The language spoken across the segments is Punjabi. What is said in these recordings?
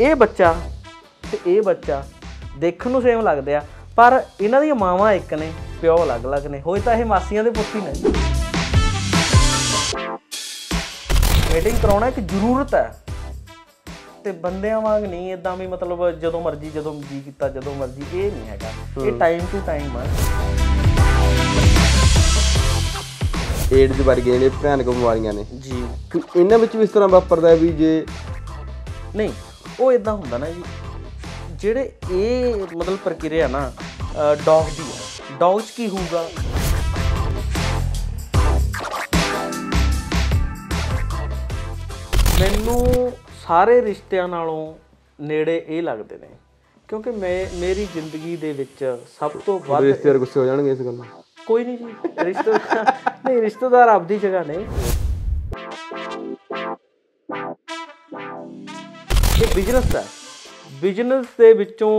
ਇਹ ਬੱਚਾ ਤੇ ਇਹ ਬੱਚਾ ਦੇਖਣ ਨੂੰ ਸੇਮ ਲੱਗਦੇ ਆ ਪਰ ਇਹਨਾਂ ਦੀਆਂ ਮਾਵਾਂ ਇੱਕ ਨੇ ਪਿਓ ਅਲੱਗ-ਅਲੱਗ ਨੇ ਹੋਏ ਤਾਂ ਇਹ ਮਾਸੀਆਂ ਦੇ ਪੁੱਤ ਹੀ ਨੇ ਮੀਟਿੰਗ ਕਰਾਉਣਾ ਇੱਕ ਜ਼ਰੂਰਤ ਹੈ ਤੇ ਬੰਦਿਆਂ ਵਾਂਗ ਨਹੀਂ ਇਦਾਂ ਵੀ ਮਤਲਬ ਜਦੋਂ ਮਰਜ਼ੀ ਜਦੋਂ ਜੀ ਕੀਤਾ ਜਦੋਂ ਮਰਜ਼ੀ ਇਹ ਨਹੀਂ ਹੈਗਾ ਇਹ ਟਾਈਮ ਟੂ ਟਾਈਮ ਆ ਏਡਜ਼ ਵਰਗੇ ਭੈਣ ਕੋ ਬਿਮਾਰੀਆਂ ਨੇ ਜੀ ਇਹਨਾਂ ਵਿੱਚ ਵੀ ਇਸ ਤਰ੍ਹਾਂ ਵਾਪਰਦਾ ਹੈ ਵੀ ਜੇ ਨਹੀਂ ਉਹ ਇਦਾਂ ਹੁੰਦਾ ਨਾ ਜੀ ਜਿਹੜੇ ਇਹ ਮਤਲਬ ਪ੍ਰਕਿਰਿਆ ਨਾ ਡੌਗ ਦੀ ਹੈ ਡੌਗ 'ਚ ਕੀ ਹੋਊਗਾ ਮੈਨੂੰ ਸਾਰੇ ਰਿਸ਼ਤਿਆਂ ਨਾਲੋਂ ਨੇੜੇ ਇਹ ਲੱਗਦੇ ਨੇ ਕਿਉਂਕਿ ਮੈਂ ਮੇਰੀ ਜ਼ਿੰਦਗੀ ਦੇ ਵਿੱਚ ਸਭ ਤੋਂ ਵੱਧ ਰਿਸ਼ਤੇਦਾਰ ਗੁੱਸੇ ਹੋ ਜਾਣਗੇ ਇਸ ਗੱਲ ਨਾਲ ਕੋਈ ਨਹੀਂ ਜੀ ਰਿਸ਼ਤੇਦਾਰ ਨਹੀਂ ਰਿਸ਼ਤੇਦਾਰ ਆਪਦੀ ਜਗ੍ਹਾ ਨਹੀਂ ਇਹ ਬਿਜ਼ਨਸ ਹੈ ਬਿਜ਼ਨਸ ਦੇ ਵਿੱਚੋਂ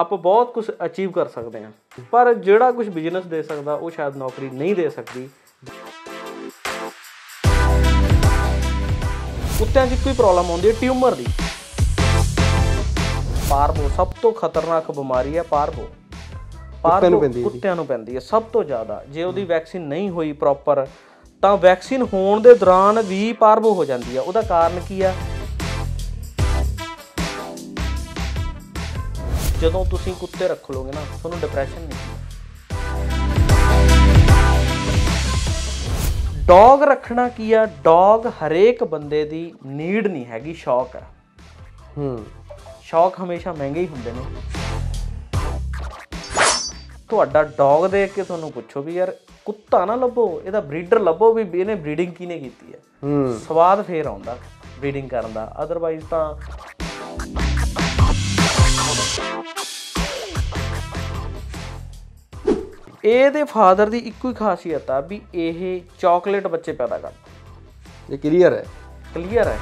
ਆਪਾਂ ਬਹੁਤ ਕੁਝ ਅਚੀਵ ਕਰ ਸਕਦੇ ਹਾਂ ਪਰ ਜਿਹੜਾ ਕੁਝ ਬਿਜ਼ਨਸ ਦੇ ਸਕਦਾ ਉਹ ਸ਼ਾਇਦ ਨੌਕਰੀ ਨਹੀਂ ਦੇ ਸਕਦੀ ਕੁੱਤਿਆਂ 'ਚ ਕੋਈ ਪ੍ਰੋਬਲਮ ਆਉਂਦੀ ਹੈ ਟਿਊਮਰ ਦੀ ਪਾਰਬੋ ਸਭ ਤੋਂ ਖਤਰਨਾਕ ਬਿਮਾਰੀ ਹੈ ਪਾਰਵੋ ਪਾਰਬੋ ਕੁੱਤਿਆਂ ਨੂੰ ਪੈਂਦੀ ਹੈ ਸਭ ਤੋਂ ਜ਼ਿਆਦਾ ਜੇ ਉਹਦੀ ਵੈਕਸੀਨ ਨਹੀਂ ਹੋਈ ਪ੍ਰੋਪਰ ਤਾਂ ਵੈਕਸੀਨ ਹੋਣ ਦੇ ਦੌਰਾਨ ਵੀ ਪਾਰਬੋ ਹੋ ਜਾਂਦੀ ਹੈ ਉਹਦਾ ਕਾਰਨ ਕੀ ਆ ਜਦੋਂ ਤੁਸੀਂ ਕੁੱਤੇ ਰੱਖ ਲੋਗੇ ਨਾ ਤੁਹਾਨੂੰ ਡਿਪਰੈਸ਼ਨ ਨਹੀਂ ਡੌਗ ਰੱਖਣਾ ਕੀ ਆ ਡੌਗ ਹਰੇਕ ਬੰਦੇ ਦੀ ਨੀਡ ਨਹੀਂ ਹੈਗੀ ਸ਼ੌਕ ਹੂੰ ਸ਼ੌਕ ਹਮੇਸ਼ਾ ਮਹਿੰਗੇ ਹੀ ਹੁੰਦੇ ਨੇ ਤੁਹਾਡਾ ਡੌਗ ਦੇਖ ਕੇ ਤੁਹਾਨੂੰ ਪੁੱਛੋ ਵੀ ਯਾਰ ਕੁੱਤਾ ਨਾ ਲੱਭੋ ਇਹਦਾ ਬਰੀਡਰ ਲੱਭੋ ਵੀ ਇਹਨੇ ਬਰੀਡਿੰਗ ਕਿਨੇ ਕੀਤੀ ਹੈ ਹੂੰ ਸਵਾਦ ਫੇਰ ਆਉਂਦਾ ਬਰੀਡਿੰਗ ਕਰਨ ਦਾ ਅਦਰਵਾਈਜ਼ ਤਾਂ ਇਹਦੇ ਫਾਦਰ ਦੀ ਇੱਕੋ ਹੀ ਖਾਸੀਅਤ ਆ ਵੀ ਇਹ ਚਾਕਲੇਟ ਬੱਚੇ ਪੈਦਾ ਕਰਦਾ ਇਹ ਕਲੀਅਰ ਹੈ ਕਲੀਅਰ ਹੈ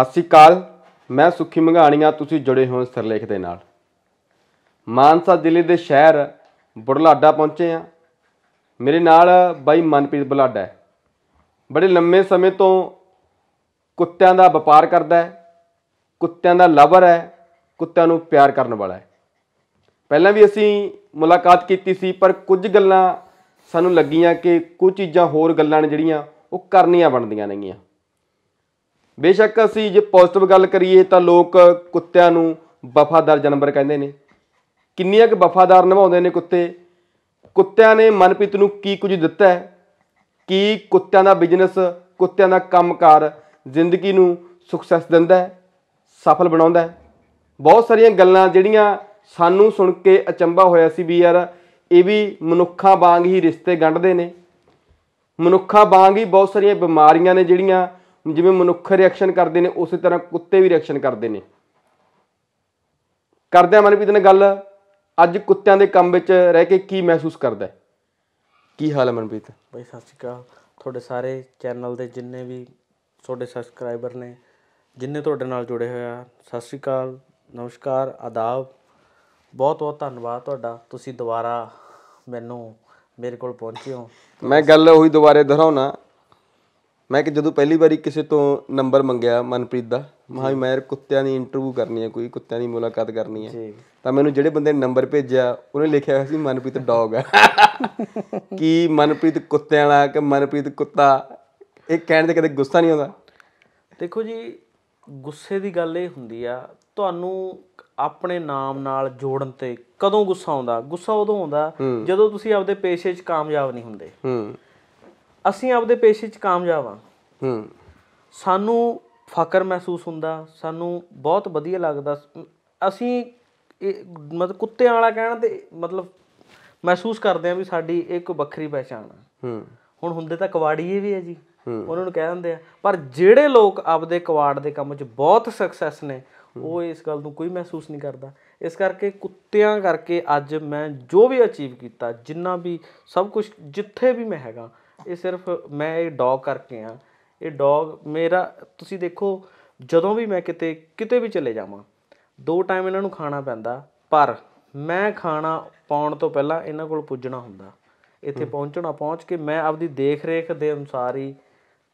ਹਸੀ ਕਾਲ ਮੈਂ ਸੁਖੀ ਮੰਗਾਣੀਆਂ ਤੁਸੀਂ ਜੁੜੇ ਹੋ ਸਿਰਲੇਖ ਸਰਲੇਖ ਦੇ ਨਾਲ ਮਾਨਸਾ ਜ਼ਿਲ੍ਹੇ ਦੇ ਸ਼ਹਿਰ ਬੁਢਲਾਡਾ ਪਹੁੰਚੇ ਆ ਮੇਰੇ ਨਾਲ ਬਾਈ ਮਨਪ੍ਰੀਤ ਬੁਢਲਾਡਾ ਹੈ ਬੜੇ ਲੰਮੇ ਸਮੇਂ ਤੋਂ ਕੁੱਤਿਆਂ ਦਾ ਵਪਾਰ ਕਰਦਾ ਹੈ ਕੁੱਤਿਆਂ ਦਾ ਲਵਰ ਹੈ ਕੁੱਤਿਆਂ ਨੂੰ ਪਿਆਰ ਕਰਨ ਵਾਲਾ ਹੈ ਪਹਿਲਾਂ ਵੀ ਅਸੀਂ ਮੁਲਾਕਾਤ ਕੀਤੀ ਸੀ ਪਰ ਕੁਝ ਗੱਲਾਂ ਸਾਨੂੰ ਲੱਗੀਆਂ ਕਿ ਕੁਝ ਚੀਜ਼ਾਂ ਹੋਰ ਗੱਲਾਂ ਨੇ ਜਿਹੜੀਆਂ ਉਹ ਕਰਨੀਆਂ ਬਣਦੀਆਂ ਨਹੀਂਆਂ ਬੇਸ਼ੱਕ ਅਸੀਂ ਜੇ ਪੋਜ਼ਿਟਿਵ ਗੱਲ ਕਰੀਏ ਤਾਂ ਲੋਕ ਕੁੱਤਿਆਂ ਨੂੰ ਵਫਾਦਾਰ ਜਾਨਵਰ ਕਹਿੰਦੇ ਨੇ ਕਿੰਨੀਆਂ ਕੁ ਵਫਾਦਾਰ ਨਿਭਾਉਂਦੇ ਨੇ ਕੁੱਤੇ ਕੁੱਤਿਆਂ ਨੇ ਮਨਪ੍ਰੀਤ ਨੂੰ ਕੀ ਕੁਝ ਦਿੱਤਾ ਹੈ ਕੀ ਕੁੱਤਿਆਂ ਦਾ ਬਿਜ਼ਨਸ ਕੁੱਤਿਆਂ ਦਾ ਕੰਮਕਾਰ ਜ਼ਿੰਦਗੀ ਨੂੰ ਸਕਸੈਸ ਦਿੰਦਾ ਹੈ ਸਫਲ ਬਣਾਉਂਦਾ ਹੈ ਬਹੁਤ ਸਾਰੀਆਂ ਗੱਲਾਂ ਜਿਹੜੀਆਂ ਸਾਨੂੰ ਸੁਣ ਕੇ ਅਚੰਭਾ ਹੋਇਆ ਸੀ ਵੀ ਯਾਰ ਇਹ ਵੀ ਮਨੁੱਖਾਂ ਵਾਂਗ ਹੀ ਰਿਸ਼ਤੇ ਗੰਢਦੇ ਨੇ ਮਨੁੱਖਾਂ ਵਾਂਗ ਹੀ ਬਹੁਤ ਸਾਰੀਆਂ ਬਿਮਾਰੀਆਂ ਨੇ ਜਿਹੜੀਆਂ ਜਿਵੇਂ ਮਨੁੱਖ ਰਿਐਕਸ਼ਨ ਕਰਦੇ ਨੇ ਉਸੇ ਤਰ੍ਹਾਂ ਕੁੱਤੇ ਵੀ ਰਿਐਕਸ਼ਨ ਕਰਦੇ ਨੇ ਕਰਦੇ ਆ ਮਨਪ੍ਰੀਤ ਨੇ ਗੱਲ ਅੱਜ ਕੁੱਤਿਆਂ ਦੇ ਕੰਮ ਵਿੱਚ ਰਹਿ ਕੇ ਕੀ ਮਹਿਸੂਸ ਕਰਦਾ ਹੈ ਕੀ ਹਾਲ ਹੈ ਮਨਪ੍ਰੀਤ ਬਈ ਸਤਿ ਸ਼੍ਰੀ ਅਕਾਲ ਤੁਹਾਡੇ ਸਾਰੇ ਚੈਨਲ ਦੇ ਜਿੰਨੇ ਵੀ ਤੁਹਾਡੇ ਸਬਸਕ੍ਰਾਈਬਰ ਨੇ ਜਿੰਨੇ ਤੁਹਾਡੇ ਨਾਲ ਜੁੜੇ ਹੋਏ ਆ ਸਤਿ ਸ਼੍ਰੀ ਅਕਾਲ ਨਮਸਕਾਰ ਆਦਾਬ ਬਹੁਤ ਬਹੁਤ ਧੰਨਵਾਦ ਤੁਹਾਡਾ ਤੁਸੀਂ ਦੁਬਾਰਾ ਮੈਨੂੰ ਮੇਰੇ ਕੋਲ ਪਹੁੰਚੇ ਹੋ ਮੈਂ ਗੱਲ ਉਹੀ ਦੁਬਾਰੇ ਦੁਹਰਾਉਣਾ ਮੈਂ ਕਿ ਜਦੋਂ ਪਹਿਲੀ ਵਾਰੀ ਕਿਸੇ ਤੋਂ ਨੰਬਰ ਮੰਗਿਆ ਮਨਪ੍ਰੀਤ ਦਾ ਮਹਾ ਵੀ ਮੈਂ ਕੁੱਤਿਆਂ ਦੀ ਇੰਟਰਵਿਊ ਕਰਨੀ ਹੈ ਕੋਈ ਕੁੱਤਿਆਂ ਦੀ ਮੁਲਾਕਾਤ ਕਰਨੀ ਹੈ ਤਾਂ ਮੈਨੂੰ ਜਿਹੜੇ ਬੰਦੇ ਨੇ ਨੰਬਰ ਭੇਜਿਆ ਉਹਨੇ ਲਿਖਿਆ ਹੋਇਆ ਸੀ ਮਨਪ੍ਰੀਤ ਡੌਗ ਹੈ ਕਿ ਮਨਪ੍ਰੀਤ ਕੁੱਤਿਆਂ ਵਾਲਾ ਕਿ ਮਨਪ੍ਰੀਤ ਕੁੱਤਾ ਇਹ ਕਹਿਣ ਤੇ ਕਦੇ ਗੁੱਸਾ ਨਹੀਂ ਆਉਂਦਾ ਦੇਖੋ ਜੀ ਗੁੱਸੇ ਦੀ ਗੱਲ ਇਹ ਹੁੰਦੀ ਆ ਤੁਹਾਨੂੰ ਆਪਣੇ ਨਾਮ ਨਾਲ ਜੋੜਨ ਤੇ ਕਦੋਂ ਗੁੱਸਾ ਆਉਂਦਾ ਗੁੱਸਾ ਉਦੋਂ ਆਉਂਦਾ ਜਦੋਂ ਤੁਸੀਂ ਆਪਦੇ ਪੇਸ਼ੇ 'ਚ ਕਾਮਯਾਬ ਨਹੀਂ ਹੁੰਦੇ ਹੂੰ ਅਸੀਂ ਆਪਦੇ ਪੇਸ਼ੇ 'ਚ ਕਾਮਯਾਬ ਆ ਹੂੰ ਸਾਨੂੰ ਫਕਰ ਮਹਿਸੂਸ ਹੁੰਦਾ ਸਾਨੂੰ ਬਹੁਤ ਵਧੀਆ ਲੱਗਦਾ ਅਸੀਂ ਇਹ ਮਤਲਬ ਕੁੱਤਿਆਂ ਵਾਲਾ ਕਹਿਣ ਤੇ ਮਤਲਬ ਮਹਿਸੂਸ ਕਰਦੇ ਆ ਵੀ ਸਾਡੀ ਇਹ ਕੋਈ ਵੱਖਰੀ ਪਛਾਣ ਆ ਹੂੰ ਹੁਣ ਹੁੰਦੇ ਤਾਂ ਕਵਾੜੀਏ ਵੀ ਆ ਜੀ ਉਹਨਾਂ ਨੂੰ ਕਹਿ ਦਿੰਦੇ ਆ ਪਰ ਜਿਹੜੇ ਲੋਕ ਆਪਦੇ ਕਵਾੜ ਦੇ ਕੰਮ 'ਚ ਬਹੁਤ ਸਕਸੈਸ ਨੇ ਉਹ ਇਸ ਗੱਲ ਨੂੰ ਕੋਈ ਮਹਿਸੂਸ ਨਹੀਂ ਕਰਦਾ ਇਸ ਕਰਕੇ ਕੁੱਤਿਆਂ ਕਰਕੇ ਅੱਜ ਮੈਂ ਜੋ ਵੀ ਅਚੀਵ ਕੀਤਾ ਜਿੰਨਾ ਵੀ ਸਭ ਕੁਝ ਜਿੱਥੇ ਵੀ ਮੈਂ ਹੈਗਾ ਇਹ ਸਿਰਫ ਮੈਂ ਇਹ ਡੌਗ ਕਰਕੇ ਆ ਇਹ ਡੌਗ ਮੇਰਾ ਤੁਸੀਂ ਦੇਖੋ ਜਦੋਂ ਵੀ ਮੈਂ ਕਿਤੇ ਕਿਤੇ ਵੀ ਚਲੇ ਜਾਵਾਂ ਦੋ ਟਾਈਮ ਇਹਨਾਂ ਨੂੰ ਖਾਣਾ ਪੈਂਦਾ ਪਰ ਮੈਂ ਖਾਣਾ ਪਾਉਣ ਤੋਂ ਪਹਿਲਾਂ ਇਹਨਾਂ ਕੋਲ ਪੁੱਜਣਾ ਹੁੰਦਾ ਇੱਥੇ ਪਹੁੰਚਣਾ ਪਹੁੰਚ ਕੇ ਮੈਂ ਆਪਦੀ ਦੇਖ ਰੇਖ ਦੇ ਅਨੁਸਾਰ ਹੀ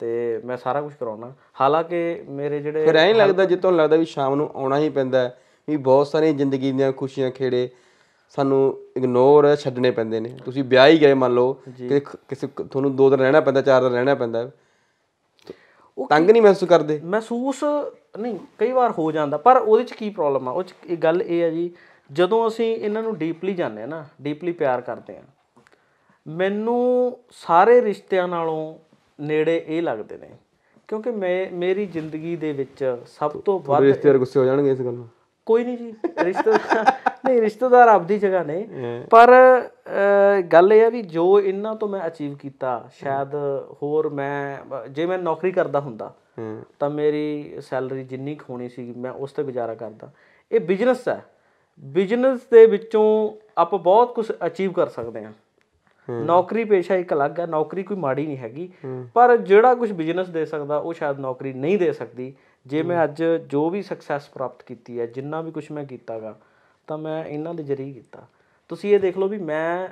ਤੇ ਮੈਂ ਸਾਰਾ ਕੁਝ ਕਰਾਉਣਾ ਹਾਲਾਂਕਿ ਮੇਰੇ ਜਿਹੜੇ ਫਿਰ ਐਂ ਲੱਗਦਾ ਜਿੱਤੋਂ ਲੱਗਦਾ ਵੀ ਸ਼ਾਮ ਨੂੰ ਆਉਣਾ ਹੀ ਪੈਂਦਾ ਵੀ ਬਹੁਤ ਸਾਰੀਆਂ ਜ਼ਿੰਦਗੀ ਦੀਆਂ ਖੁਸ਼ੀਆਂ ਖੇੜੇ ਸਾਨੂੰ ਇਗਨੋਰ ਛੱਡਣੇ ਪੈਂਦੇ ਨੇ ਤੁਸੀਂ ਵਿਆਹ ਹੀ ਗਏ ਮੰਨ ਲਓ ਕਿ ਕਿਸੇ ਤੁਹਾਨੂੰ ਦੋ ਦਿਨ ਰਹਿਣਾ ਪੈਂਦਾ ਚਾਰ ਦਿਨ ਰਹਿਣਾ ਪੈਂਦਾ ਤੰਗ ਨਹੀਂ ਮਹਿਸੂਸ ਕਰਦੇ ਮਹਿਸੂਸ ਨਹੀਂ ਕਈ ਵਾਰ ਹੋ ਜਾਂਦਾ ਪਰ ਉਹਦੇ ਚ ਕੀ ਪ੍ਰੋਬਲਮ ਆ ਉਹ ਚ ਇਹ ਗੱਲ ਇਹ ਆ ਜੀ ਜਦੋਂ ਅਸੀਂ ਇਹਨਾਂ ਨੂੰ ਡੀਪਲੀ ਜਾਣਦੇ ਆ ਨਾ ਡੀਪਲੀ ਪਿਆਰ ਕਰਦੇ ਆ ਮੈਨੂੰ ਸਾਰੇ ਰਿਸ਼ਤਿਆਂ ਨਾਲੋਂ ਨੇੜੇ ਇਹ ਲੱਗਦੇ ਨੇ ਕਿਉਂਕਿ ਮੈਂ ਮੇਰੀ ਜ਼ਿੰਦਗੀ ਦੇ ਵਿੱਚ ਸਭ ਤੋਂ ਵੱਧ ਰਿਸ਼ਤੇਦਾਰ ਗੁੱਸੇ ਹੋ ਜਾਣਗੇ ਇਸ ਗੱਲ ਨੂੰ ਕੋਈ ਨਹੀਂ ਜੀ ਰਿਸ਼ਤੇਦਾਰ ਨਹੀਂ ਰਿਸ਼ਤੇਦਾਰ ਆਪਦੀ ਜਗ੍ਹਾ ਨੇ ਪਰ ਗੱਲ ਇਹ ਆ ਵੀ ਜੋ ਇਹਨਾਂ ਤੋਂ ਮੈਂ ਅਚੀਵ ਕੀਤਾ ਸ਼ਾਇਦ ਹੋਰ ਮੈਂ ਜੇ ਮੈਂ ਨੌਕਰੀ ਕਰਦਾ ਹੁੰਦਾ ਤਾਂ ਮੇਰੀ ਸੈਲਰੀ ਜਿੰਨੀ ਖੋਣੀ ਸੀ ਮੈਂ ਉਸ ਤੇ ਗੁਜ਼ਾਰਾ ਕਰਦਾ ਇਹ ਬਿਜ਼ਨਸ ਹੈ ਬਿਜ਼ਨਸ ਦੇ ਵਿੱਚੋਂ ਆਪਾਂ ਬਹੁਤ ਕੁਝ ਅਚੀਵ ਕਰ ਸਕਦੇ ਹਾਂ ਨੌਕਰੀ ਪੇਸ਼ਾ ਇੱਕ ਅਲੱਗ ਹੈ ਨੌਕਰੀ ਕੋਈ ਮਾੜੀ ਨਹੀਂ ਹੈਗੀ ਪਰ ਜਿਹੜਾ ਕੁਝ ਬਿਜ਼ਨਸ ਦੇ ਸਕਦਾ ਉਹ ਸ਼ਾਇਦ ਨੌਕਰੀ ਨਹੀਂ ਦੇ ਸਕਦੀ ਜੇ ਮੈਂ ਅੱਜ ਜੋ ਵੀ ਸਕਸੈਸ ਪ੍ਰਾਪਤ ਕੀਤੀ ਹੈ ਜਿੰਨਾ ਵੀ ਕੁਝ ਮੈਂ ਕੀਤਾਗਾ ਤਾਂ ਮੈਂ ਇਹਨਾਂ ਦੇ ਜ਼ਰੀਏ ਕੀਤਾ ਤੁਸੀਂ ਇਹ ਦੇਖ ਲਓ ਵੀ ਮੈਂ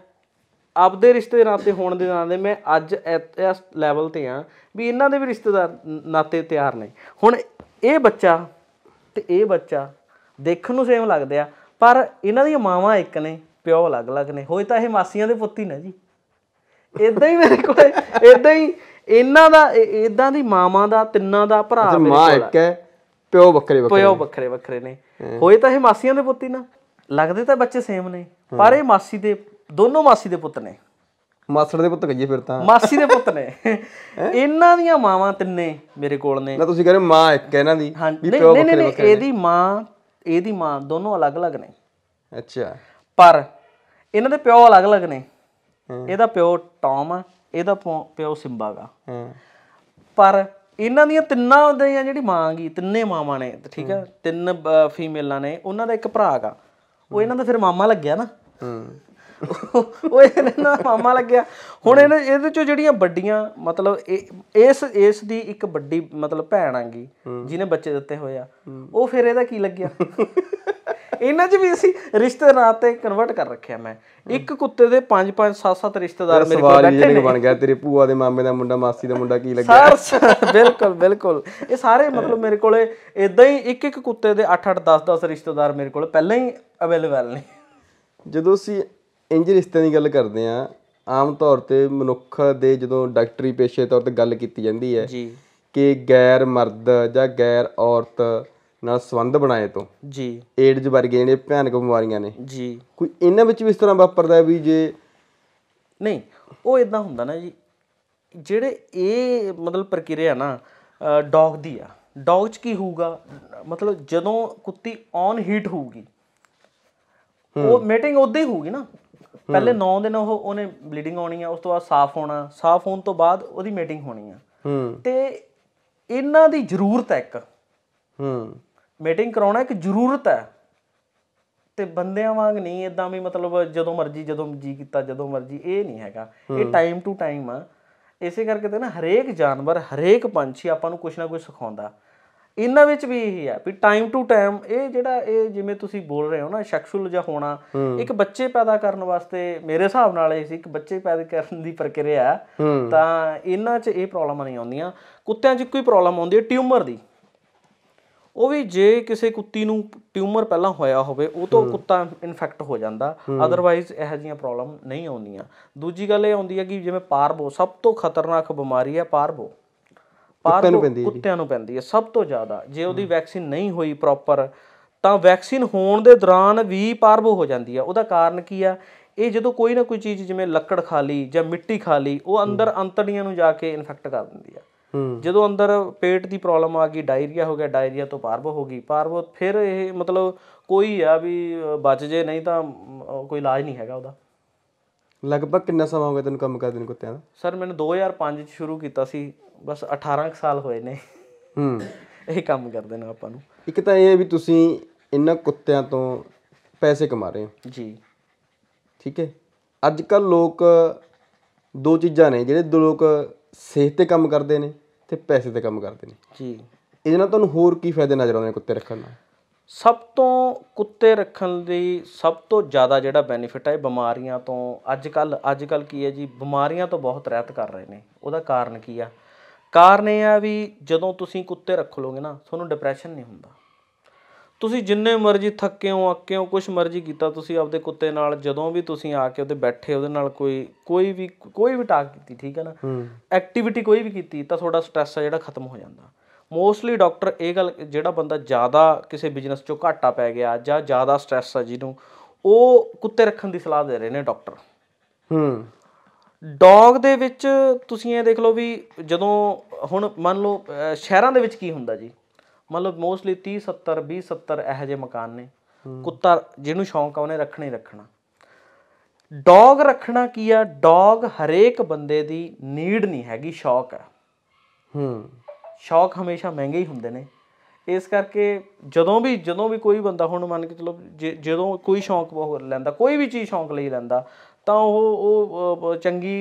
ਆਪਦੇ ਰਿਸ਼ਤੇ ਨਾਤੇ ਹੋਣ ਦੇ ਨਾਤੇ ਮੈਂ ਅੱਜ ਇਸ ਲੈਵਲ ਤੇ ਆ ਵੀ ਇਹਨਾਂ ਦੇ ਵੀ ਰਿਸ਼ਤੇਦਾਰ ਨਾਤੇ ਤਿਆਰ ਨੇ ਹੁਣ ਇਹ ਬੱਚਾ ਤੇ ਇਹ ਬੱਚਾ ਦੇਖਣ ਨੂੰ ਸੇਮ ਲੱਗਦੇ ਆ ਪਰ ਇਹਨਾਂ ਦੀਆਂ ਮਾਵਾਂ ਇੱਕ ਨੇ ਪਿਓ ਅਲੱਗ-ਅਲੱਗ ਨੇ ਹੋਏ ਤਾਂ ਇਹ ਮਾਸੀਆਂ ਦੇ ਪੁੱਤ ਹੀ ਨੇ ਜੀ ਇਦਾਂ ਹੀ ਮੇਰੇ ਕੋਲੇ ਇਦਾਂ ਹੀ ਇਹਨਾਂ ਦਾ ਇਦਾਂ ਦੀ ਮਾਵਾਂ ਦਾ ਤਿੰਨਾਂ ਦਾ ਭਰਾ ਮੇਰੇ ਮਾਂ ਇੱਕ ਹੈ ਪਿਓ ਵੱਖਰੇ ਵੱਖਰੇ ਪਿਓ ਵੱਖਰੇ ਵੱਖਰੇ ਨੇ ਹੋਏ ਤਾਂ ਇਹ ਮਾਸੀਆਂ ਦੇ ਪੁੱਤ ਹੀ ਨਾ ਲੱਗਦੇ ਤਾਂ ਬੱਚੇ ਸੇਮ ਨੇ ਪਰ ਇਹ ਮਾਸੀ ਦੇ ਦੋਨੋਂ ਮਾਸੀ ਦੇ ਪੁੱਤ ਨੇ ਮਾਸੜ ਦੇ ਪੁੱਤ ਕਹੀਏ ਫਿਰ ਤਾਂ ਮਾਸੀ ਦੇ ਪੁੱਤ ਨੇ ਇਹਨਾਂ ਦੀਆਂ ਮਾਵਾਂ ਤਿੰਨੇ ਮੇਰੇ ਕੋਲ ਨੇ ਨਾ ਤੁਸੀਂ ਕਹਿੰਦੇ ਮਾਂ ਇੱਕ ਹੈ ਇਹਨਾਂ ਦੀ ਨਹੀਂ ਨਹੀਂ ਨਹੀਂ ਇਹਦੀ ਮਾਂ ਇਹਦੀ ਮਾਂ ਦੋਨੋਂ ਅਲੱਗ-ਅਲੱਗ ਨੇ ਅੱਛਾ ਪਰ ਇਹਨਾਂ ਦੇ ਪਿਓ ਅਲੱਗ-ਅਲੱਗ ਨੇ ਇਹਦਾ ਪਿਓ ਟੌਮ ਆ ਇਹਦਾ ਪਿਓ ਸਿੰਬਾ ਹਾਂ ਪਰ ਇਹਨਾਂ ਦੀਆਂ ਤਿੰਨਾਂ ਦੀਆਂ ਜਿਹੜੀ ਮਾਂ ਗਈ ਤਿੰਨੇ ਮਾਵਾਂ ਨੇ ਠੀਕ ਹੈ ਤਿੰਨ ਫੀਮੇਲਾਂ ਨੇ ਉਹਨਾਂ ਦਾ ਇੱਕ ਭਰਾ ਉਹ ਇਹਨਾਂ ਦਾ ਫਿਰ ਮਾਮਾ ਲੱਗਿਆ ਨਾ ਹੂੰ ਉਹ ਇਹਨਾਂ ਦਾ ਮਾਮਾ ਲੱਗਿਆ ਹੁਣ ਇਹਨਾਂ ਇਹਦੇ ਚੋਂ ਜਿਹੜੀਆਂ ਵੱਡੀਆਂ ਮਤਲਬ ਇਸ ਇਸ ਦੀ ਇੱਕ ਵੱਡੀ ਮਤਲਬ ਭੈਣ ਆਂਗੀ ਜਿਹਨੇ ਬੱਚੇ ਦਿੱਤੇ ਹੋਏ ਆ ਉਹ ਫਿਰ ਇਹਦਾ ਕੀ ਲੱਗਿਆ ਇਹਨਾਂ 'ਚ ਵੀ ਅਸੀਂ ਰਿਸ਼ਤੇ ਤੇ ਕਨਵਰਟ ਕਰ ਰੱਖਿਆ ਮੈਂ ਇੱਕ ਕੁੱਤੇ ਦੇ 5 5 7 7 ਰਿਸ਼ਤੇਦਾਰ ਮੇਰੇ ਕੋਲ ਬੈਠੇ ਨੇ ਬਣ ਗਿਆ ਤੇਰੇ ਭੂਆ ਦੇ ਮਾਮੇ ਦਾ ਮੁੰਡਾ ਮਾਸੀ ਦਾ ਮੁੰਡਾ ਕੀ ਲੱਗਿਆ ਸਰ ਬਿਲਕੁਲ ਬਿਲਕੁਲ ਇਹ ਸਾਰੇ ਮਤਲਬ ਮੇਰੇ ਕੋਲੇ ਇਦਾਂ ਹੀ ਇੱਕ ਇੱਕ ਕੁੱਤੇ ਦੇ 8 8 10 10 ਰਿਸ਼ਤੇਦਾਰ ਮੇਰੇ ਕੋਲ ਪਹਿਲਾਂ ਹੀ ਅਵੇਲੇਬਲ ਨੇ ਜਦੋਂ ਅਸੀਂ ਇੰਝ ਰਿਸ਼ਤਿਆਂ ਦੀ ਗੱਲ ਕਰਦੇ ਆ ਆਮ ਤੌਰ ਤੇ ਮਨੁੱਖ ਦੇ ਜਦੋਂ ਡਾਕਟਰੀ ਪੇਸ਼ੇ ਤੌਰ ਤੇ ਗੱਲ ਕੀਤੀ ਜਾਂਦੀ ਹੈ ਜੀ ਕਿ ਗੈਰ ਮਰਦ ਜਾਂ ਗੈਰ ਔਰਤ ਨਾਲ ਸੰਬੰਧ ਬਣਾਏ ਤੋਂ ਜੀ ਏਡਜ਼ ਵਰਗੇ ਜਿਹੜੇ ਭਿਆਨਕ ਬਿਮਾਰੀਆਂ ਨੇ ਜੀ ਕੋਈ ਇਹਨਾਂ ਵਿੱਚ ਵੀ ਇਸ ਤਰ੍ਹਾਂ ਵਾਪਰਦਾ ਹੈ ਵੀ ਜੇ ਨਹੀਂ ਉਹ ਇਦਾਂ ਹੁੰਦਾ ਨਾ ਜੀ ਜਿਹੜੇ ਇਹ ਮਤਲਬ ਪ੍ਰਕਿਰਿਆ ਨਾ ਡੌਗ ਦੀ ਆ ਡੌਗ 'ਚ ਕੀ ਹੋਊਗਾ ਮਤਲਬ ਜਦੋਂ ਕੁੱਤੀ ਔਨ ਹੀਟ ਹੋਊਗੀ ਉਹ ਮੀਟਿੰਗ ਉਦਾਂ ਹੀ ਹੋਊਗੀ ਨਾ ਪਹਿਲੇ 9 ਦਿਨ ਉਹ ਉਹਨੇ ਬਲੀਡਿੰਗ ਆਉਣੀ ਆ ਉਸ ਤੋਂ ਬਾਅਦ ਸਾਫ਼ ਹੋਣਾ ਸਾਫ਼ ਹੋਣ ਤੋਂ ਬਾਅਦ ਉਹਦੀ ਮੀਟਿੰਗ ਹੋਣੀ ਆ ਹੂੰ ਤੇ ਇਹਨਾਂ ਦੀ ਜ਼ਰੂਰਤ ਹੈ ਇੱਕ ਹੂੰ ਮੀਟਿੰਗ ਕਰਾਉਣਾ ਇੱਕ ਜ਼ਰੂਰਤ ਹੈ ਤੇ ਬੰਦਿਆਂ ਵਾਂਗ ਨਹੀਂ ਇਦਾਂ ਵੀ ਮਤਲਬ ਜਦੋਂ ਮਰਜੀ ਜਦੋਂ ਜੀ ਕੀਤਾ ਜਦੋਂ ਮਰਜੀ ਇਹ ਨਹੀਂ ਹੈਗਾ ਇਹ ਟਾਈਮ ਟੂ ਟਾਈਮ ਆ ਇਸੇ ਕਰਕੇ ਤੇ ਨਾ ਹਰੇਕ ਜਾਨਵਰ ਹਰੇਕ ਪੰਛੀ ਆਪਾਂ ਨੂੰ ਕੁਝ ਨਾ ਕੁਝ ਸਿਖਾਉਂਦਾ ਇਹਨਾਂ ਵਿੱਚ ਵੀ ਇਹੀ ਹੈ ਵੀ ਟਾਈਮ ਟੂ ਟਾਈਮ ਇਹ ਜਿਹੜਾ ਇਹ ਜਿਵੇਂ ਤੁਸੀਂ ਬੋਲ ਰਹੇ ਹੋ ਨਾ ਸ਼ਖਸੁਲ ਜਾਂ ਹੋਣਾ ਇੱਕ ਬੱਚੇ ਪੈਦਾ ਕਰਨ ਵਾਸਤੇ ਮੇਰੇ ਹਿਸਾਬ ਨਾਲ ਇਹ ਸੀ ਇੱਕ ਬੱਚੇ ਪੈਦਾ ਕਰਨ ਦੀ ਪ੍ਰਕਿਰਿਆ ਤਾਂ ਇਹਨਾਂ 'ਚ ਇਹ ਪ੍ਰੋਬਲਮਾਂ ਨਹੀਂ ਆਉਂਦੀਆਂ ਕੁੱਤਿਆਂ 'ਚ ਕੋਈ ਪ੍ਰੋਬਲਮ ਆਉਂਦੀ ਹੈ ਟਿਊਮਰ ਦੀ ਉਹ ਵੀ ਜੇ ਕਿਸੇ ਕੁੱਤੀ ਨੂੰ ਟਿਊਮਰ ਪਹਿਲਾਂ ਹੋਇਆ ਹੋਵੇ ਉਹ ਤੋਂ ਕੁੱਤਾ ਇਨਫੈਕਟ ਹੋ ਜਾਂਦਾ ਆਦਰਵਾਇਜ਼ ਇਹ ਜੀਆਂ ਪ੍ਰੋਬਲਮ ਨਹੀਂ ਆਉਂਦੀਆਂ ਦੂਜੀ ਗੱਲ ਇਹ ਆਉਂਦੀ ਹੈ ਕਿ ਜਿਵੇਂ ਪਾਰਬੋ ਸਭ ਤੋਂ ਖਤਰਨਾਕ ਬਿਮਾਰੀ ਹੈ ਪਾਰਬੋ ਪਾਰ ਕੁੱਤਿਆਂ ਨੂੰ ਪੈਂਦੀ ਹੈ ਸਭ ਤੋਂ ਜ਼ਿਆਦਾ ਜੇ ਉਹਦੀ ਵੈਕਸੀਨ ਨਹੀਂ ਹੋਈ ਪ੍ਰੋਪਰ ਤਾਂ ਵੈਕਸੀਨ ਹੋਣ ਦੇ ਦੌਰਾਨ ਵੀ ਪਾਰਵੋ ਹੋ ਜਾਂਦੀ ਹੈ ਉਹਦਾ ਕਾਰਨ ਕੀ ਆ ਇਹ ਜਦੋਂ ਕੋਈ ਨਾ ਕੋਈ ਚੀਜ਼ ਜਿਵੇਂ ਲੱਕੜ ਖਾ ਲਈ ਜਾਂ ਮਿੱਟੀ ਖਾ ਲਈ ਉਹ ਅੰਦਰ ਅੰਤੜੀਆਂ ਨੂੰ ਜਾ ਕੇ ਇਨਫੈਕਟ ਕਰ ਦਿੰਦੀ ਆ ਜਦੋਂ ਅੰਦਰ ਪੇਟ ਦੀ ਪ੍ਰੋਬਲਮ ਆ ਗਈ ਡਾਇਰੀਆ ਹੋ ਗਿਆ ਡਾਇਰੀਆ ਤੋਂ ਪਾਰਵੋ ਹੋ ਗਈ ਪਾਰਵੋ ਫਿਰ ਇਹ ਮਤਲਬ ਕੋਈ ਆ ਵੀ ਬਚ ਜੇ ਨਹੀਂ ਤਾਂ ਕੋਈ ਇਲਾਜ ਨਹੀਂ ਹੈਗਾ ਉਹਦਾ ਲਗਭਗ ਕਿੰਨਾ ਸਮਾਂ ਹੋ ਗਿਆ ਤੈਨੂੰ ਕੰਮ ਕਰਦੇ ਨੂੰ ਕੁੱਤਿਆਂ ਦਾ ਸਰ ਮੈਨੂੰ 2005 ਚ ਸ਼ੁਰੂ ਕੀਤਾ ਸੀ ਬਸ 18 ਸਾਲ ਹੋਏ ਨੇ ਹੂੰ ਇਹ ਕੰਮ ਕਰਦੇ ਨੇ ਆਪਾਂ ਨੂੰ ਇੱਕ ਤਾਂ ਇਹ ਹੈ ਵੀ ਤੁਸੀਂ ਇਹਨਾਂ ਕੁੱਤਿਆਂ ਤੋਂ ਪੈਸੇ ਕਮਾ ਰਹੇ ਹੋ ਜੀ ਠੀਕ ਹੈ ਅੱਜ ਕੱਲ ਲੋਕ ਦੋ ਚੀਜ਼ਾਂ ਨੇ ਜਿਹੜੇ ਦੋ ਲੋਕ ਸਿਹਤ ਤੇ ਕੰਮ ਕਰਦੇ ਨੇ ਤੇ ਪੈਸੇ ਤੇ ਕੰਮ ਕਰਦੇ ਨੇ ਜੀ ਇਹਦੇ ਨਾਲ ਤੁਹਾਨੂੰ ਹੋਰ ਕੀ ਫਾਇਦੇ ਨਜ਼ਰ ਆਉਂਦੇ ਨੇ ਕੁੱਤੇ ਰੱਖਣ ਨਾਲ ਸਭ ਤੋਂ ਕੁੱਤੇ ਰੱਖਣ ਦੀ ਸਭ ਤੋਂ ਜ਼ਿਆਦਾ ਜਿਹੜਾ ਬੈਨੀਫਿਟ ਹੈ ਬਿਮਾਰੀਆਂ ਤੋਂ ਅੱਜ ਕੱਲ ਅੱਜ ਕੱਲ ਕੀ ਹੈ ਜੀ ਬਿਮਾਰੀਆਂ ਤੋਂ ਬਹੁਤ ਰਹਿਤ ਕਰ ਰਹੇ ਨੇ ਉਹਦਾ ਕਾਰਨ ਕੀ ਆ ਕਾਰਨ ਇਹ ਆ ਵੀ ਜਦੋਂ ਤੁਸੀਂ ਕੁੱਤੇ ਰੱਖ ਲੋਗੇ ਨਾ ਤੁਹਾਨੂੰ ਡਿਪਰੈਸ਼ਨ ਨਹੀਂ ਹੁੰਦਾ ਤੁਸੀਂ ਜਿੰਨੇ ਮਰਜ਼ੀ ਥੱਕੇ ਹੋ ਅੱਕੇ ਹੋ ਕੁਝ ਮਰਜ਼ੀ ਕੀਤਾ ਤੁਸੀਂ ਆਪਦੇ ਕੁੱਤੇ ਨਾਲ ਜਦੋਂ ਵੀ ਤੁਸੀਂ ਆ ਕੇ ਉਹਦੇ ਬੈਠੇ ਉਹਦੇ ਨਾਲ ਕੋਈ ਕੋਈ ਵੀ ਕੋਈ ਵੀ ਟਾਕ ਕੀਤੀ ਠੀਕ ਹੈ ਨਾ ਐਕਟੀਵਿਟੀ ਕੋਈ ਵੀ ਕੀਤੀ ਤਾਂ ਤੁਹਾਡਾ ਸਟ੍ਰੈਸ ਆ ਜਿਹੜਾ ਖਤਮ ਹੋ ਜਾਂਦਾ ਮੋਸਟਲੀ ਡਾਕਟਰ ਇਹ ਗੱਲ ਜਿਹੜਾ ਬੰਦਾ ਜ਼ਿਆਦਾ ਕਿਸੇ ਬਿਜ਼ਨਸ 'ਚੋਂ ਘਾਟਾ ਪੈ ਗਿਆ ਜਾਂ ਜ਼ਿਆਦਾ ਸਟ्रेस ਆ ਜਿਹਨੂੰ ਉਹ ਕੁੱਤੇ ਰੱਖਣ ਦੀ ਸਲਾਹ ਦੇ ਰਹੇ ਨੇ ਡਾਕਟਰ ਹੂੰ ਡੌਗ ਦੇ ਵਿੱਚ ਤੁਸੀਂ ਇਹ ਦੇਖ ਲਓ ਵੀ ਜਦੋਂ ਹੁਣ ਮੰਨ ਲਓ ਸ਼ਹਿਰਾਂ ਦੇ ਵਿੱਚ ਕੀ ਹੁੰਦਾ ਜੀ ਮੰਨ ਲਓ ਮੋਸਟਲੀ 30 70 20 70 ਇਹੋ ਜਿਹੇ ਮਕਾਨ ਨੇ ਕੁੱਤਾ ਜਿਹਨੂੰ ਸ਼ੌਂਕ ਆ ਉਹਨੇ ਰੱਖਣਾ ਹੀ ਰੱਖਣਾ ਡੌਗ ਰੱਖਣਾ ਕੀ ਆ ਡੌਗ ਹਰੇਕ ਬੰਦੇ ਦੀ ਨੀਡ ਨਹੀਂ ਹੈਗੀ ਸ਼ੌਕ ਆ ਹੂੰ ਸ਼ੌਕ ਹਮੇਸ਼ਾ ਮਹਿੰਗੇ ਹੀ ਹੁੰਦੇ ਨੇ ਇਸ ਕਰਕੇ ਜਦੋਂ ਵੀ ਜਦੋਂ ਵੀ ਕੋਈ ਬੰਦਾ ਹੁਣ ਮੰਨ ਕੇ ਚਲੋ ਜਦੋਂ ਕੋਈ ਸ਼ੌਂਕ ਹੋਰ ਲੈਂਦਾ ਕੋਈ ਵੀ ਚੀਜ਼ ਸ਼ੌਂਕ ਲਈ ਲੈਂਦਾ ਤਾਂ ਉਹ ਉਹ ਚੰਗੀ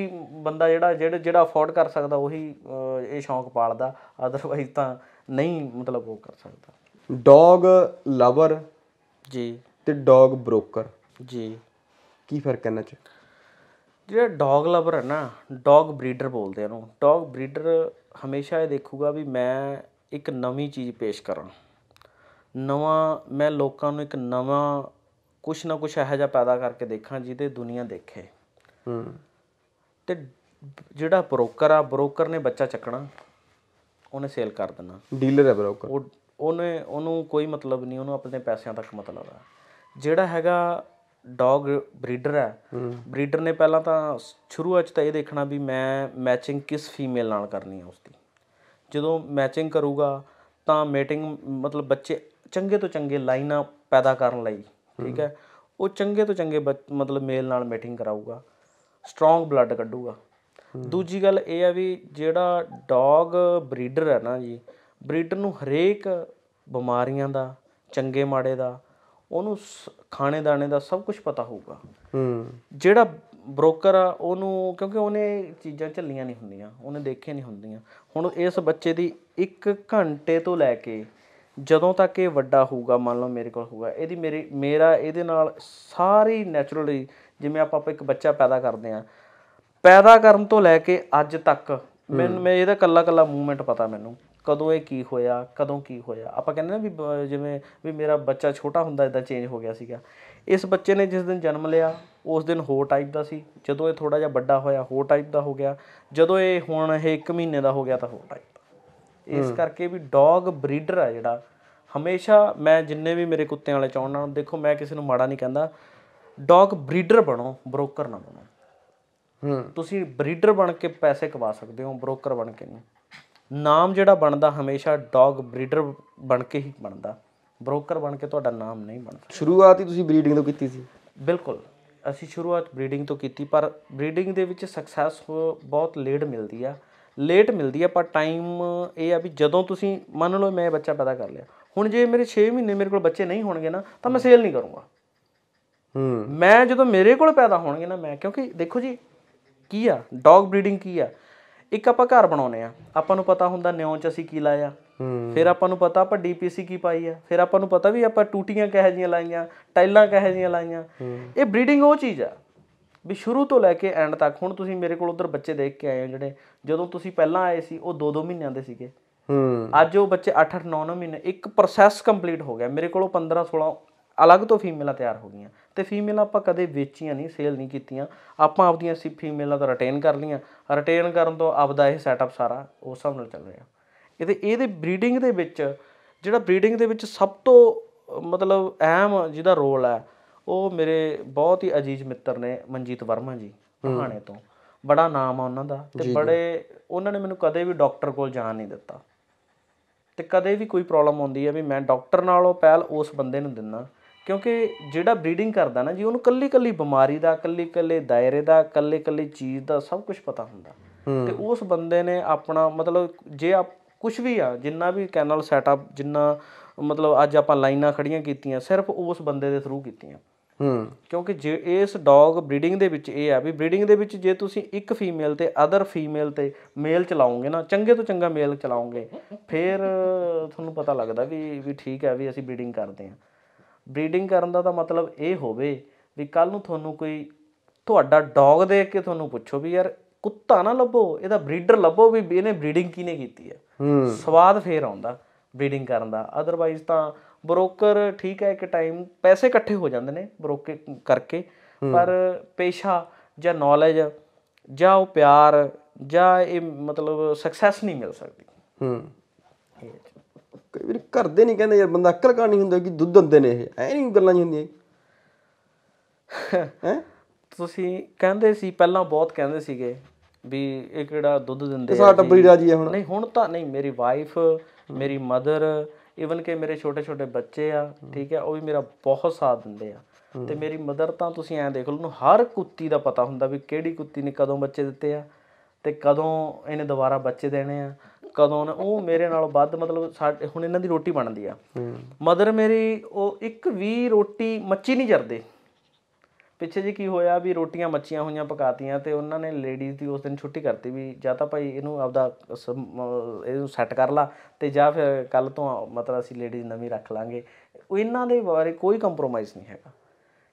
ਬੰਦਾ ਜਿਹੜਾ ਜਿਹੜਾ ਜਿਹੜਾ ਅਫੋਰਡ ਕਰ ਸਕਦਾ ਉਹੀ ਇਹ ਸ਼ੌਂਕ ਪਾਲਦਾ ਅਦਰਵਾਈਜ਼ ਤਾਂ ਨਹੀਂ ਮਤਲਬ ਉਹ ਕਰ ਸਕਦਾ ਡੌਗ ਲਵਰ ਜੀ ਤੇ ਡੌਗ ਬ੍ਰੋਕਰ ਜੀ ਕੀ ਫਰਕ ਹੈ ਇਹਨਾਂ 'ਚ ਜਿਹੜਾ ਡੌਗ ਲਵਰ ਹੈ ਨਾ ਡੌਗ ਬਰੀਡਰ ਬੋਲਦੇ ਆ ਉਹਨੂੰ ਡੌਗ ਬਰੀਡਰ ਹਮੇਸ਼ਾ ਇਹ ਦੇਖੂਗਾ ਵੀ ਮੈਂ ਇੱਕ ਨਵੀਂ ਚੀਜ਼ ਪੇਸ਼ ਕਰਾਂ ਨਵਾਂ ਮੈਂ ਲੋਕਾਂ ਨੂੰ ਇੱਕ ਨਵਾਂ ਕੁਛ ਨਾ ਕੁਛ ਇਹੋ ਜਿਹਾ ਪੈਦਾ ਕਰਕੇ ਦੇਖਾਂ ਜਿਹਦੇ ਦੁਨੀਆ ਦੇਖੇ ਹੂੰ ਤੇ ਜਿਹੜਾ ਬ੍ਰੋਕਰ ਆ ਬ੍ਰੋਕਰ ਨੇ ਬੱਚਾ ਚੱਕਣਾ ਉਹਨੇ ਸੇਲ ਕਰ ਦੇਣਾ ਡੀਲਰ ਹੈ ਬ੍ਰੋਕਰ ਉਹ ਉਹਨੇ ਉਹਨੂੰ ਕੋਈ ਮਤਲਬ ਨਹੀਂ ਉਹਨੂੰ ਆਪਣੇ ਪੈਸਿਆਂ ਤੱਕ ਮਤਲਬ ਆ ਜਿਹੜਾ ਹੈਗਾ ਡੌਗ ਬਰੀਡਰ ਹੈ ਬਰੀਡਰ ਨੇ ਪਹਿਲਾਂ ਤਾਂ ਸ਼ੁਰੂਆਤ ਤਾਂ ਇਹ ਦੇਖਣਾ ਵੀ ਮੈਂ ਮੈਚਿੰਗ ਕਿਸ ਫੀਮੇਲ ਨਾਲ ਕਰਨੀ ਹੈ ਉਸਦੀ ਜਦੋਂ ਮੈਚਿੰਗ ਕਰੂਗਾ ਤਾਂ ਮੀਟਿੰਗ ਮਤਲਬ ਬੱਚੇ ਚੰਗੇ ਤੋਂ ਚੰਗੇ ਲਾਈਨਾਂ ਪੈਦਾ ਕਰਨ ਲਈ ਠੀਕ ਹੈ ਉਹ ਚੰਗੇ ਤੋਂ ਚੰਗੇ ਮਤਲਬ ਮੇਲ ਨਾਲ ਮੀਟਿੰਗ ਕਰਾਊਗਾ ਸਟਰੋਂਗ ਬਲੱਡ ਕੱਢੂਗਾ ਦੂਜੀ ਗੱਲ ਇਹ ਆ ਵੀ ਜਿਹੜਾ ਡੌਗ ਬਰੀਡਰ ਹੈ ਨਾ ਜੀ ਬਰੀਡਰ ਨੂੰ ਹਰੇਕ ਬਿਮਾਰੀਆਂ ਦਾ ਚੰਗੇ ਮਾੜੇ ਦਾ ਉਹਨੂੰ ਖਾਣੇ ਦਾਣੇ ਦਾ ਸਭ ਕੁਝ ਪਤਾ ਹੋਊਗਾ ਹੂੰ ਜਿਹੜਾ ਬ੍ਰੋਕਰ ਆ ਉਹਨੂੰ ਕਿਉਂਕਿ ਉਹਨੇ ਚੀਜ਼ਾਂ ਝੱਲੀਆਂ ਨਹੀਂ ਹੁੰਦੀਆਂ ਉਹਨੇ ਦੇਖੇ ਨਹੀਂ ਹੁੰਦੀਆਂ ਹੁਣ ਇਸ ਬੱਚੇ ਦੀ 1 ਘੰਟੇ ਤੋਂ ਲੈ ਕੇ ਜਦੋਂ ਤੱਕ ਇਹ ਵੱਡਾ ਹੋਊਗਾ ਮੰਨ ਲਓ ਮੇਰੇ ਕੋਲ ਹੋਊਗਾ ਇਹਦੀ ਮੇਰੀ ਮੇਰਾ ਇਹਦੇ ਨਾਲ ਸਾਰੀ ਨੈਚੁਰਲੀ ਜਿਵੇਂ ਆਪਾਂ ਇੱਕ ਬੱਚਾ ਪੈਦਾ ਕਰਦੇ ਆ ਪੈਦਾ ਕਰਨ ਤੋਂ ਲੈ ਕੇ ਅੱਜ ਤੱਕ ਮੈਨੂੰ ਮੈਂ ਇਹਦਾ ਕੱਲਾ ਕੱਲਾ ਮੂਵਮੈਂਟ ਪਤਾ ਮੈਨੂੰ ਕਦੋਂ ਇਹ ਕੀ ਹੋਇਆ ਕਦੋਂ ਕੀ ਹੋਇਆ ਆਪਾਂ ਕਹਿੰਦੇ ਨਾ ਵੀ ਜਿਵੇਂ ਵੀ ਮੇਰਾ ਬੱਚਾ ਛੋਟਾ ਹੁੰਦਾ ਇਦਾਂ ਚੇਂਜ ਹੋ ਗਿਆ ਸੀਗਾ ਇਸ ਬੱਚੇ ਨੇ ਜਿਸ ਦਿਨ ਜਨਮ ਲਿਆ ਉਸ ਦਿਨ ਹੋਰ ਟਾਈਪ ਦਾ ਸੀ ਜਦੋਂ ਇਹ ਥੋੜਾ ਜਿਹਾ ਵੱਡਾ ਹੋਇਆ ਹੋਰ ਟਾਈਪ ਦਾ ਹੋ ਗਿਆ ਜਦੋਂ ਇਹ ਹੁਣ ਇਹ 1 ਮਹੀਨੇ ਦਾ ਹੋ ਗਿਆ ਤਾਂ ਹੋਰ ਟਾਈਪ ਇਸ ਕਰਕੇ ਵੀ ਡੌਗ ਬਰੀਡਰ ਆ ਜਿਹੜਾ ਹਮੇਸ਼ਾ ਮੈਂ ਜਿੰਨੇ ਵੀ ਮੇਰੇ ਕੁੱਤਿਆਂ ਵਾਲੇ ਚਾਹਣ ਨਾਲ ਦੇਖੋ ਮੈਂ ਕਿਸੇ ਨੂੰ ਮਾੜਾ ਨਹੀਂ ਕਹਿੰਦਾ ਡੌਗ ਬਰੀਡਰ ਬਣੋ ਬ੍ਰੋਕਰ ਨਾ ਬਣੋ ਹੂੰ ਤੁਸੀਂ ਬਰੀਡਰ ਬਣ ਕੇ ਪੈਸੇ ਕਮਾ ਸਕਦੇ ਹੋ ਬ੍ਰੋਕਰ ਬਣ ਕੇ ਨਹੀਂ ਨਾਮ ਜਿਹੜਾ ਬਣਦਾ ਹਮੇਸ਼ਾ ਡੌਗ ਬਰੀਡਰ ਬਣ ਕੇ ਹੀ ਬਣਦਾ ਬ੍ਰੋਕਰ ਬਣ ਕੇ ਤੁਹਾਡਾ ਨਾਮ ਨਹੀਂ ਬਣਦਾ ਸ਼ੁਰੂਆਤ ਹੀ ਤੁਸੀਂ ਬਰੀਡਿੰਗ ਤੋਂ ਕੀਤੀ ਸੀ ਬਿਲਕੁਲ ਅਸੀਂ ਸ਼ੁਰੂਆਤ ਬਰੀਡਿੰਗ ਤੋਂ ਕੀਤੀ ਪਰ ਬਰੀਡਿੰਗ ਦੇ ਵਿੱਚ ਸਕਸੈਸ ਬਹੁਤ ਲੇਟ ਮਿਲਦੀ ਆ ਲੇਟ ਮਿਲਦੀ ਆ ਪਰ ਟਾਈਮ ਇਹ ਆ ਵੀ ਜਦੋਂ ਤੁਸੀਂ ਮੰਨ ਲਓ ਮੈਂ ਬੱਚਾ ਪੈਦਾ ਕਰ ਲਿਆ ਹੁਣ ਜੇ ਮੇਰੇ 6 ਮਹੀਨੇ ਮੇਰੇ ਕੋਲ ਬੱਚੇ ਨਹੀਂ ਹੋਣਗੇ ਨਾ ਤਾਂ ਮੈਂ ਸੇਲ ਨਹੀਂ ਕਰੂੰਗਾ ਹੂੰ ਮੈਂ ਜਦੋਂ ਮੇਰੇ ਕੋਲ ਪੈਦਾ ਹੋਣਗੇ ਨਾ ਮੈਂ ਕਿਉਂਕਿ ਦੇਖੋ ਜੀ ਕੀ ਆ ਡੌਗ ਬਰੀਡਿੰਗ ਕੀ ਆ ਇੱਕ ਆਪਾਂ ਘਰ ਬਣਾਉਨੇ ਆ ਆਪਾਂ ਨੂੰ ਪਤਾ ਹੁੰਦਾ ਨਿਉਂ ਚ ਅਸੀਂ ਕੀ ਲਾਇਆ ਫਿਰ ਆਪਾਂ ਨੂੰ ਪਤਾ ਆਪਾਂ ਡੀਪੀਸੀ ਕੀ ਪਾਈ ਆ ਫਿਰ ਆਪਾਂ ਨੂੰ ਪਤਾ ਵੀ ਆਪਾਂ ਟੂਟੀਆਂ ਕਹੇ ਜੀਆਂ ਲਾਈਆਂ ਟਾਈਲਾਂ ਕਹੇ ਜੀਆਂ ਲਾਈਆਂ ਇਹ ਬਰੀਡਿੰਗ ਉਹ ਚੀਜ਼ ਆ ਵੀ ਸ਼ੁਰੂ ਤੋਂ ਲੈ ਕੇ ਐਂਡ ਤੱਕ ਹੁਣ ਤੁਸੀਂ ਮੇਰੇ ਕੋਲ ਉਧਰ ਬੱਚੇ ਦੇਖ ਕੇ ਆਏ ਹੋ ਜਿਹੜੇ ਜਦੋਂ ਤੁਸੀਂ ਪਹਿਲਾਂ ਆਏ ਸੀ ਉਹ 2-2 ਮਹੀਨਿਆਂ ਦੇ ਸੀਗੇ ਹੂੰ ਅੱਜ ਉਹ ਬੱਚੇ 8-8 9-9 ਮਹੀਨੇ ਇੱਕ ਪ੍ਰੋਸੈਸ ਕੰਪਲੀਟ ਹੋ ਗਿਆ ਮੇਰੇ ਕੋਲ 15 16 ਅਲੱਗ ਤੋਂ ਫੀਮੇਲਾਂ ਤਿਆਰ ਹੋ ਗਈਆਂ ਤੇ ਫੀਮੇਲ ਆਪਾਂ ਕਦੇ ਵੇਚੀਆਂ ਨਹੀਂ ਸੇਲ ਨਹੀਂ ਕੀਤੀਆਂ ਆਪਾਂ ਆਪਦੀਆਂ ਸੀ ਫੀਮੇਲਾਂ ਦਾ ਰਿਟੇਨ ਕਰ ਲੀਆਂ ਰਿਟੇਨ ਕਰਨ ਤੋਂ ਆਪਦਾ ਇਹ ਸੈਟਅਪ ਸਾਰਾ ਉਸ ਹਿਸਾਬ ਨਾਲ ਚੱਲ ਰਿਹਾ ਇਹਦੇ ਇਹਦੇ ਬਰੀਡਿੰਗ ਦੇ ਵਿੱਚ ਜਿਹੜਾ ਬਰੀਡਿੰਗ ਦੇ ਵਿੱਚ ਸਭ ਤੋਂ ਮਤਲਬ ਅਹਿਮ ਜਿਹਦਾ ਰੋਲ ਹੈ ਉਹ ਮੇਰੇ ਬਹੁਤ ਹੀ ਅਜੀਜ਼ ਮਿੱਤਰ ਨੇ ਮਨਜੀਤ ਵਰਮਾ ਜੀ ਪਹਾਣੇ ਤੋਂ ਬੜਾ ਨਾਮ ਆ ਉਹਨਾਂ ਦਾ ਤੇ ਬੜੇ ਉਹਨਾਂ ਨੇ ਮੈਨੂੰ ਕਦੇ ਵੀ ਡਾਕਟਰ ਕੋਲ ਜਾਣ ਨਹੀਂ ਦਿੱਤਾ ਤੇ ਕਦੇ ਵੀ ਕੋਈ ਪ੍ਰੋਬਲਮ ਹੁੰਦੀ ਹੈ ਵੀ ਮੈਂ ਡਾਕਟਰ ਨਾਲੋਂ ਪਹਿਲ ਉਸ ਬੰਦੇ ਨੂੰ ਦਿੰਦਾ ਕਿਉਂਕਿ ਜਿਹੜਾ ਬਰੀਡਿੰਗ ਕਰਦਾ ਨਾ ਜੀ ਉਹਨੂੰ ਕੱਲੀ ਕੱਲੀ ਬਿਮਾਰੀ ਦਾ ਕੱਲੀ ਕੱਲੇ ਦਾਇਰੇ ਦਾ ਕੱਲੇ ਕੱਲੇ ਚੀਜ਼ ਦਾ ਸਭ ਕੁਝ ਪਤਾ ਹੁੰਦਾ ਤੇ ਉਸ ਬੰਦੇ ਨੇ ਆਪਣਾ ਮਤਲਬ ਜੇ ਆਪ ਕੁਝ ਵੀ ਆ ਜਿੰਨਾ ਵੀ ਕੈਨਲ ਸੈਟਅਪ ਜਿੰਨਾ ਮਤਲਬ ਅੱਜ ਆਪਾਂ ਲਾਈਨਾਂ ਖੜੀਆਂ ਕੀਤੀਆਂ ਸਿਰਫ ਉਸ ਬੰਦੇ ਦੇ ਥਰੂ ਕੀਤੀਆਂ ਹੂੰ ਕਿਉਂਕਿ ਜੇ ਇਸ ਡੌਗ ਬਰੀਡਿੰਗ ਦੇ ਵਿੱਚ ਇਹ ਆ ਵੀ ਬਰੀਡਿੰਗ ਦੇ ਵਿੱਚ ਜੇ ਤੁਸੀਂ ਇੱਕ ਫੀਮੇਲ ਤੇ ਅਦਰ ਫੀਮੇਲ ਤੇ ਮੇਲ ਚਲਾਉਂਗੇ ਨਾ ਚੰਗੇ ਤੋਂ ਚੰਗਾ ਮੇਲ ਚਲਾਉਂਗੇ ਫਿਰ ਤੁਹਾਨੂੰ ਪਤਾ ਲੱਗਦਾ ਵੀ ਵੀ ਠੀਕ ਹੈ ਵੀ ਅਸੀਂ ਬਰੀਡਿੰਗ ਕਰਦੇ ਹਾਂ ਬਰੀਡਿੰਗ ਕਰਨ ਦਾ ਤਾਂ ਮਤਲਬ ਇਹ ਹੋਵੇ ਵੀ ਕੱਲ ਨੂੰ ਤੁਹਾਨੂੰ ਕੋਈ ਤੁਹਾਡਾ ਡੌਗ ਦੇਖ ਕੇ ਤੁਹਾਨੂੰ ਪੁੱਛੋ ਵੀ ਯਾਰ ਕੁੱਤਾ ਨਾ ਲੱਭੋ ਇਹਦਾ ਬਰੀਡਰ ਲੱਭੋ ਵੀ ਇਹਨੇ ਬਰੀਡਿੰਗ ਕਿਨੇ ਕੀਤੀ ਹੈ ਸਵਾਦ ਫੇਰ ਆਉਂਦਾ ਬਰੀਡਿੰਗ ਕਰਨ ਦਾ ਅਦਰਵਾਈਜ਼ ਤਾਂ ਬ੍ਰੋਕਰ ਠੀਕ ਹੈ ਇੱਕ ਟਾਈਮ ਪੈਸੇ ਇਕੱਠੇ ਹੋ ਜਾਂਦੇ ਨੇ ਬ੍ਰੋਕੇ ਕਰਕੇ ਪਰ ਪੇਸ਼ਾ ਜਾਂ ਨੌਲੇਜ ਜਾਂ ਉਹ ਪਿਆਰ ਜਾਂ ਇਹ ਮਤਲਬ ਸਕਸੈਸ ਨਹੀਂ ਮਿਲ ਸਕਦੀ ਹੂੰ ਕਈ ਵਾਰੀ ਘਰ ਦੇ ਨਹੀਂ ਕਹਿੰਦੇ ਯਾਰ ਬੰਦਾ ਅਕਲ ਕਾ ਨਹੀਂ ਹੁੰਦਾ ਕਿ ਦੁੱਧ ਦਿੰਦੇ ਨੇ ਇਹ ਐ ਨਹੀਂ ਗੱਲਾਂ ਨਹੀਂ ਹੁੰਦੀਆਂ ਹੈ ਤੁਸੀਂ ਕਹਿੰਦੇ ਸੀ ਪਹਿਲਾਂ ਬਹੁਤ ਕਹਿੰਦੇ ਸੀਗੇ ਵੀ ਇਹ ਕਿਹੜਾ ਦੁੱਧ ਦਿੰਦੇ ਆ ਸਾਡਾ ਰਾਜੀ ਜੀ ਹੁਣ ਨਹੀਂ ਹੁਣ ਤਾਂ ਨਹੀਂ ਮੇਰੀ ਵਾਈਫ ਮੇਰੀ ਮਦਰ ਇਵਨ ਕਿ ਮੇਰੇ ਛੋਟੇ ਛੋਟੇ ਬੱਚੇ ਆ ਠੀਕ ਹੈ ਉਹ ਵੀ ਮੇਰਾ ਬਹੁਤ ਸਾਥ ਦਿੰਦੇ ਆ ਤੇ ਮੇਰੀ ਮਦਰ ਤਾਂ ਤੁਸੀਂ ਐਂ ਦੇਖ ਲਓ ਉਹਨੂੰ ਹਰ ਕੁੱਤੀ ਦਾ ਪਤਾ ਹੁੰਦਾ ਵੀ ਕਿਹੜੀ ਕੁੱਤੀ ਨੇ ਕਦੋਂ ਬੱਚੇ ਦਿੱਤੇ ਆ ਤੇ ਕਦੋਂ ਇਹਨੇ ਦੁਬਾਰਾ ਬੱਚੇ ਦੇਣੇ ਆ ਕਦੋਂ ਨਾ ਉਹ ਮੇਰੇ ਨਾਲ ਵੱਧ ਮਤਲਬ ਹੁਣ ਇਹਨਾਂ ਦੀ ਰੋਟੀ ਬਣਦੀ ਆ ਮਦਰ ਮੇਰੀ ਉਹ ਇੱਕ ਵੀ ਰੋਟੀ ਮੱਚੀ ਨਹੀਂ ਜਰਦੇ ਪਿੱਛੇ ਜੀ ਕੀ ਹੋਇਆ ਵੀ ਰੋਟੀਆਂ ਮੱਚੀਆਂ ਹੋਈਆਂ ਪਕਾਤੀਆਂ ਤੇ ਉਹਨਾਂ ਨੇ ਲੇਡੀਜ਼ ਦੀ ਉਸ ਦਿਨ ਛੁੱਟੀ ਕਰਤੀ ਵੀ ਜਾਂ ਤਾਂ ਭਾਈ ਇਹਨੂੰ ਆਪਦਾ ਇਹਨੂੰ ਸੈੱਟ ਕਰ ਲਾ ਤੇ ਜਾਂ ਫਿਰ ਕੱਲ ਤੋਂ ਮਤਲਬ ਅਸੀਂ ਲੇਡੀਜ਼ ਨਵੀਂ ਰੱਖ ਲਾਂਗੇ ਇਹਨਾਂ ਦੇ ਬਾਰੇ ਕੋਈ ਕੰਪਰੋਮਾਈਜ਼ ਨਹੀਂ ਹੈਗਾ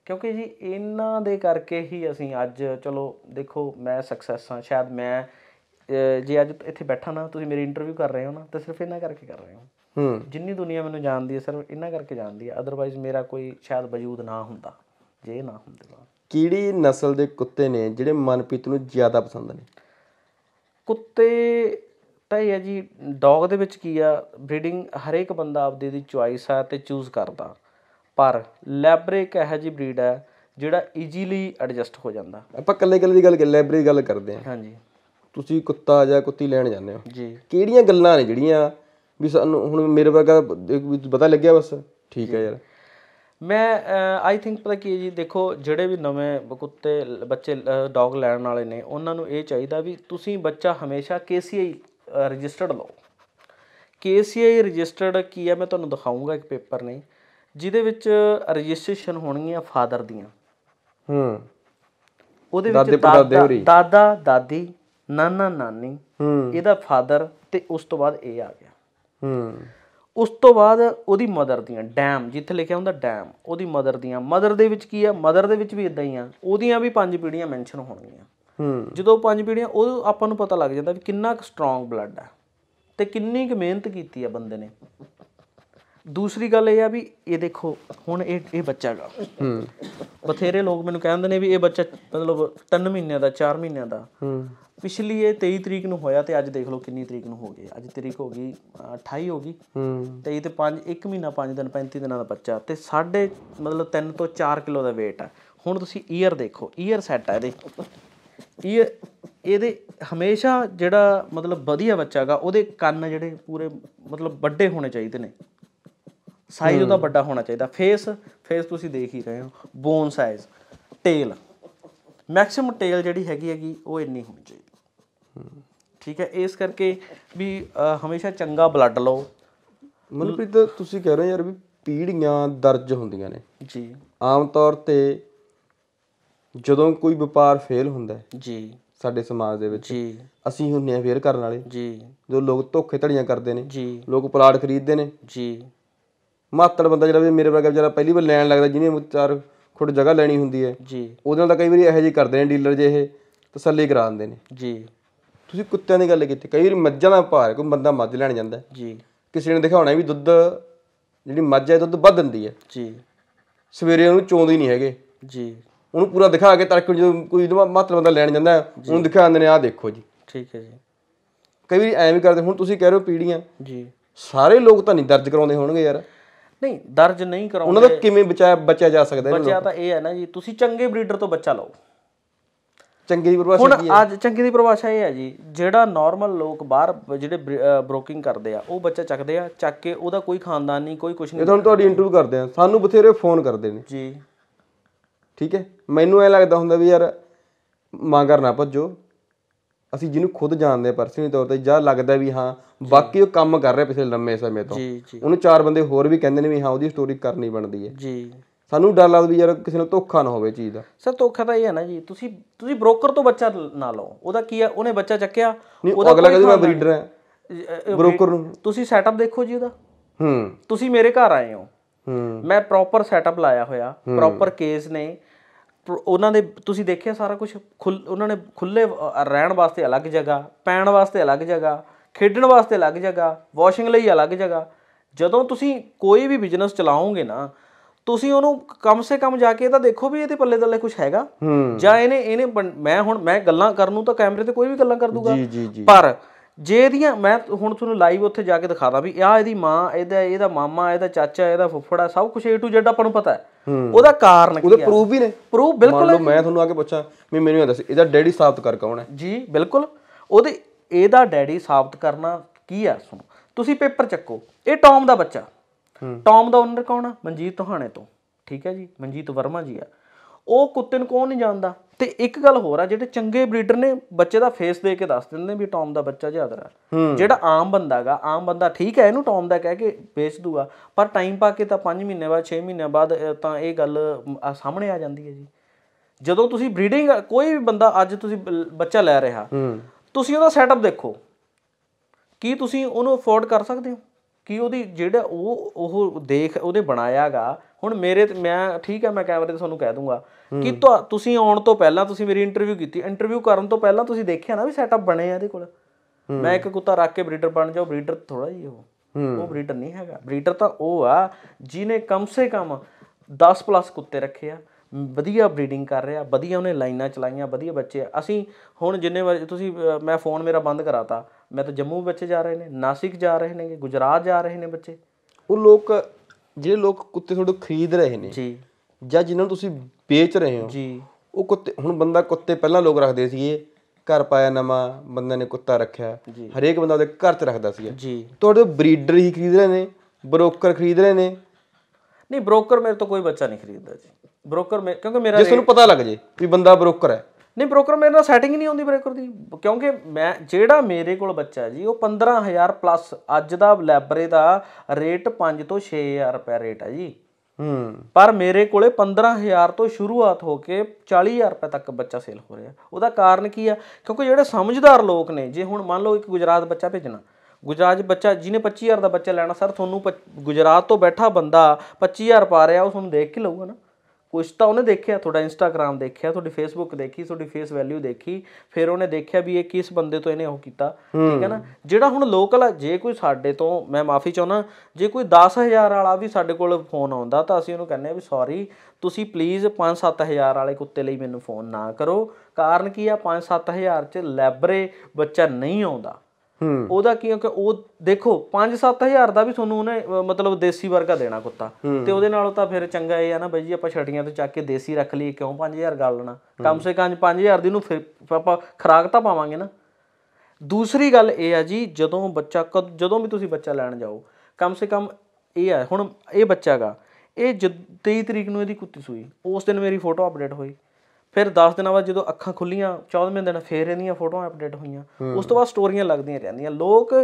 ਕਿਉਂਕਿ ਜੀ ਇਹਨਾਂ ਦੇ ਕਰਕੇ ਹੀ ਅਸੀਂ ਅੱਜ ਚਲੋ ਦੇਖੋ ਮੈਂ ਸਕਸੈਸ ਹਾਂ ਸ਼ਾਇਦ ਮੈਂ ਜੇ ਅੱਜ ਇੱਥੇ ਬੈਠਾ ਨਾ ਤੁਸੀਂ ਮੇਰੀ ਇੰਟਰਵਿਊ ਕਰ ਰਹੇ ਹੋ ਨਾ ਤਾਂ ਸਿਰਫ ਇਹਨਾਂ ਕਰਕੇ ਕਰ ਰਹੇ ਹੋ ਹੂੰ ਜਿੰਨੀ ਦੁਨੀਆ ਮੈਨੂੰ ਜਾਣਦੀ ਹੈ ਸਿਰਫ ਇਹਨਾਂ ਕਰਕੇ ਜਾਣਦੀ ਹੈ ਅਦਰਵਾਈਜ਼ ਮੇਰਾ ਕੋਈ ਸ਼ਾਇਦ ਵਜੂਦ ਨਾ ਹੁੰਦਾ ਜੇ ਨਾ ਹੁੰਦੇ ਤਾਂ ਕਿਹੜੀ ਨਸਲ ਦੇ ਕੁੱਤੇ ਨੇ ਜਿਹੜੇ ਮਨਪ੍ਰੀਤ ਨੂੰ ਜ਼ਿਆਦਾ ਪਸੰਦ ਨੇ ਕੁੱਤੇ ਤਾਂ ਇਹ ਹੈ ਜੀ ਡੌਗ ਦੇ ਵਿੱਚ ਕੀ ਆ ਬਰੀਡਿੰਗ ਹਰੇਕ ਬੰਦਾ ਆਪਦੀ ਦੀ ਚੁਆਇਸ ਆ ਤੇ ਚੂਜ਼ ਕਰਦਾ ਪਰ ਲੈਬਰੇ ਇੱਕ ਇਹੋ ਜੀ ਬਰੀਡ ਹੈ ਜਿਹੜਾ ਈਜ਼ੀਲੀ ਐਡਜਸਟ ਹੋ ਜਾਂਦਾ ਆਪਾਂ ਕੱਲੇ ਕੱਲੇ ਦੀ ਗੱਲ ਕਰ ਲੈਬਰੇ ਦੀ ਗੱਲ ਕਰਦੇ ਹਾਂ ਹਾਂਜੀ ਤੁਸੀਂ ਕੁੱਤਾ ਜਾਂ ਕੁੱਤੀ ਲੈਣ ਜਾਂਦੇ ਹੋ ਜੀ ਕਿਹੜੀਆਂ ਗੱਲਾਂ ਨੇ ਜਿਹੜੀਆਂ ਵੀ ਸਾਨੂੰ ਹੁਣ ਮੇਰੇ ਵਰਗਾ ਪਤਾ ਲੱਗਿਆ ਬਸ ਠੀਕ ਹੈ ਯਾਰ ਮੈਂ ਆਈ ਥਿੰਕ ਪਤਾ ਕੀ ਜੀ ਦੇਖੋ ਜਿਹੜੇ ਵੀ ਨਵੇਂ ਕੁੱਤੇ ਬੱਚੇ ਡੌਗ ਲੈਣ ਵਾਲੇ ਨੇ ਉਹਨਾਂ ਨੂੰ ਇਹ ਚਾਹੀਦਾ ਵੀ ਤੁਸੀਂ ਬੱਚਾ ਹਮੇਸ਼ਾ ਕੇਸੀਆਈ ਰਜਿਸਟਰਡ ਲਓ ਕੇਸੀਆਈ ਰਜਿਸਟਰਡ ਕੀ ਹੈ ਮੈਂ ਤੁਹਾਨੂੰ ਦਿਖਾਉਂਗਾ ਇੱਕ ਪੇਪਰ ਨੇ ਜਿਹਦੇ ਵਿੱਚ ਰਜਿਸਟ੍ਰੇਸ਼ਨ ਹੋਣੀ ਹੈ ਫਾਦਰ ਦੀਆਂ ਹੂੰ ਉਹਦੇ ਵਿੱਚ ਦਾਦਾ ਦਾਦੀ ਨਾਨਾ ਨਾਨੀ ਹੂੰ ਇਹਦਾ ਫਾਦਰ ਤੇ ਉਸ ਤੋਂ ਬਾਅਦ ਇਹ ਆ ਗਿਆ ਹੂੰ ਉਸ ਤੋਂ ਬਾਅਦ ਉਹਦੀ ਮਦਰ ਦੀਆਂ ਡੈਮ ਜਿੱਥੇ ਲਿਖਿਆ ਹੁੰਦਾ ਡੈਮ ਉਹਦੀ ਮਦਰ ਦੀਆਂ ਮਦਰ ਦੇ ਵਿੱਚ ਕੀ ਆ ਮਦਰ ਦੇ ਵਿੱਚ ਵੀ ਇਦਾਂ ਹੀ ਆ ਉਹਦੀਆਂ ਵੀ ਪੰਜ ਪੀੜੀਆਂ ਮੈਂਸ਼ਨ ਹੋਣਗੀਆਂ ਹੂੰ ਜਦੋਂ ਪੰਜ ਪੀੜੀਆਂ ਉਹ ਆਪਾਂ ਨੂੰ ਪਤਾ ਲੱਗ ਜਾਂਦਾ ਵੀ ਕਿੰਨਾ ਕੁ ਸਟਰੋਂਗ ਬਲੱਡ ਆ ਤੇ ਕਿੰਨੀ ਕੁ ਮਿਹਨਤ ਕੀਤੀ ਆ ਬੰਦੇ ਨੇ ਦੂਸਰੀ ਗੱਲ ਇਹ ਆ ਵੀ ਇਹ ਦੇਖੋ ਹੁਣ ਇਹ ਇਹ ਬੱਚਾ ਗਾ ਹੂੰ ਬਥੇਰੇ ਲੋਕ ਮੈਨੂੰ ਕਹਿੰਦੇ ਨੇ ਵੀ ਇਹ ਬੱਚਾ ਮਤਲਬ 3 ਮਹੀਨਿਆਂ ਦਾ 4 ਮਹੀਨਿਆਂ ਦਾ ਹੂੰ ਪਿਛਲੀ ਇਹ 23 ਤਰੀਕ ਨੂੰ ਹੋਇਆ ਤੇ ਅੱਜ ਦੇਖ ਲਓ ਕਿੰਨੀ ਤਰੀਕ ਨੂੰ ਹੋ ਗਈ ਅੱਜ ਤਰੀਕ ਹੋ ਗਈ 28 ਹੋ ਗਈ ਹੂੰ 23 ਤੇ 5 1 ਮਹੀਨਾ 5 ਦਿਨ 35 ਦਿਨਾਂ ਦਾ ਬੱਚਾ ਤੇ ਸਾਡੇ ਮਤਲਬ 3 ਤੋਂ 4 ਕਿਲੋ ਦਾ weight ਆ ਹੁਣ ਤੁਸੀਂ ਈਅਰ ਦੇਖੋ ਈਅਰ ਸੈੱਟ ਆ ਇਹਦੇ ਇਹ ਇਹਦੇ ਹਮੇਸ਼ਾ ਜਿਹੜਾ ਮਤਲਬ ਵਧੀਆ ਬੱਚਾ ਉਹਦੇ ਕੰਨ ਜਿਹੜੇ ਪੂਰੇ ਮਤਲਬ ਵੱਡੇ ਹੋਣੇ ਚਾਹੀਦੇ ਨੇ ਸਾਈਜ਼ ਉਹਦਾ ਵੱਡਾ ਹੋਣਾ ਚਾਹੀਦਾ ਫੇਸ ਫੇਸ ਤੁਸੀਂ ਦੇਖ ਹੀ ਰਹੇ ਹੋ bone size tail maximum tail ਜਿਹੜੀ ਹੈਗੀ ਹੈਗੀ ਉਹ ਇੰਨੀ ਹੋਣੀ ਚਾਹੀਦੀ ਠੀਕ ਹੈ ਇਸ ਕਰਕੇ ਵੀ ਹਮੇਸ਼ਾ ਚੰਗਾ ਬਲੱਡ ਲਓ ਮਨਪ੍ਰੀਤ ਤੁਸੀਂ ਕਹਿ ਰਹੇ ਯਾਰ ਵੀ ਪੀੜੀਆਂ ਦਰਜ ਹੁੰਦੀਆਂ ਨੇ ਜੀ ਆਮ ਤੌਰ ਤੇ ਜਦੋਂ ਕੋਈ ਵਪਾਰ ਫੇਲ ਹੁੰਦਾ ਜੀ ਸਾਡੇ ਸਮਾਜ ਦੇ ਵਿੱਚ ਜੀ ਅਸੀਂ ਹੁੰਨੇ ਆ ਫੇਰ ਕਰਨ ਵਾਲੇ ਜੀ ਜੋ ਲੋਕ ਧੋਖੇ ਧੜੀਆਂ ਕਰਦੇ ਨੇ ਜੀ ਲੋਕ ਪਲਾਟ ਖਰੀਦਦੇ ਨੇ ਜੀ ਮਾਤੜ ਬੰਦਾ ਜਿਹੜਾ ਵੀ ਮੇਰੇ ਵਰਗਾ ਜਿਹੜਾ ਪਹਿਲੀ ਵਾਰ ਲੈਣ ਲੱਗਦਾ ਜਿਹਨੇ ਚਾਰ ਖੁੱਟ ਜਗ੍ਹਾ ਲੈਣੀ ਹੁੰਦੀ ਹੈ ਜੀ ਉਹਦੇ ਨਾਲ ਤਾਂ ਕਈ ਵਾਰੀ ਇਹੋ ਜਿਹੇ ਕਰਦੇ ਨੇ ਡੀਲਰ ਜੇ ਇਹ ਤਸੱਲੀ ਕਰਾ ਦਿੰਦੇ ਨੇ ਜੀ ਤੁਸੀਂ ਕੁੱਤਿਆਂ ਦੀ ਗੱਲ ਕੀਤੀ ਕਈ ਵਾਰੀ ਮੱਝਾਂ ਦਾ ਭਾਰ ਕੋਈ ਬੰਦਾ ਮੱਝ ਲੈਣ ਜਾਂਦਾ ਜੀ ਕਿਸੇ ਨੇ ਦਿਖਾਉਣਾ ਵੀ ਦੁੱਧ ਜਿਹੜੀ ਮੱਝ ਹੈ ਦੁੱਧ ਵੱਧ ਦਿੰਦੀ ਹੈ ਜੀ ਸਵੇਰੇ ਉਹਨੂੰ ਚੋਂਦੀ ਨਹੀਂ ਹੈਗੇ ਜੀ ਉਹਨੂੰ ਪੂਰਾ ਦਿਖਾ ਕੇ ਤੜਕ ਜਦੋਂ ਕੋਈ ਮਾਤਰ ਬੰਦਾ ਲੈਣ ਜਾਂਦਾ ਉਹਨੂੰ ਦਿਖਾਉਂਦੇ ਨੇ ਆਹ ਦੇਖੋ ਜੀ ਠੀਕ ਹੈ ਜੀ ਕਈ ਵਾਰੀ ਐਵੇਂ ਕਰਦੇ ਹੁਣ ਤੁਸੀਂ ਕਹਿ ਰਹੇ ਹੋ ਪੀੜੀਆਂ ਜੀ ਸਾਰੇ ਲੋਕ ਤਾਂ ਨਹੀਂ ਦਰਜ ਕਰਾਉਂਦੇ ਹੋਣਗੇ ਯਾਰ ਨਹੀਂ ਦਰਜ ਨਹੀਂ ਕਰਾਉਂਦੇ ਉਹਨਾਂ ਦਾ ਕਿਵੇਂ ਬਚਾਇਆ ਬਚਿਆ ਜਾ ਸਕਦਾ ਇਹਨਾਂ ਬਚਿਆ ਤਾਂ ਇਹ ਹੈ ਨਾ ਜੀ ਤੁਸੀਂ ਚੰਗੇ ਬਰੀਡਰ ਤੋਂ ਬੱਚਾ ਲਓ ਚੰਗੇ ਦੀ ਪਰਿਭਾਸ਼ਾ ਕੀ ਹੈ ਹੁਣ ਅੱਜ ਚੰਗੇ ਦੀ ਪਰਿਭਾਸ਼ਾ ਇਹ ਹੈ ਜੀ ਜਿਹੜਾ ਨਾਰਮਲ ਲੋਕ ਬਾਹਰ ਜਿਹੜੇ ਬ੍ਰੋਕਿੰਗ ਕਰਦੇ ਆ ਉਹ ਬੱਚਾ ਚੱਕਦੇ ਆ ਚੱਕ ਕੇ ਉਹਦਾ ਕੋਈ ਖਾਨਦਾਨ ਨਹੀਂ ਕੋਈ ਕੁਝ ਨਹੀਂ ਇਹ ਤੁਹਾਨੂੰ ਤੁਹਾਡੀ ਇੰਟਰਵਿਊ ਕਰਦੇ ਆ ਸਾਨੂੰ ਬਥੇਰੇ ਫੋਨ ਕਰਦੇ ਨੇ ਜੀ ਠੀਕ ਹੈ ਮੈਨੂੰ ਐ ਲੱਗਦਾ ਹੁੰਦਾ ਵੀ ਯਾਰ ਮਾਂ ਨਾ ਭੱਜੋ ਅਸੀਂ ਜਿਹਨੂੰ ਖੁਦ ਜਾਣਦੇ ਆ ਪਰਸਨਲੀ ਤੌਰ ਤੇ ਜਾਂ ਲੱਗਦਾ ਵੀ ਹਾਂ ਬਾਕੀ ਉਹ ਕੰਮ ਕਰ ਰਿਹਾ ਪਿਛਲੇ ਲੰਮੇ ਸਮੇਂ ਤੋਂ ਉਹਨੂੰ ਚਾਰ ਬੰਦੇ ਹੋਰ ਵੀ ਕਹਿੰਦੇ ਨੇ ਵੀ ਹਾਂ ਉਹਦੀ ਸਟੋਰੀ ਕਰਨੀ ਬਣਦੀ ਹੈ ਜੀ ਸਾਨੂੰ ਡਰ ਲੱਗਦਾ ਵੀ ਯਾਰ ਕਿਸੇ ਨੂੰ ਧੋਖਾ ਨਾ ਹੋਵੇ ਚੀਜ਼ ਦਾ ਸਰ ਧੋਖਾ ਤਾਂ ਇਹ ਹੈ ਨਾ ਜੀ ਤੁਸੀਂ ਤੁਸੀਂ ਬ੍ਰੋਕਰ ਤੋਂ ਬੱਚਾ ਨਾ ਲਓ ਉਹਦਾ ਕੀ ਹੈ ਉਹਨੇ ਬੱਚਾ ਚੱਕਿਆ ਉਹਦਾ ਅਗਲਾ ਕਹਿੰਦਾ ਮੈਂ ਬਰੀਡਰ ਹਾਂ ਬ੍ਰੋਕਰ ਨੂੰ ਤੁਸੀਂ ਸੈਟਅਪ ਦੇਖੋ ਜੀ ਉਹਦਾ ਹੂੰ ਤੁਸੀਂ ਮੇਰੇ ਘਰ ਆਏ ਹੋ ਹੂੰ ਮੈਂ ਪ੍ਰੋਪਰ ਸੈਟਅਪ ਲਾਇਆ ਹੋਇਆ ਪ੍ਰੋਪਰ ਕੇਸ ਨੇ ਉਹਨਾਂ ਦੇ ਤੁਸੀਂ ਦੇਖਿਆ ਸਾਰਾ ਕੁਝ ਖੁੱਲ ਉਹਨਾਂ ਨੇ ਖੁੱਲੇ ਰਹਿਣ ਵਾਸਤੇ ਅਲੱਗ ਜਗ੍ਹਾ ਪੈਣ ਵਾਸਤੇ ਅਲੱਗ ਜਗ੍ਹਾ ਖੇਡਣ ਵਾਸਤੇ ਅਲੱਗ ਜਗ੍ਹਾ ਵਾਸ਼ਿੰਗ ਲਈ ਅਲੱਗ ਜਗ੍ਹਾ ਜਦੋਂ ਤੁਸੀਂ ਕੋਈ ਵੀ ਬਿਜ਼ਨਸ ਚਲਾਓਗੇ ਨਾ ਤੁਸੀਂ ਉਹਨੂੰ ਕਮ ਸੇ ਕਮ ਜਾ ਕੇ ਤਾਂ ਦੇਖੋ ਵੀ ਇਹਦੇ ਪੱਲੇ ਦੱਲੇ ਕੁਝ ਹੈਗਾ ਜਾਂ ਇਹਨੇ ਇਹਨੇ ਮੈਂ ਹੁਣ ਮੈਂ ਗੱਲਾਂ ਕਰਨ ਨੂੰ ਤਾਂ ਕੈਮਰੇ ਤੇ ਕੋਈ ਵੀ ਗੱਲਾਂ ਕਰ ਦੂਗਾ ਪਰ ਜੇ ਇਹਦੀਆਂ ਮੈਂ ਹੁਣ ਤੁਹਾਨੂੰ ਲਾਈਵ ਉੱਥੇ ਜਾ ਕੇ ਦਿਖਾਦਾ ਵੀ ਆ ਇਹਦੀ ਮਾਂ ਇਹਦਾ ਇਹਦਾ ਮਾਮਾ ਇਹਦਾ ਚਾਚਾ ਇਹਦਾ ਫੁੱਫੜਾ ਸਭ ਕੁਝ ਏ ਟੂ ਜ਼ੈਡ ਆਪਾਂ ਨੂੰ ਪਤਾ ਹੈ ਉਹਦਾ ਕਾਰਨ ਕੀ ਹੈ ਉਹਦੇ ਪ੍ਰੂਫ ਵੀ ਨੇ ਪ੍ਰੂਫ ਬਿਲਕੁਲ ਮੰਨ ਲਓ ਮੈਂ ਤੁਹਾਨੂੰ ਆ ਕੇ ਪੁੱਛਾਂ ਵੀ ਮੈਨੂੰ ਇਹ ਦੱਸ ਇਹਦਾ ਡੈਡੀ ਸਾਬਤ ਕਰ ਕੌਣ ਹੈ ਜੀ ਬਿਲਕੁਲ ਉਹਦੇ ਇਹਦਾ ਡੈਡੀ ਸਾਬਤ ਕਰਨਾ ਕੀ ਆ ਸੁਣੋ ਤੁਸੀਂ ਪੇਪਰ ਚੱਕੋ ਇਹ ਟੌਮ ਦਾ ਬੱਚਾ ਟੌਮ ਦਾ ਓਨਰ ਕੌਣ ਆ ਮਨਜੀਤ ਤੁਹਾਣੇ ਤੋਂ ਠੀਕ ਹੈ ਜੀ ਮਨਜੀਤ ਵਰਮਾ ਜੀ ਆ ਉਹ ਕੁੱਤੇ ਨੂੰ ਕੌਣ ਨਹੀਂ ਜਾਣਦਾ ਤੇ ਇੱਕ ਗੱਲ ਹੋਰ ਆ ਜਿਹੜੇ ਚੰਗੇ ਬਰੀਡਰ ਨੇ ਬੱਚੇ ਦਾ ਫੇਸ ਦੇ ਕੇ ਦੱਸ ਦਿੰਦੇ ਨੇ ਵੀ ਟੌਮ ਦਾ ਬੱਚਾ ਜਿਆਦਾ ਆ ਜਿਹੜਾ ਆਮ ਬੰਦਾਗਾ ਆਮ ਬੰਦਾ ਠੀਕ ਹੈ ਇਹਨੂੰ ਟੌਮ ਦਾ ਕਹਿ ਕੇ ਵੇਚ ਦੂਗਾ ਪਰ ਟਾਈਮ ਪਾ ਕੇ ਤਾਂ 5 ਮਹੀਨੇ ਬਾਅਦ 6 ਮਹੀਨੇ ਬਾਅਦ ਤਾਂ ਇਹ ਗੱਲ ਸਾਹਮਣੇ ਆ ਜਾਂਦੀ ਹੈ ਜੀ ਜਦੋਂ ਤੁਸੀਂ ਬਰੀਡਿੰਗ ਕੋਈ ਵੀ ਬੰਦਾ ਅੱਜ ਤੁਸੀਂ ਬੱਚਾ ਲੈ ਰਿਹਾ ਤੁਸੀਂ ਉਹਦਾ ਸੈਟਅਪ ਦੇਖੋ ਕੀ ਤੁਸੀਂ ਉਹਨੂੰ ਅਫੋਰਡ ਕਰ ਸਕਦੇ ਹੋ ਕੀ ਉਹਦੀ ਜਿਹੜਾ ਉਹ ਉਹ ਦੇਖ ਉਹਨੇ ਬਣਾਇਆਗਾ ਹੁਣ ਮੇਰੇ ਤੇ ਮੈਂ ਠੀਕ ਹੈ ਮੈਂ ਕੈਮਰੇ ਤੇ ਤੁਹਾਨੂੰ ਕਹਿ ਦੂੰਗਾ ਕਿ ਤੁਸੀਂ ਆਉਣ ਤੋਂ ਪਹਿਲਾਂ ਤੁਸੀਂ ਮੇਰੀ ਇੰਟਰਵਿਊ ਕੀਤੀ ਇੰਟਰਵਿਊ ਕਰਨ ਤੋਂ ਪਹਿਲਾਂ ਤੁਸੀਂ ਦੇਖਿਆ ਨਾ ਵੀ ਸੈਟਅਪ ਬਣੇ ਆ ਇਹਦੇ ਕੋਲ ਮੈਂ ਇੱਕ ਕੁੱਤਾ ਰੱਖ ਕੇ ਬਰੀਡਰ ਬਣ ਜਾਓ ਬਰੀਡਰ ਥੋੜਾ ਹੀ ਉਹ ਉਹ ਬਰੀਡਰ ਨਹੀਂ ਹੈਗਾ ਬਰੀਡਰ ਤਾਂ ਉਹ ਆ ਜਿਨੇ ਕਮ ਸੇ ਕਮ 10 ਪਲੱਸ ਕੁੱਤੇ ਰੱਖੇ ਆ ਵਧੀਆ ਬਰੀਡਿੰਗ ਕਰ ਰਿਹਾ ਵਧੀਆ ਉਹਨੇ ਲਾਈਨਾਂ ਚਲਾਈਆਂ ਵਧੀਆ ਬੱਚੇ ਅਸੀਂ ਹੁਣ ਜਿੰਨੇ ਵਾਰ ਤੁਸੀਂ ਮੈਂ ਫੋਨ ਮੇਰਾ ਬੰਦ ਕਰਾਤਾ ਮੈਂ ਤਾਂ ਜੰਮੂ ਬੱਚੇ ਜਾ ਰਹੇ ਨੇ ਨਾਸਿਕ ਜਾ ਰਹੇ ਨੇ ਗੁਜਰਾਤ ਜਾ ਰਹੇ ਨੇ ਬੱਚੇ ਉਹ ਲੋਕ ਜਿਹੜੇ ਲੋਕ ਕੁੱਤੇ ਤੁਹਾਡੇ ਖਰੀਦ ਰਹੇ ਨੇ ਜੀ ਜਾਂ ਜਿਨ੍ਹਾਂ ਨੂੰ ਤੁਸੀਂ ਵੇਚ ਰਹੇ ਹੋ ਜੀ ਉਹ ਕੁੱਤੇ ਹੁਣ ਬੰਦਾ ਕੁੱਤੇ ਪਹਿਲਾਂ ਲੋਕ ਰੱਖਦੇ ਸੀਗੇ ਘਰ ਪਾਇਆ ਨਵਾਂ ਬੰਦੇ ਨੇ ਕੁੱਤਾ ਰੱਖਿਆ ਹਰੇਕ ਬੰਦਾ ਉਹਦੇ ਘਰ 'ਚ ਰੱਖਦਾ ਸੀਗਾ ਜੀ ਤੁਹਾਡੇ ਬਰੀਡਰ ਹੀ ਖਰੀਦ ਰਹੇ ਨੇ ਬ੍ਰੋਕਰ ਖਰੀਦ ਰਹੇ ਨੇ ਨਹੀਂ ਬ੍ਰੋਕਰ ਮੇਰੇ ਤੋਂ ਕੋਈ ਬੱਚਾ ਨਹੀਂ ਖਰੀਦਦਾ ਜੀ ਬ੍ਰੋਕਰ ਮੇ ਕਿਉਂਕਿ ਮੇਰਾ ਜਿਸ ਨੂੰ ਪਤਾ ਲੱਗ ਜੇ ਵੀ ਬੰਦਾ ਬ੍ਰੋਕਰ ਹੈ ਨਹੀਂ ਬ੍ਰੋਕਰ ਮੇਰੇ ਨਾਲ ਸੈਟਿੰਗ ਹੀ ਨਹੀਂ ਹੁੰਦੀ ਬ੍ਰੋਕਰ ਦੀ ਕਿਉਂਕਿ ਮੈਂ ਜਿਹੜਾ ਮੇਰੇ ਕੋਲ ਬੱਚਾ ਜੀ ਉਹ 15000 ਪਲੱਸ ਅੱਜ ਦਾ ਲੈਬਰੇ ਦਾ ਰੇਟ 5 ਤੋਂ 6000 ਰੁਪਏ ਰੇਟ ਹੈ ਜੀ ਹੂੰ ਪਰ ਮੇਰੇ ਕੋਲੇ 15000 ਤੋਂ ਸ਼ੁਰੂਆਤ ਹੋ ਕੇ 40000 ਰੁਪਏ ਤੱਕ ਬੱਚਾ ਸੇਲ ਹੋ ਰਿਹਾ ਉਹਦਾ ਕਾਰਨ ਕੀ ਆ ਕਿਉਂਕਿ ਜਿਹੜੇ ਸਮਝਦਾਰ ਲੋਕ ਨੇ ਜੇ ਹੁਣ ਮੰਨ ਲਓ ਇੱਕ ਗੁਜਰਾਤ ਬੱਚਾ ਭੇਜਣਾ ਗੁਜਰਾਤ ਬੱਚਾ ਜਿਹਨੇ 25000 ਦਾ ਬੱਚਾ ਲੈਣਾ ਸਰ ਤੁਹਾਨੂੰ ਗੁਜਰਾਤ ਤੋਂ ਬੈਠਾ ਬੰਦਾ 25000 ਪਾ ਰਿਹਾ ਉਹ ਤੁਹਾਨੂੰ ਦੇਖ ਕੇ ਲਊਗਾ ਨਾ ਕੁਝ ਤਾਂ ਉਹਨੇ ਦੇਖਿਆ ਤੁਹਾਡਾ ਇੰਸਟਾਗ੍ਰam ਦੇਖਿਆ ਤੁਹਾਡੀ ਫੇਸਬੁੱਕ ਦੇਖੀ ਤੁਹਾਡੀ ਫੇਸ ਵੈਲਿਊ ਦੇਖੀ ਫਿਰ ਉਹਨੇ ਦੇਖਿਆ ਵੀ ਇਹ ਕਿਸ ਬੰਦੇ ਤੋਂ ਇਹਨੇ ਉਹ ਕੀਤਾ ਠੀਕ ਹੈ ਨਾ ਜਿਹੜਾ ਹੁਣ ਲੋਕਲ ਆ ਜੇ ਕੋਈ ਸਾਡੇ ਤੋਂ ਮੈਂ ਮਾਫੀ ਚਾਹਣਾ ਜੇ ਕੋਈ 10000 ਵਾਲਾ ਵੀ ਸਾਡੇ ਕੋਲ ਫੋਨ ਆਉਂਦਾ ਤਾਂ ਅਸੀਂ ਉਹਨੂੰ ਕਹਿੰਦੇ ਆ ਵੀ ਸੌਰੀ ਤੁਸੀਂ ਪਲੀਜ਼ 5-7000 ਵਾਲੇ ਕੁੱਤੇ ਲਈ ਮੈਨੂੰ ਫੋਨ ਨਾ ਕਰੋ ਕਾਰਨ ਕੀ ਆ 5-7000 ਚ ਲੈਬਰੇ ਬੱਚਾ ਨਹੀਂ ਆਉਂਦਾ ਉਹਦਾ ਕੀ ਕਿ ਉਹ ਦੇਖੋ 5-7000 ਦਾ ਵੀ ਤੁਹਾਨੂੰ ਉਹਨੇ ਮਤਲਬ ਦੇਸੀ ਵਰਗਾ ਦੇਣਾ ਕੁੱਤਾ ਤੇ ਉਹਦੇ ਨਾਲੋਂ ਤਾਂ ਫਿਰ ਚੰਗਾ ਇਹ ਆ ਨਾ ਬਾਈ ਜੀ ਆਪਾਂ ਛਟੀਆਂ ਤੋਂ ਚੱਕ ਕੇ ਦੇਸੀ ਰੱਖ ਲਈ ਕਿਉਂ 5000 ਗਾਲ ਲੈਣਾ ਕਮ ਸੇ ਕਮ 5000 ਦੀ ਨੂੰ ਫਿਰ ਆਪਾਂ ਖਰਾਕ ਤਾਂ ਪਾਵਾਂਗੇ ਨਾ ਦੂਸਰੀ ਗੱਲ ਇਹ ਆ ਜੀ ਜਦੋਂ ਬੱਚਾ ਜਦੋਂ ਵੀ ਤੁਸੀਂ ਬੱਚਾ ਲੈਣ ਜਾਓ ਕਮ ਸੇ ਕਮ ਇਹ ਆ ਹੁਣ ਇਹ ਬੱਚਾਗਾ ਇਹ 23 ਤਰੀਕ ਨੂੰ ਇਹਦੀ ਕੁੱਤੀ ਸੂਈ ਉਸ ਦਿਨ ਮੇਰੀ ਫੋਟੋ ਅਪਡੇਟ ਹੋਈ ਫਿਰ 10 ਦਿਨਾਂ ਬਾਅਦ ਜਦੋਂ ਅੱਖਾਂ ਖੁੱਲੀਆਂ 14ਵੇਂ ਦਿਨ ਫੇਰ ਇਹਦੀਆਂ ਫੋਟੋਆਂ ਅਪਡੇਟ ਹੋਈਆਂ ਉਸ ਤੋਂ ਬਾਅਦ ਸਟੋਰੀਆਂ ਲੱਗਦੀਆਂ ਰਹਿੰਦੀਆਂ ਲੋਕ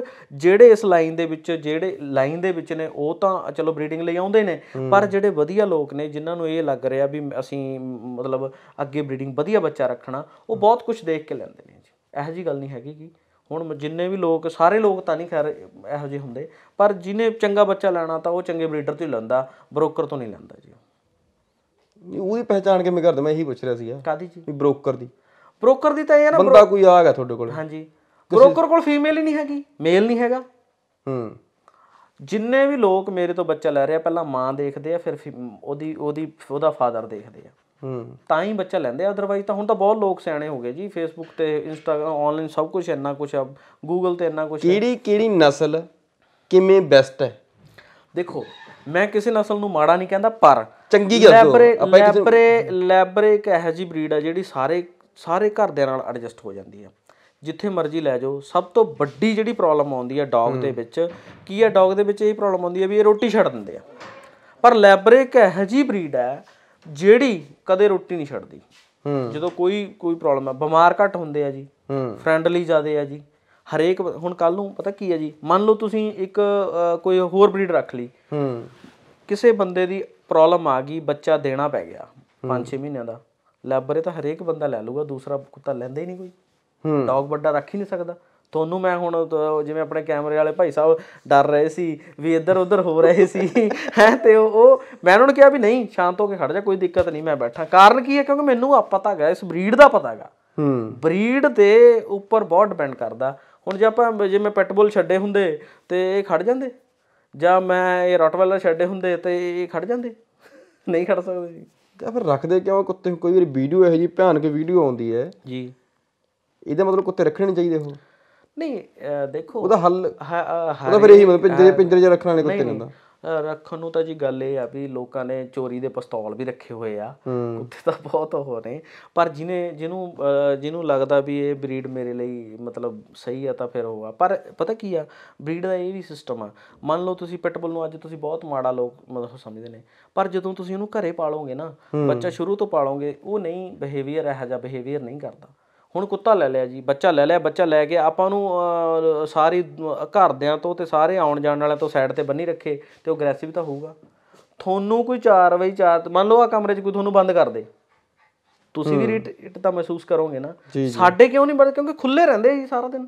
ਜਿਹੜੇ ਇਸ ਲਾਈਨ ਦੇ ਵਿੱਚ ਜਿਹੜੇ ਲਾਈਨ ਦੇ ਵਿੱਚ ਨੇ ਉਹ ਤਾਂ ਚਲੋ ਬਰੀਡਿੰਗ ਲਈ ਆਉਂਦੇ ਨੇ ਪਰ ਜਿਹੜੇ ਵਧੀਆ ਲੋਕ ਨੇ ਜਿਨ੍ਹਾਂ ਨੂੰ ਇਹ ਲੱਗ ਰਿਹਾ ਵੀ ਅਸੀਂ ਮਤਲਬ ਅੱਗੇ ਬਰੀਡਿੰਗ ਵਧੀਆ ਬੱਚਾ ਰੱਖਣਾ ਉਹ ਬਹੁਤ ਕੁਝ ਦੇਖ ਕੇ ਲੈਂਦੇ ਨੇ ਜੀ ਇਹੋ ਜੀ ਗੱਲ ਨਹੀਂ ਹੈਗੀ ਕਿ ਹੁਣ ਜਿੰਨੇ ਵੀ ਲੋਕ ਸਾਰੇ ਲੋਕ ਤਾਂ ਨਹੀਂ ਖੈਰ ਇਹੋ ਜਿਹੇ ਹੁੰਦੇ ਪਰ ਜਿਨੇ ਚੰਗਾ ਬੱਚਾ ਲੈਣਾ ਤਾਂ ਉਹ ਚੰਗੇ ਬਰੀਡਰ ਤੋਂ ਹੀ ਲੈਂਦਾ ਬ੍ਰੋਕਰ ਤੋਂ ਨਹੀਂ ਲੈਂਦਾ ਜੀ ਨਹੀਂ ਉਹਦੀ ਪਹਿਚਾਣ ਕਿਵੇਂ ਕਰਦੇ ਮੈਂ ਇਹੀ ਪੁੱਛ ਰਿਹਾ ਸੀਗਾ ਕਾਦੀ ਜੀ ਵੀ ਬ੍ਰੋਕਰ ਦੀ ਬ੍ਰੋਕਰ ਦੀ ਤਾਂ ਇਹ ਆ ਨਾ ਬੰਦਾ ਕੋਈ ਆ ਗਿਆ ਤੁਹਾਡੇ ਕੋਲ ਹਾਂਜੀ ਬ੍ਰੋਕਰ ਕੋਲ ਫੀਮੇਲ ਹੀ ਨਹੀਂ ਹੈਗੀ ਮੇਲ ਨਹੀਂ ਹੈਗਾ ਹੂੰ ਜਿੰਨੇ ਵੀ ਲੋਕ ਮੇਰੇ ਤੋਂ ਬੱਚਾ ਲੈ ਰਿਹਾ ਪਹਿਲਾਂ ਮਾਂ ਦੇਖਦੇ ਆ ਫਿਰ ਉਹਦੀ ਉਹਦੀ ਉਹਦਾ ਫਾਦਰ ਦੇਖਦੇ ਆ ਹੂੰ ਤਾਂ ਹੀ ਬੱਚਾ ਲੈਂਦੇ ਆ ਅਦਰਵਾਈਜ਼ ਤਾਂ ਹੁਣ ਤਾਂ ਬਹੁਤ ਲੋਕ ਸਿਆਣੇ ਹੋ ਗਏ ਜੀ ਫੇਸਬੁੱਕ ਤੇ ਇੰਸਟਾਗ੍ਰam ਆਨਲਾਈਨ ਸਭ ਕੁਝ ਇੰਨਾ ਕੁਝ ਆ ਗੂਗਲ ਤੇ ਇੰਨਾ ਕੁਝ ਕਿਹੜੀ ਕਿਹੜੀ ਨਸਲ ਕਿਵੇਂ ਬੈਸਟ ਹੈ ਦੇਖੋ ਮੈਂ ਕਿਸੇ ਨਸਲ ਨੂੰ ਮਾੜਾ ਨਹੀਂ ਕਹਿੰਦਾ ਪਰ ਚੰਗੀ ਗੱਲ ਲੈਬਰੇ ਲੈਬਰੇ ਲੈਬਰੇ ਇੱਕ ਇਹੋ ਜੀ ਬਰੀਡ ਆ ਜਿਹੜੀ ਸਾਰੇ ਸਾਰੇ ਘਰ ਦੇ ਨਾਲ ਐਡਜਸਟ ਹੋ ਜਾਂਦੀ ਆ ਜਿੱਥੇ ਮਰਜ਼ੀ ਲੈ ਜਾਓ ਸਭ ਤੋਂ ਵੱਡੀ ਜਿਹੜੀ ਪ੍ਰੋਬਲਮ ਆਉਂਦੀ ਆ ਡੌਗ ਦੇ ਵਿੱਚ ਕੀ ਆ ਡੌਗ ਦੇ ਵਿੱਚ ਇਹ ਪ੍ਰੋਬਲਮ ਆਉਂਦੀ ਆ ਵੀ ਇਹ ਰੋਟੀ ਛੱਡ ਦਿੰਦੇ ਆ ਪਰ ਲੈਬਰੇ ਇੱਕ ਇਹੋ ਜੀ ਬਰੀਡ ਆ ਜਿਹੜੀ ਕਦੇ ਰੋਟੀ ਨਹੀਂ ਛੱਡਦੀ ਜਦੋਂ ਕੋਈ ਕੋਈ ਪ੍ਰੋਬਲਮ ਆ ਬਿਮਾਰ ਘੱਟ ਹੁੰਦੇ ਆ ਜੀ ਫਰੈਂਡਲੀ ਜ਼ਿਆਦੇ ਆ ਜੀ ਹਰੇਕ ਹੁਣ ਕੱਲ ਨੂੰ ਪਤਾ ਕੀ ਹੈ ਜੀ ਮੰਨ ਲਓ ਤੁਸੀਂ ਇੱਕ ਕੋਈ ਹੋਰ ਬਰੀਡ ਰੱਖ ਲਈ ਹੂੰ ਕਿਸੇ ਬੰਦੇ ਦੀ ਪ੍ਰੋਬਲਮ ਆ ਗਈ ਬੱਚਾ ਦੇਣਾ ਪੈ ਗਿਆ 5-6 ਮਹੀਨਿਆਂ ਦਾ ਲੈਬਰੇ ਤਾਂ ਹਰੇਕ ਬੰਦਾ ਲੈ ਲੂਗਾ ਦੂਸਰਾ ਕੁੱਤਾ ਲੈਂਦਾ ਹੀ ਨਹੀਂ ਕੋਈ ਹੂੰ ਡੌਗ ਵੱਡਾ ਰੱਖ ਹੀ ਨਹੀਂ ਸਕਦਾ ਤੁਹਾਨੂੰ ਮੈਂ ਹੁਣ ਜਿਵੇਂ ਆਪਣੇ ਕੈਮਰੇ ਵਾਲੇ ਭਾਈ ਸਾਹਿਬ ਡਰ ਰਹੇ ਸੀ ਵੀ ਇੱਧਰ ਉੱਧਰ ਹੋ ਰਹੇ ਸੀ ਹੈ ਤੇ ਉਹ ਮੈਂ ਉਹਨਾਂ ਨੂੰ ਕਿਹਾ ਵੀ ਨਹੀਂ ਸ਼ਾਂਤ ਹੋ ਕੇ ਖੜ ਜਾ ਕੋਈ ਦਿੱਕਤ ਨਹੀਂ ਮੈਂ ਬੈਠਾ ਕਾਰਨ ਕੀ ਹੈ ਕਿਉਂਕਿ ਮੈਨੂੰ ਆ ਪਤਾ ਹੈਗਾ ਇਸ ਬਰੀਡ ਦਾ ਪਤਾ ਹੈਗਾ ਹੂੰ ਬਰੀਡ ਦੇ ਉੱਪਰ ਬਹੁਤ ਡਿਪੈਂਡ ਕਰਦਾ ਹੁਣ ਜੇ ਆਪਾਂ ਜੇ ਮੈਂ ਪੈਟਬੋਲ ਛੱਡੇ ਹੁੰਦੇ ਤੇ ਇਹ ਖੜ ਜਾਂਦੇ ਜਾਂ ਮੈਂ ਇਹ ਰੋਟਵੈਲਰ ਛੱਡੇ ਹੁੰਦੇ ਤੇ ਇਹ ਖੜ ਜਾਂਦੇ ਨਹੀਂ ਖੜ ਸਕਦੇ ਜੀ ਤਾਂ ਫਿਰ ਰੱਖਦੇ ਕਿਉਂ ਕੁੱਤੇ ਕੋਈ ਵਾਰੀ ਵੀਡੀਓ ਇਹੋ ਜੀ ਭਿਆਨਕ ਵੀਡੀਓ ਆਉਂਦੀ ਹੈ ਜੀ ਇਹਦਾ ਮਤਲਬ ਕੁੱਤੇ ਰੱਖਣੇ ਨਹੀਂ ਚਾਹੀਦੇ ਉਹ ਨਹੀਂ ਦੇਖੋ ਉਹਦਾ ਹੱਲ ਉਹਦਾ ਫਿਰ ਇਹੀ ਮਤਲਬ ਪਿੰਜਰੇ ਪਿੰਜਰੇ 'ਚ ਰੱਖਣਾ ਨਹੀਂ ਕੁੱਤੇ ਨੂੰ ਦਾ ਰੱਖਣ ਨੂੰ ਤਾਂ ਜੀ ਗੱਲ ਇਹ ਆ ਵੀ ਲੋਕਾਂ ਨੇ ਚੋਰੀ ਦੇ ਪਿਸਤੌਲ ਵੀ ਰੱਖੇ ਹੋਏ ਆ ਉੱਥੇ ਤਾਂ ਬਹੁਤ ਹੋ ਰਹੇ ਪਰ ਜਿਹਨੇ ਜਿਹਨੂੰ ਜਿਹਨੂੰ ਲੱਗਦਾ ਵੀ ਇਹ ਬਰੀਡ ਮੇਰੇ ਲਈ ਮਤਲਬ ਸਹੀ ਆ ਤਾਂ ਫਿਰ ਉਹ ਆ ਪਰ ਪਤਾ ਕੀ ਆ ਬਰੀਡ ਦਾ ਇਹ ਵੀ ਸਿਸਟਮ ਆ ਮੰਨ ਲਓ ਤੁਸੀਂ ਪਿਟਬਲ ਨੂੰ ਅੱਜ ਤੁਸੀਂ ਬਹੁਤ ਮਾੜਾ ਲੋਕ ਮਤਲਬ ਸਮਝਦੇ ਨੇ ਪਰ ਜਦੋਂ ਤੁਸੀਂ ਉਹਨੂੰ ਘਰੇ ਪਾਲੋਗੇ ਨਾ ਬੱਚਾ ਸ਼ੁਰੂ ਤੋਂ ਪਾਲੋਗੇ ਉਹ ਨਹੀਂ ਬਿਹੇਵੀਅਰ ਇਹੋ ਜਿਹਾ ਬਿਹੇਵੀਅਰ ਨਹੀਂ ਕਰਦਾ ਹੁਣ ਕੁੱਤਾ ਲੈ ਲਿਆ ਜੀ ਬੱਚਾ ਲੈ ਲਿਆ ਬੱਚਾ ਲੈ ਕੇ ਆਪਾਂ ਨੂੰ ਸਾਰੀ ਘਰਦਿਆਂ ਤੋਂ ਤੇ ਸਾਰੇ ਆਉਣ ਜਾਣ ਵਾਲਿਆਂ ਤੋਂ ਸਾਈਡ ਤੇ ਬੰਨੀ ਰੱਖੇ ਤੇ ਉਹ ਅਗਰੈਸਿਵ ਤਾਂ ਹੋਊਗਾ ਤੁਹਾਨੂੰ ਕੋਈ 4 ਵਈ 4 ਮੰਨ ਲਓ ਆ ਕਮਰੇ 'ਚ ਕੋਈ ਤੁਹਾਨੂੰ ਬੰਦ ਕਰ ਦੇ ਤੁਸੀਂ ਵੀ ਰਿਟ ਤਾਂ ਮਹਿਸੂਸ ਕਰੋਗੇ ਨਾ ਸਾਡੇ ਕਿਉਂ ਨਹੀਂ ਬੜ ਕਿਉਂਕਿ ਖੁੱਲੇ ਰਹਿੰਦੇ ਜੀ ਸਾਰਾ ਦਿਨ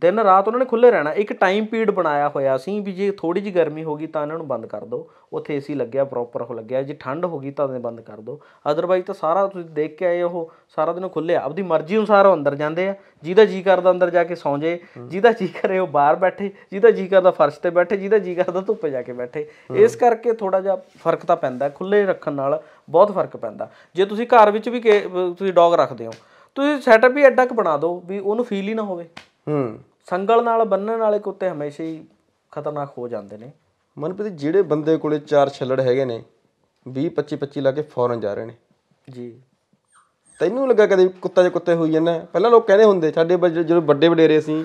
ਦਿਨ ਰਾਤ ਉਹਨਾਂ ਨੇ ਖੁੱਲੇ ਰਹਿਣਾ ਇੱਕ ਟਾਈਮ ਪੀਰੀਅਡ ਬਣਾਇਆ ਹੋਇਆ ਸੀ ਵੀ ਜੇ ਥੋੜੀ ਜੀ ਗਰਮੀ ਹੋ ਗਈ ਤਾਂ ਇਹਨਾਂ ਨੂੰ ਬੰਦ ਕਰ ਦਿਓ ਉੱਥੇ ਏਸੀ ਲੱਗਿਆ ਪ੍ਰੋਪਰ ਹੋ ਲੱਗਿਆ ਜੇ ਠੰਡ ਹੋ ਗਈ ਤਾਂ ਉਹਨੇ ਬੰਦ ਕਰ ਦਿਓ ਅਦਰਵਾਈਜ਼ ਤਾਂ ਸਾਰਾ ਤੁਸੀਂ ਦੇਖ ਕੇ ਆਏ ਉਹ ਸਾਰਾ ਦਿਨ ਖੁੱਲੇ ਆਪਦੀ ਮਰਜ਼ੀ ਅਨੁਸਾਰ ਉਹ ਅੰਦਰ ਜਾਂਦੇ ਆ ਜਿਹਦਾ ਜੀ ਕਰਦਾ ਅੰਦਰ ਜਾ ਕੇ ਸੌਂ ਜੇ ਜਿਹਦਾ ਜੀ ਕਰੇ ਉਹ ਬਾਹਰ ਬੈਠੇ ਜਿਹਦਾ ਜੀ ਕਰਦਾ ਫਰਸ਼ ਤੇ ਬੈਠੇ ਜਿਹਦਾ ਜੀ ਕਰਦਾ ਧੁੱਪੇ ਜਾ ਕੇ ਬੈਠੇ ਇਸ ਕਰਕੇ ਥੋੜਾ ਜਿਹਾ ਫਰਕ ਤਾਂ ਪੈਂਦਾ ਖੁੱਲੇ ਰੱਖਣ ਨਾਲ ਬਹੁਤ ਫਰਕ ਪੈਂਦਾ ਜੇ ਤੁਸੀਂ ਘਰ ਵਿੱਚ ਵੀ ਤੁਸੀਂ ਡੌਗ ਰੱਖਦੇ ਹੋ ਤੁਸੀਂ ਸੈਟਅਪ ਹੀ ਐਡਾ ਕ ਬਣਾ ਦਿਓ ਵੀ ਉਹਨੂੰ ਫੀਲ ਹੀ ਨਾ ਹੋਵੇ ਹੂੰ ਸੰਗਲ ਨਾਲ ਬੰਨਣ ਵਾਲੇ ਕੁੱਤੇ ਹਮੇਸ਼ਾ ਹੀ ਖਤਰਨਾਕ ਹੋ ਜਾਂਦੇ ਨੇ ਮਨਪ੍ਰੀਤ ਜਿਹੜੇ ਬੰਦੇ ਕੋਲੇ ਚਾਰ ਛੱਲੜ ਹੈਗੇ ਨੇ 20 25 25 ਲਾ ਕੇ ਫੌਰਨ ਜਾ ਰਹੇ ਨੇ ਜੀ ਤੈਨੂੰ ਲੱਗਾ ਕਦੇ ਕੁੱਤਾ ਜੇ ਕੁੱਤੇ ਹੋਈ ਜਾਂਦਾ ਪਹਿਲਾਂ ਲੋਕ ਕਹਿੰਦੇ ਹੁੰਦੇ ਸਾਡੇ ਜਦੋਂ ਵੱਡੇ ਵਡੇਰੇ ਸੀ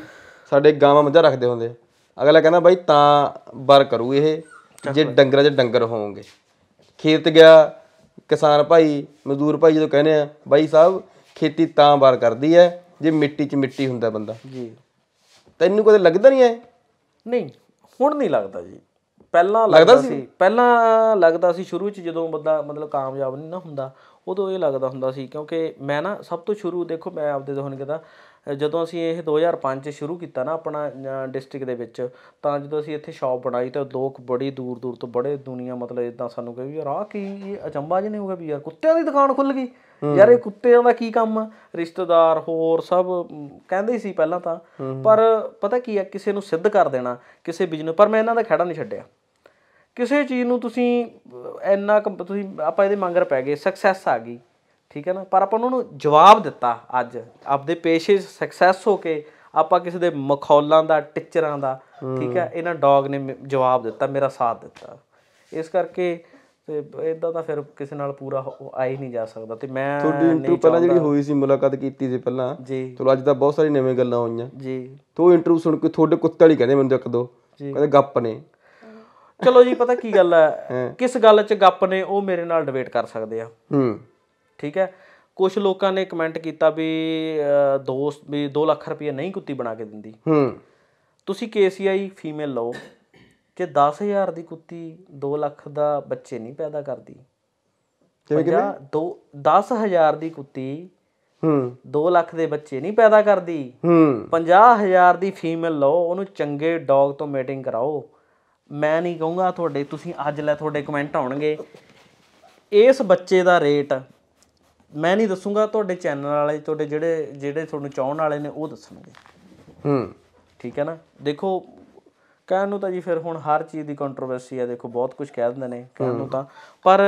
ਸਾਡੇ ਗਾਵਾਂ ਮੱਝਾਂ ਰੱਖਦੇ ਹੁੰਦੇ ਅਗਲਾ ਕਹਿੰਦਾ ਬਾਈ ਤਾਂ ਬਰ ਕਰੂ ਇਹ ਜੇ ਡੰਗਰਾਂ 'ਚ ਡੰਗਰ ਹੋਵੋਗੇ ਖੇਤ ਗਿਆ ਕਿਸਾਨ ਭਾਈ ਮਜ਼ਦੂਰ ਭਾਈ ਜਦੋਂ ਕਹਿੰਦੇ ਆ ਬਾਈ ਸਾਹਿਬ ਖੇਤੀ ਤਾਂ ਬਾਰ ਕਰਦੀ ਐ ਜੇ ਮਿੱਟੀ 'ਚ ਮਿੱਟੀ ਹੁੰਦਾ ਬੰਦਾ ਜੀ ਤੈਨੂੰ ਕਦੇ ਲੱਗਦਾ ਨਹੀਂ ਐ ਨਹੀਂ ਹੁਣ ਨਹੀਂ ਲੱਗਦਾ ਜੀ ਪਹਿਲਾਂ ਲੱਗਦਾ ਸੀ ਪਹਿਲਾਂ ਲੱਗਦਾ ਸੀ ਸ਼ੁਰੂ 'ਚ ਜਦੋਂ ਬੰਦਾ ਮਤਲਬ ਕਾਮਯਾਬ ਨਹੀਂ ਨਾ ਹੁੰਦਾ ਉਦੋਂ ਇਹ ਲੱਗਦਾ ਹੁੰਦਾ ਸੀ ਕਿਉਂਕਿ ਮੈਂ ਨਾ ਸਭ ਤੋਂ ਸ਼ੁਰੂ ਦੇਖੋ ਮੈਂ ਆਪਦੇ ਦੋਹਨ ਹੁਣ ਕਹਿੰਦਾ ਜਦੋਂ ਅਸੀਂ ਇਹ 2005 ਚ ਸ਼ੁਰੂ ਕੀਤਾ ਨਾ ਆਪਣਾ ਡਿਸਟ੍ਰਿਕਟ ਦੇ ਵਿੱਚ ਤਾਂ ਜਦੋਂ ਅਸੀਂ ਇੱਥੇ ਸ਼ਾਪ ਬਣਾਈ ਤਾਂ ਲੋਕ ਬੜੀ ਦੂਰ ਦੂਰ ਤੋਂ ਬੜੇ ਦੁਨੀਆ ਮਤਲਬ ਇਦਾਂ ਸਾਨੂੰ ਕਹੇ ਵੀ ਯਾਰ ਆ ਕੀ ਅਚੰਬਾ ਨਹੀਂ ਹੋਗਾ ਵੀ ਯਾਰ ਕੁੱਤਿਆਂ ਦੀ ਦੁਕਾਨ ਖੁੱਲ ਗਈ ਯਾਰ ਇਹ ਕੁੱਤਿਆਂ ਦਾ ਕੀ ਕੰਮ ਆ ਰਿਸ਼ਤੇਦਾਰ ਹੋਰ ਸਭ ਕਹਿੰਦੇ ਸੀ ਪਹਿਲਾਂ ਤਾਂ ਪਰ ਪਤਾ ਕੀ ਆ ਕਿਸੇ ਨੂੰ ਸਿੱਧ ਕਰ ਦੇਣਾ ਕਿਸੇ ਬਿਜ਼ਨਸ ਪਰ ਮੈਂ ਇਹਨਾਂ ਦਾ ਖੜਾ ਨਹੀਂ ਛੱਡਿਆ ਕਿਸੇ ਚੀਜ਼ ਨੂੰ ਤੁਸੀਂ ਇੰਨਾ ਤੁਸੀਂ ਆਪਾਂ ਇਹਦੇ ਮੰਗਰ ਪੈ ਗਏ ਸਕਸੈਸ ਆ ਗਈ ਠੀਕ ਹੈ ਨਾ ਪਰ ਆਪਾਂ ਉਹਨਾਂ ਨੂੰ ਜਵਾਬ ਦਿੱਤਾ ਅੱਜ ਆਪਦੇ ਪੇਸ਼ੇ ਸਕਸੈਸ ਹੋ ਕੇ ਆਪਾਂ ਕਿਸੇ ਦੇ ਮਖੌਲਾਂ ਦਾ ਟਿਚਰਾਂ ਦਾ ਠੀਕ ਹੈ ਇਹਨਾਂ ਡੌਗ ਨੇ ਜਵਾਬ ਦਿੱਤਾ ਮੇਰਾ ਸਾਥ ਦਿੱਤਾ ਇਸ ਕਰਕੇ ਤੇ ਇਦਾਂ ਤਾਂ ਫਿਰ ਕਿਸੇ ਨਾਲ ਪੂਰਾ ਆ ਹੀ ਨਹੀਂ ਜਾ ਸਕਦਾ ਤੇ ਮੈਂ ਤੁਹਾਡੀ ਇੰਟਰਵਿਊ ਪਹਿਲਾਂ ਜਿਹੜੀ ਹੋਈ ਸੀ ਮੁਲਾਕਾਤ ਕੀਤੀ ਸੀ ਪਹਿਲਾਂ ਚਲੋ ਅੱਜ ਤਾਂ ਬਹੁਤ ਸਾਰੀ ਨਵੇਂ ਗੱਲਾਂ ਹੋਈਆਂ ਜੀ ਤੋ ਇੰਟਰਵਿਊ ਸੁਣ ਕੇ ਤੁਹਾਡੇ ਕੁੱਤੇ ਵਾਲੀ ਕਹਿੰਦੇ ਮੈਨੂੰ ਇੱਕ ਦੋ ਕਹਿੰਦੇ ਗੱਪ ਨੇ ਚਲੋ ਜੀ ਪਤਾ ਕੀ ਗੱਲ ਹੈ ਕਿਸ ਗੱਲ 'ਚ ਗੱਪ ਨੇ ਉਹ ਮੇਰੇ ਨਾਲ ਡਿਬੇਟ ਕਰ ਸਕਦੇ ਆ ਹੂੰ ਠੀਕ ਹੈ ਕੁਝ ਲੋਕਾਂ ਨੇ ਕਮੈਂਟ ਕੀਤਾ ਵੀ ਦੋਸਤ ਵੀ 2 ਲੱਖ ਰੁਪਏ ਨਹੀਂ ਕੁੱਤੀ ਬਣਾ ਕੇ ਦਿੰਦੀ ਹੂੰ ਤੁਸੀਂ ਕੇਸੀਆਈ ਫੀਮੇਲ ਲਓ ਕਿ 10000 ਦੀ ਕੁੱਤੀ 2 ਲੱਖ ਦਾ ਬੱਚੇ ਨਹੀਂ ਪੈਦਾ ਕਰਦੀ ਜਿਵੇਂ ਕਿਵੇਂ 2 10000 ਦੀ ਕੁੱਤੀ ਹੂੰ 2 ਲੱਖ ਦੇ ਬੱਚੇ ਨਹੀਂ ਪੈਦਾ ਕਰਦੀ ਹੂੰ 50000 ਦੀ ਫੀਮੇਲ ਲਓ ਉਹਨੂੰ ਚੰਗੇ ਡੌਗ ਤੋਂ ਮੀਟਿੰਗ ਕਰਾਓ ਮੈਂ ਨਹੀਂ ਕਹੂੰਗਾ ਤੁਹਾਡੇ ਤੁਸੀਂ ਅੱਜ ਲੈ ਤੁਹਾਡੇ ਕਮੈਂਟ ਆਉਣਗੇ ਇਸ ਬੱਚੇ ਦਾ ਰੇਟ ਮੈਂ ਨਹੀਂ ਦੱਸੂਗਾ ਤੁਹਾਡੇ ਚੈਨਲ ਵਾਲੇ ਤੁਹਾਡੇ ਜਿਹੜੇ ਜਿਹੜੇ ਤੁਹਾਨੂੰ ਚਾਹਣ ਵਾਲੇ ਨੇ ਉਹ ਦੱਸਣਗੇ ਹੂੰ ਠੀਕ ਹੈ ਨਾ ਦੇਖੋ ਕਹਿਣ ਨੂੰ ਤਾਂ ਜੀ ਫਿਰ ਹੁਣ ਹਰ ਚੀਜ਼ ਦੀ ਕੰਟਰੋਵਰਸੀ ਆ ਦੇਖੋ ਬਹੁਤ ਕੁਝ ਕਹਿ ਦਿੰਦੇ ਨੇ ਕਹਿਣ ਨੂੰ ਤਾਂ ਪਰ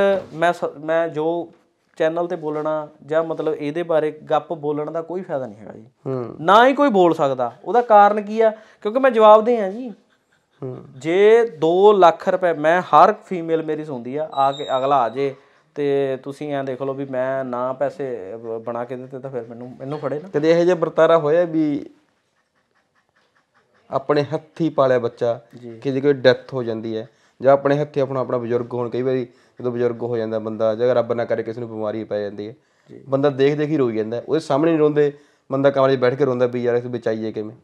ਮੈਂ ਮੈਂ ਜੋ ਚੈਨਲ ਤੇ ਬੋਲਣਾ ਜਾਂ ਮਤਲਬ ਇਹਦੇ ਬਾਰੇ ਗੱਪ ਬੋਲਣ ਦਾ ਕੋਈ ਫਾਇਦਾ ਨਹੀਂ ਹੈਗਾ ਜੀ ਨਾ ਹੀ ਕੋਈ ਬੋਲ ਸਕਦਾ ਉਹਦਾ ਕਾਰਨ ਕੀ ਆ ਕਿਉਂਕਿ ਮੈਂ ਜਵਾਬ ਦੇ ਆ ਜੀ ਜੇ 2 ਲੱਖ ਰੁਪਏ ਮੈਂ ਹਰ ਫੀਮੇਲ ਮੇਰੀ ਸੁਣਦੀ ਆ ਆ ਕੇ ਅਗਲਾ ਆ ਜੇ ਤੇ ਤੁਸੀਂ ਐਂ ਦੇਖ ਲਓ ਵੀ ਮੈਂ ਨਾ ਪੈਸੇ ਬਣਾ ਕੇ ਦਿੱਤੇ ਤਾਂ ਫਿਰ ਮੈਨੂੰ ਮੈਨੂੰ ਫੜੇ ਨਾ ਕਦੇ ਇਹੋ ਜਿਹਾ ਵਰਤਾਰਾ ਹੋਇਆ ਵੀ ਆਪਣੇ ਹੱਥੀ ਪਾਲਿਆ ਬੱਚਾ ਕਿ ਜੇ ਕੋਈ ਡੈਥ ਹੋ ਜਾਂਦੀ ਹੈ ਜਾਂ ਆਪਣੇ ਹੱਥੀ ਆਪਣਾ ਆਪਣਾ ਬਜ਼ੁਰਗ ਹੋਣ ਕਈ ਵਾਰੀ ਜਦੋਂ ਬਜ਼ੁਰਗ ਹੋ ਜਾਂਦਾ ਬੰਦਾ ਜੇ ਰੱਬ ਨਾ ਕਰੇ ਕਿਸੇ ਨੂੰ ਬਿਮਾਰੀ ਪੈ ਜਾਂਦੀ ਹੈ ਬੰਦਾ ਦੇਖ ਦੇਖ ਹੀ ਰੋਈ ਜਾਂਦਾ ਉਹਦੇ ਸਾਹਮਣੇ ਨਹੀਂ ਰੋਂਦੇ ਬੰਦਾ ਕਮਰੇ 'ਚ ਬੈਠ ਕੇ ਰੋਂਦਾ ਵੀ ਯਾਰ ਇਸ ਬਚਾਈਏ ਕਿਵੇਂ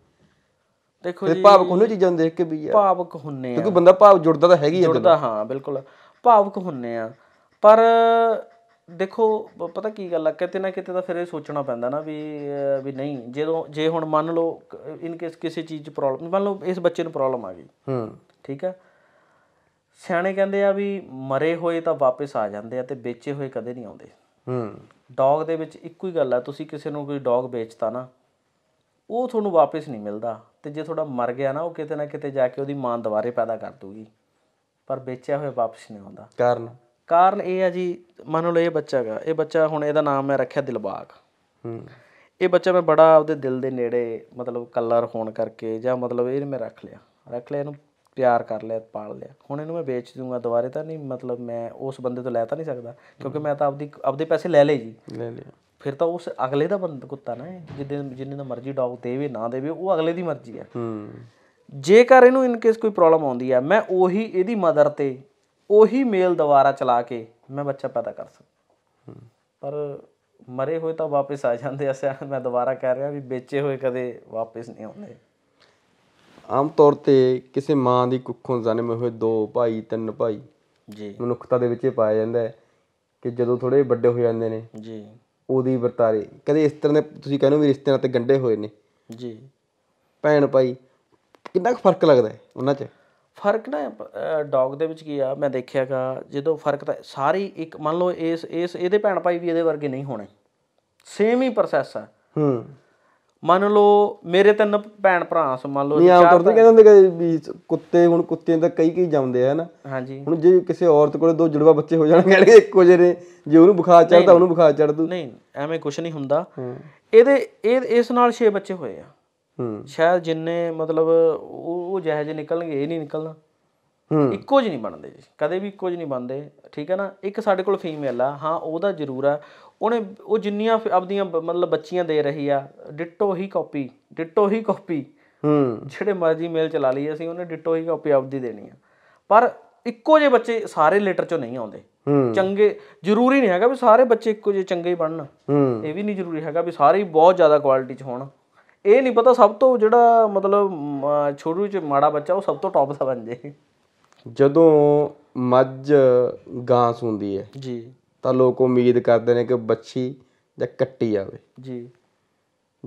ਦੇਖੋ ਜੀ ਭਾਵਕ ਹੁੰਨੇ ਚੀਜ਼ਾਂ ਨੂੰ ਦੇਖ ਕੇ ਵੀ ਯਾਰ ਭਾਵਕ ਹੁੰਨੇ ਆ ਕਿਉਂਕਿ ਬੰਦਾ ਭਾਵ ਜੁੜਦਾ ਤਾਂ ਹੈਗੀ ਹੈ ਜੁੜਦਾ ਹਾਂ ਬਿਲਕੁਲ ਭਾਵਕ ਹੁੰਨੇ ਆ ਪਰ ਦੇਖੋ ਪਤਾ ਕੀ ਗੱਲ ਆ ਕਿਤੇ ਨਾ ਕਿਤੇ ਤਾਂ ਫਿਰ ਇਹ ਸੋਚਣਾ ਪੈਂਦਾ ਨਾ ਵੀ ਵੀ ਨਹੀਂ ਜਦੋਂ ਜੇ ਹੁਣ ਮੰਨ ਲਓ ਇਨ ਕੇਸ ਕਿਸੇ ਚੀਜ਼ 'ਚ ਪ੍ਰੋਬਲਮ ਮੰਨ ਲਓ ਇਸ ਬੱਚੇ ਨੂੰ ਪ੍ਰੋਬਲਮ ਆ ਗਈ ਹੂੰ ਠੀਕ ਆ ਸਿਆਣੇ ਕਹਿੰਦੇ ਆ ਵੀ ਮਰੇ ਹੋਏ ਤਾਂ ਵਾਪਸ ਆ ਜਾਂਦੇ ਆ ਤੇ ਵੇਚੇ ਹੋਏ ਕਦੇ ਨਹੀਂ ਆਉਂਦੇ ਹੂੰ ਡੌਗ ਦੇ ਵਿੱਚ ਇੱਕੋ ਹੀ ਗੱਲ ਆ ਤੁਸੀਂ ਕਿਸੇ ਨੂੰ ਕੋਈ ਡੌਗ ਵੇਚਤਾ ਨਾ ਉਹ ਤੁਹਾਨੂੰ ਵਾਪਸ ਨਹੀਂ ਮਿਲਦਾ ਤੇ ਜੇ ਤੁਹਾਡਾ ਮਰ ਗਿਆ ਨਾ ਉਹ ਕਿਤੇ ਨਾ ਕਿਤੇ ਜਾ ਕੇ ਉਹਦੀ ਮਾਂ ਦੁਬਾਰੇ ਪੈਦਾ ਕਰ ਦੂਗੀ ਪਰ ਵੇਚਿਆ ਹੋਇਆ ਵਾਪਸ ਨਹੀਂ ਆਉਂਦਾ ਕਾਰਨ ਕਾਰਨ ਇਹ ਆ ਜੀ ਮੰਨ ਲਓ ਇਹ ਬੱਚਾ ਹੈਗਾ ਇਹ ਬੱਚਾ ਹੁਣ ਇਹਦਾ ਨਾਮ ਮੈਂ ਰੱਖਿਆ ਦਿਲਬਾਗ ਹੂੰ ਇਹ ਬੱਚਾ ਮੈਂ ਬੜਾ ਆਪਦੇ ਦਿਲ ਦੇ ਨੇੜੇ ਮਤਲਬ ਕਲਰ ਹੋਣ ਕਰਕੇ ਜਾਂ ਮਤਲਬ ਇਹ ਮੈਂ ਰੱਖ ਲਿਆ ਰੱਖ ਲਿਆ ਇਹਨੂੰ ਪਿਆਰ ਕਰ ਲਿਆ ਪਾਲ ਲਿਆ ਹੁਣ ਇਹਨੂੰ ਮੈਂ ਵੇਚ ਦੂੰਗਾ ਦੁਬਾਰੇ ਤਾਂ ਨਹੀਂ ਮਤਲਬ ਮੈਂ ਉਸ ਬੰਦੇ ਤੋਂ ਲੈ ਤਾਂ ਨਹੀਂ ਸਕਦਾ ਕਿਉਂਕਿ ਮੈਂ ਤਾਂ ਆਪਦੀ ਆਪਦੇ ਪੈਸੇ ਲੈ ਲਏ ਜੀ ਲੈ ਲਿਆ ਫਿਰ ਤਾਂ ਉਸ ਅਗਲੇ ਦਾ ਬੰਦ ਕੁੱਤਾ ਨਾ ਜਿੱਦੇ ਜਿੰਨੇ ਦਾ ਮਰਜ਼ੀ ਡੌਗ ਦੇਵੇ ਨਾ ਦੇਵੇ ਉਹ ਅਗਲੇ ਦੀ ਮਰਜ਼ੀ ਆ ਹੂੰ ਜੇਕਰ ਇਹਨੂੰ ਇਨ ਕੇਸ ਕੋਈ ਪ੍ਰੋਬਲਮ ਆਉਂਦੀ ਆ ਮੈਂ ਉਹੀ ਇਹਦੀ ਮਦਰ ਤੇ ਉਹੀ ਮੇਲ ਦੁਬਾਰਾ ਚਲਾ ਕੇ ਮੈਂ ਬੱਚਾ ਪੈਦਾ ਕਰ ਸਕਦਾ ਪਰ ਮਰੇ ਹੋਏ ਤਾਂ ਵਾਪਸ ਆ ਜਾਂਦੇ ਆ ਮੈਂ ਦੁਬਾਰਾ ਕਹਿ ਰਿਹਾ ਵੀ ਵੇਚੇ ਹੋਏ ਕਦੇ ਵਾਪਸ ਨਹੀਂ ਆਉਂਦੇ ਆਮ ਤੌਰ ਤੇ ਕਿਸੇ ਮਾਂ ਦੀ ਕੁੱਖੋਂ ਜਨਮ ਹੋਏ ਦੋ ਭਾਈ ਤਿੰਨ ਭਾਈ ਜੀ ਮਨੁੱਖਤਾ ਦੇ ਵਿੱਚ ਇਹ ਪਾਇਆ ਜਾਂਦਾ ਹੈ ਕਿ ਜਦੋਂ ਥੋੜੇ ਵੱਡੇ ਹੋ ਜਾਂਦੇ ਨੇ ਜੀ ਉਹਦੀ ਵਰਤਾਰੇ ਕਦੇ ਇਸ ਤਰ੍ਹਾਂ ਦੇ ਤੁਸੀਂ ਕਹਿੰਦੇ ਵੀ ਰਿਸ਼ਤੇ ਨਾਲ ਤੇ ਗੰਡੇ ਹੋਏ ਨੇ ਜੀ ਭੈਣ ਭਾਈ ਕਿੰਨਾ ਕੁ ਫਰਕ ਲੱਗਦਾ ਹੈ ਉਹਨਾਂ 'ਚ ਫਰਕ ਨਾ ਡੌਗ ਦੇ ਵਿੱਚ ਕੀ ਆ ਮੈਂ ਦੇਖਿਆਗਾ ਜਦੋਂ ਫਰਕ ਤਾਂ ਸਾਰੀ ਇੱਕ ਮੰਨ ਲਓ ਇਸ ਇਸ ਇਹਦੇ ਭੈਣ ਭਾਈ ਵੀ ਇਹਦੇ ਵਰਗੇ ਨਹੀਂ ਹੋਣੇ ਸੇਮ ਹੀ ਪ੍ਰੋਸੈਸ ਆ ਹੂੰ ਮੰਨ ਲਓ ਮੇਰੇ ਤਿੰਨ ਭੈਣ ਭਰਾ ਸ ਮੰਨ ਲਓ ਨਹੀਂ ਆਮ ਕਹਿੰਦੇ ਹੁੰਦੇ ਵੀ ਕੁੱਤੇ ਹੁਣ ਕੁੱਤਿਆਂ ਦਾ ਕਈ ਕਈ ਜੰਮਦੇ ਆ ਹਨਾ ਹਾਂਜੀ ਹੁਣ ਜੇ ਕਿਸੇ ਔਰਤ ਕੋਲੇ ਦੋ ਜੁੜਵਾ ਬੱਚੇ ਹੋ ਜਾਣ ਕਹਿੰਦੇ ਇੱਕੋ ਜਿਹੇ ਨੇ ਜੇ ਉਹਨੂੰ ਬੁਖਾਰ ਚੜਦਾ ਉਹਨੂੰ ਬੁਖਾਰ ਚੜਦੂ ਨਹੀਂ ਐਵੇਂ ਕੁਝ ਨਹੀਂ ਹੁੰਦਾ ਇਹਦੇ ਇਹ ਇਸ ਨਾਲ 6 ਬੱਚੇ ਹੋਏ ਆ ਸ਼ਾਇਦ ਜਿੰਨੇ ਮਤਲਬ ਉਹ ਜਹਜ ਨਿਕਲਣਗੇ ਇਹ ਨਹੀਂ ਨਿਕਲਣਾ ਹੂੰ ਇੱਕੋ ਜਿਹੇ ਨਹੀਂ ਬਣਦੇ ਜੀ ਕਦੇ ਵੀ ਇੱਕੋ ਜਿਹੇ ਨਹੀਂ ਬਣਦੇ ਠੀਕ ਹੈ ਨਾ ਇੱਕ ਸਾਡੇ ਕੋਲ ਫੀਮੇਲ ਆ ਹਾਂ ਉਹਦਾ ਜ਼ਰੂਰ ਆ ਉਹਨੇ ਉਹ ਜਿੰਨੀਆਂ ਆਪਦੀਆਂ ਮਤਲਬ ਬੱਚੀਆਂ ਦੇ ਰਹੀ ਆ ਡਿਟੋ ਹੀ ਕਾਪੀ ਡਿਟੋ ਹੀ ਕਾਪੀ ਹੂੰ ਜਿਹੜੇ ਮਰਜੀ ਮੇਲ ਚਲਾ ਲਈ ਅਸੀਂ ਉਹਨੇ ਡਿਟੋ ਹੀ ਕਾਪੀ ਆਪਦੀ ਦੇਣੀ ਆ ਪਰ ਇੱਕੋ ਜਿਹੇ ਬੱਚੇ ਸਾਰੇ ਲੇਟਰ ਚੋਂ ਨਹੀਂ ਆਉਂਦੇ ਚੰਗੇ ਜ਼ਰੂਰੀ ਨਹੀਂ ਹੈਗਾ ਵੀ ਸਾਰੇ ਬੱਚੇ ਇੱਕੋ ਜਿਹੇ ਚੰਗੇ ਹੀ ਬਣਨ ਇਹ ਵੀ ਨਹੀਂ ਜ਼ਰੂਰੀ ਹੈਗਾ ਵੀ ਸਾਰੇ ਹੀ ਬਹੁਤ ਜ਼ਿਆਦਾ ਕੁਆਲਿਟੀ ਚ ਹੋਣ ਇਹ ਨਹੀਂ ਪਤਾ ਸਭ ਤੋਂ ਜਿਹੜਾ ਮਤਲਬ ਛੋਟੂ ਚ ਮਾੜਾ ਬੱਚਾ ਉਹ ਸਭ ਤੋਂ ਟੌਪ ਦਾ ਬਣ ਜੇ ਜਦੋਂ ਮੱਝ ਗਾਂ ਸੁੰਦੀ ਹੈ ਜੀ ਤਾਂ ਲੋਕ ਉਮੀਦ ਕਰਦੇ ਨੇ ਕਿ ਬੱਚੀ ਜਾਂ ਕੱਟੀ ਆਵੇ ਜੀ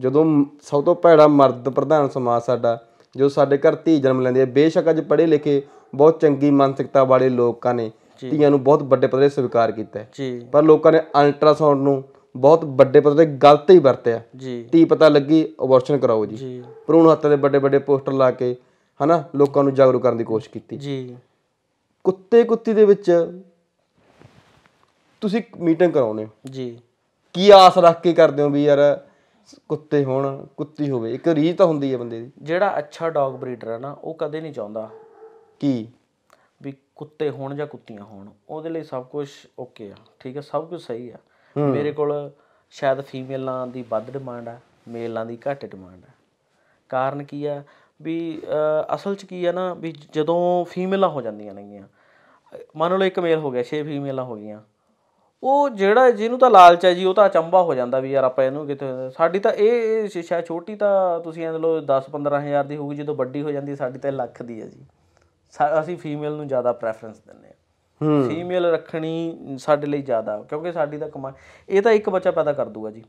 ਜਦੋਂ ਸਭ ਤੋਂ ਭੈੜਾ ਮਰਦ ਪ੍ਰਧਾਨ ਸਮਾਜ ਸਾਡਾ ਜੋ ਸਾਡੇ ਘਰ ਧੀ ਜਨਮ ਲੈਂਦੀ ਹੈ ਬੇਸ਼ੱਕ ਅੱਜ ਪੜ੍ਹੇ ਲਿਖੇ ਬਹੁਤ ਚੰਗੀ ਮਾਨਸਿਕਤਾ ਵਾਲੇ ਲੋਕਾਂ ਨੇ ਧੀਆਂ ਨੂੰ ਬਹੁਤ ਵੱਡੇ ਪੱਧਰੇ ਸਵੀਕਾਰ ਕੀਤਾ ਜੀ ਪਰ ਲੋਕਾਂ ਨੇ ਅਲਟਰਾਸਾਊਂਡ ਨੂੰ ਬਹੁਤ ਵੱਡੇ ਪੱਧਰ ਤੇ ਗਲਤ ਹੀ ਵਰਤਿਆ ਜੀ ਤੀ ਪਤਾ ਲੱਗੀ ਅਬੋਰਸ਼ਨ ਕਰਾਓ ਜੀ ਭਰੂਣ ਹੱਤਿਆ ਦੇ ਵੱਡੇ ਵੱਡੇ ਪੋਸਟਰ ਲਾ ਕੇ ਹਨਾ ਲੋਕਾਂ ਨੂੰ ਜਾਗਰੂਕ ਕਰਨ ਦੀ ਕੋਸ਼ਿਸ਼ ਕੀਤੀ ਜੀ ਕੁੱਤੇ ਕੁੱਤੀ ਦੇ ਵਿੱਚ ਤੁਸੀਂ ਮੀਟਿੰਗ ਕਰਾਉਨੇ ਜੀ ਕੀ ਆਸ ਰੱਖ ਕੇ ਕਰਦੇ ਹੋ ਵੀ ਯਾਰ ਕੁੱਤੇ ਹੋਣ ਕੁੱਤੀ ਹੋਵੇ ਇੱਕ ਰੀਤ ਤਾਂ ਹੁੰਦੀ ਹੈ ਬੰਦੇ ਦੀ ਜਿਹੜਾ ਅੱਛਾ ਡੌਗ ਬਰੀਡਰ ਹੈ ਨਾ ਉਹ ਕਦੇ ਨਹੀਂ ਚਾਹੁੰਦਾ ਕੀ ਵੀ ਕੁੱਤੇ ਹੋਣ ਜਾਂ ਕੁੱਤੀਆਂ ਹੋਣ ਉਹਦੇ ਲਈ ਸਭ ਕੁਝ ਓਕੇ ਆ ਠੀਕ ਹੈ ਸਭ ਕੁਝ ਸਹੀ ਆ ਮੇਰੇ ਕੋਲ ਸ਼ਾਇਦ ਫੀਮੇਲਾਂ ਦੀ ਵੱਧ ਡਿਮਾਂਡ ਆ ਮੇਲਾਂ ਦੀ ਘੱਟ ਡਿਮਾਂਡ ਆ ਕਾਰਨ ਕੀ ਆ ਵੀ ਅਸਲ 'ਚ ਕੀ ਆ ਨਾ ਵੀ ਜਦੋਂ ਫੀਮੇਲਾਂ ਹੋ ਜਾਂਦੀਆਂ ਨੇਗੀਆਂ ਮੰਨ ਲਓ ਇੱਕ ਮੇਲ ਹੋ ਗਿਆ 6 ਫੀਮੇਲਾਂ ਹੋ ਗਈਆਂ ਉਹ ਜਿਹੜਾ ਜਿਹਨੂੰ ਤਾਂ ਲਾਲਚ ਹੈ ਜੀ ਉਹ ਤਾਂ ਚੰਬਾ ਹੋ ਜਾਂਦਾ ਵੀ ਯਾਰ ਆਪਾਂ ਇਹਨੂੰ ਕਿਤੇ ਸਾਡੀ ਤਾਂ ਇਹ ਸ਼ਿਸ਼ਾ ਛੋਟੀ ਤਾਂ ਤੁਸੀਂ ਇਹਨਾਂ ਲੋ 10-15000 ਦੀ ਹੋਊਗੀ ਜਦੋਂ ਵੱਡੀ ਹੋ ਜਾਂਦੀ ਸਾਡੀ ਤਾਂ ਲੱਖ ਦੀ ਹੈ ਜੀ ਅਸੀਂ ਫੀਮੇਲ ਨੂੰ ਜ਼ਿਆਦਾ ਪ੍ਰੈਫਰੈਂਸ ਦਿੰਨੇ ਫੀਮੇਲ ਰੱਖਣੀ ਸਾਡੇ ਲਈ ਜ਼ਿਆਦਾ ਕਿਉਂਕਿ ਸਾਡੀ ਤਾਂ ਕਮਾਈ ਇਹ ਤਾਂ ਇੱਕ ਬੱਚਾ ਪੈਦਾ ਕਰ ਦੂਗਾ ਜੀ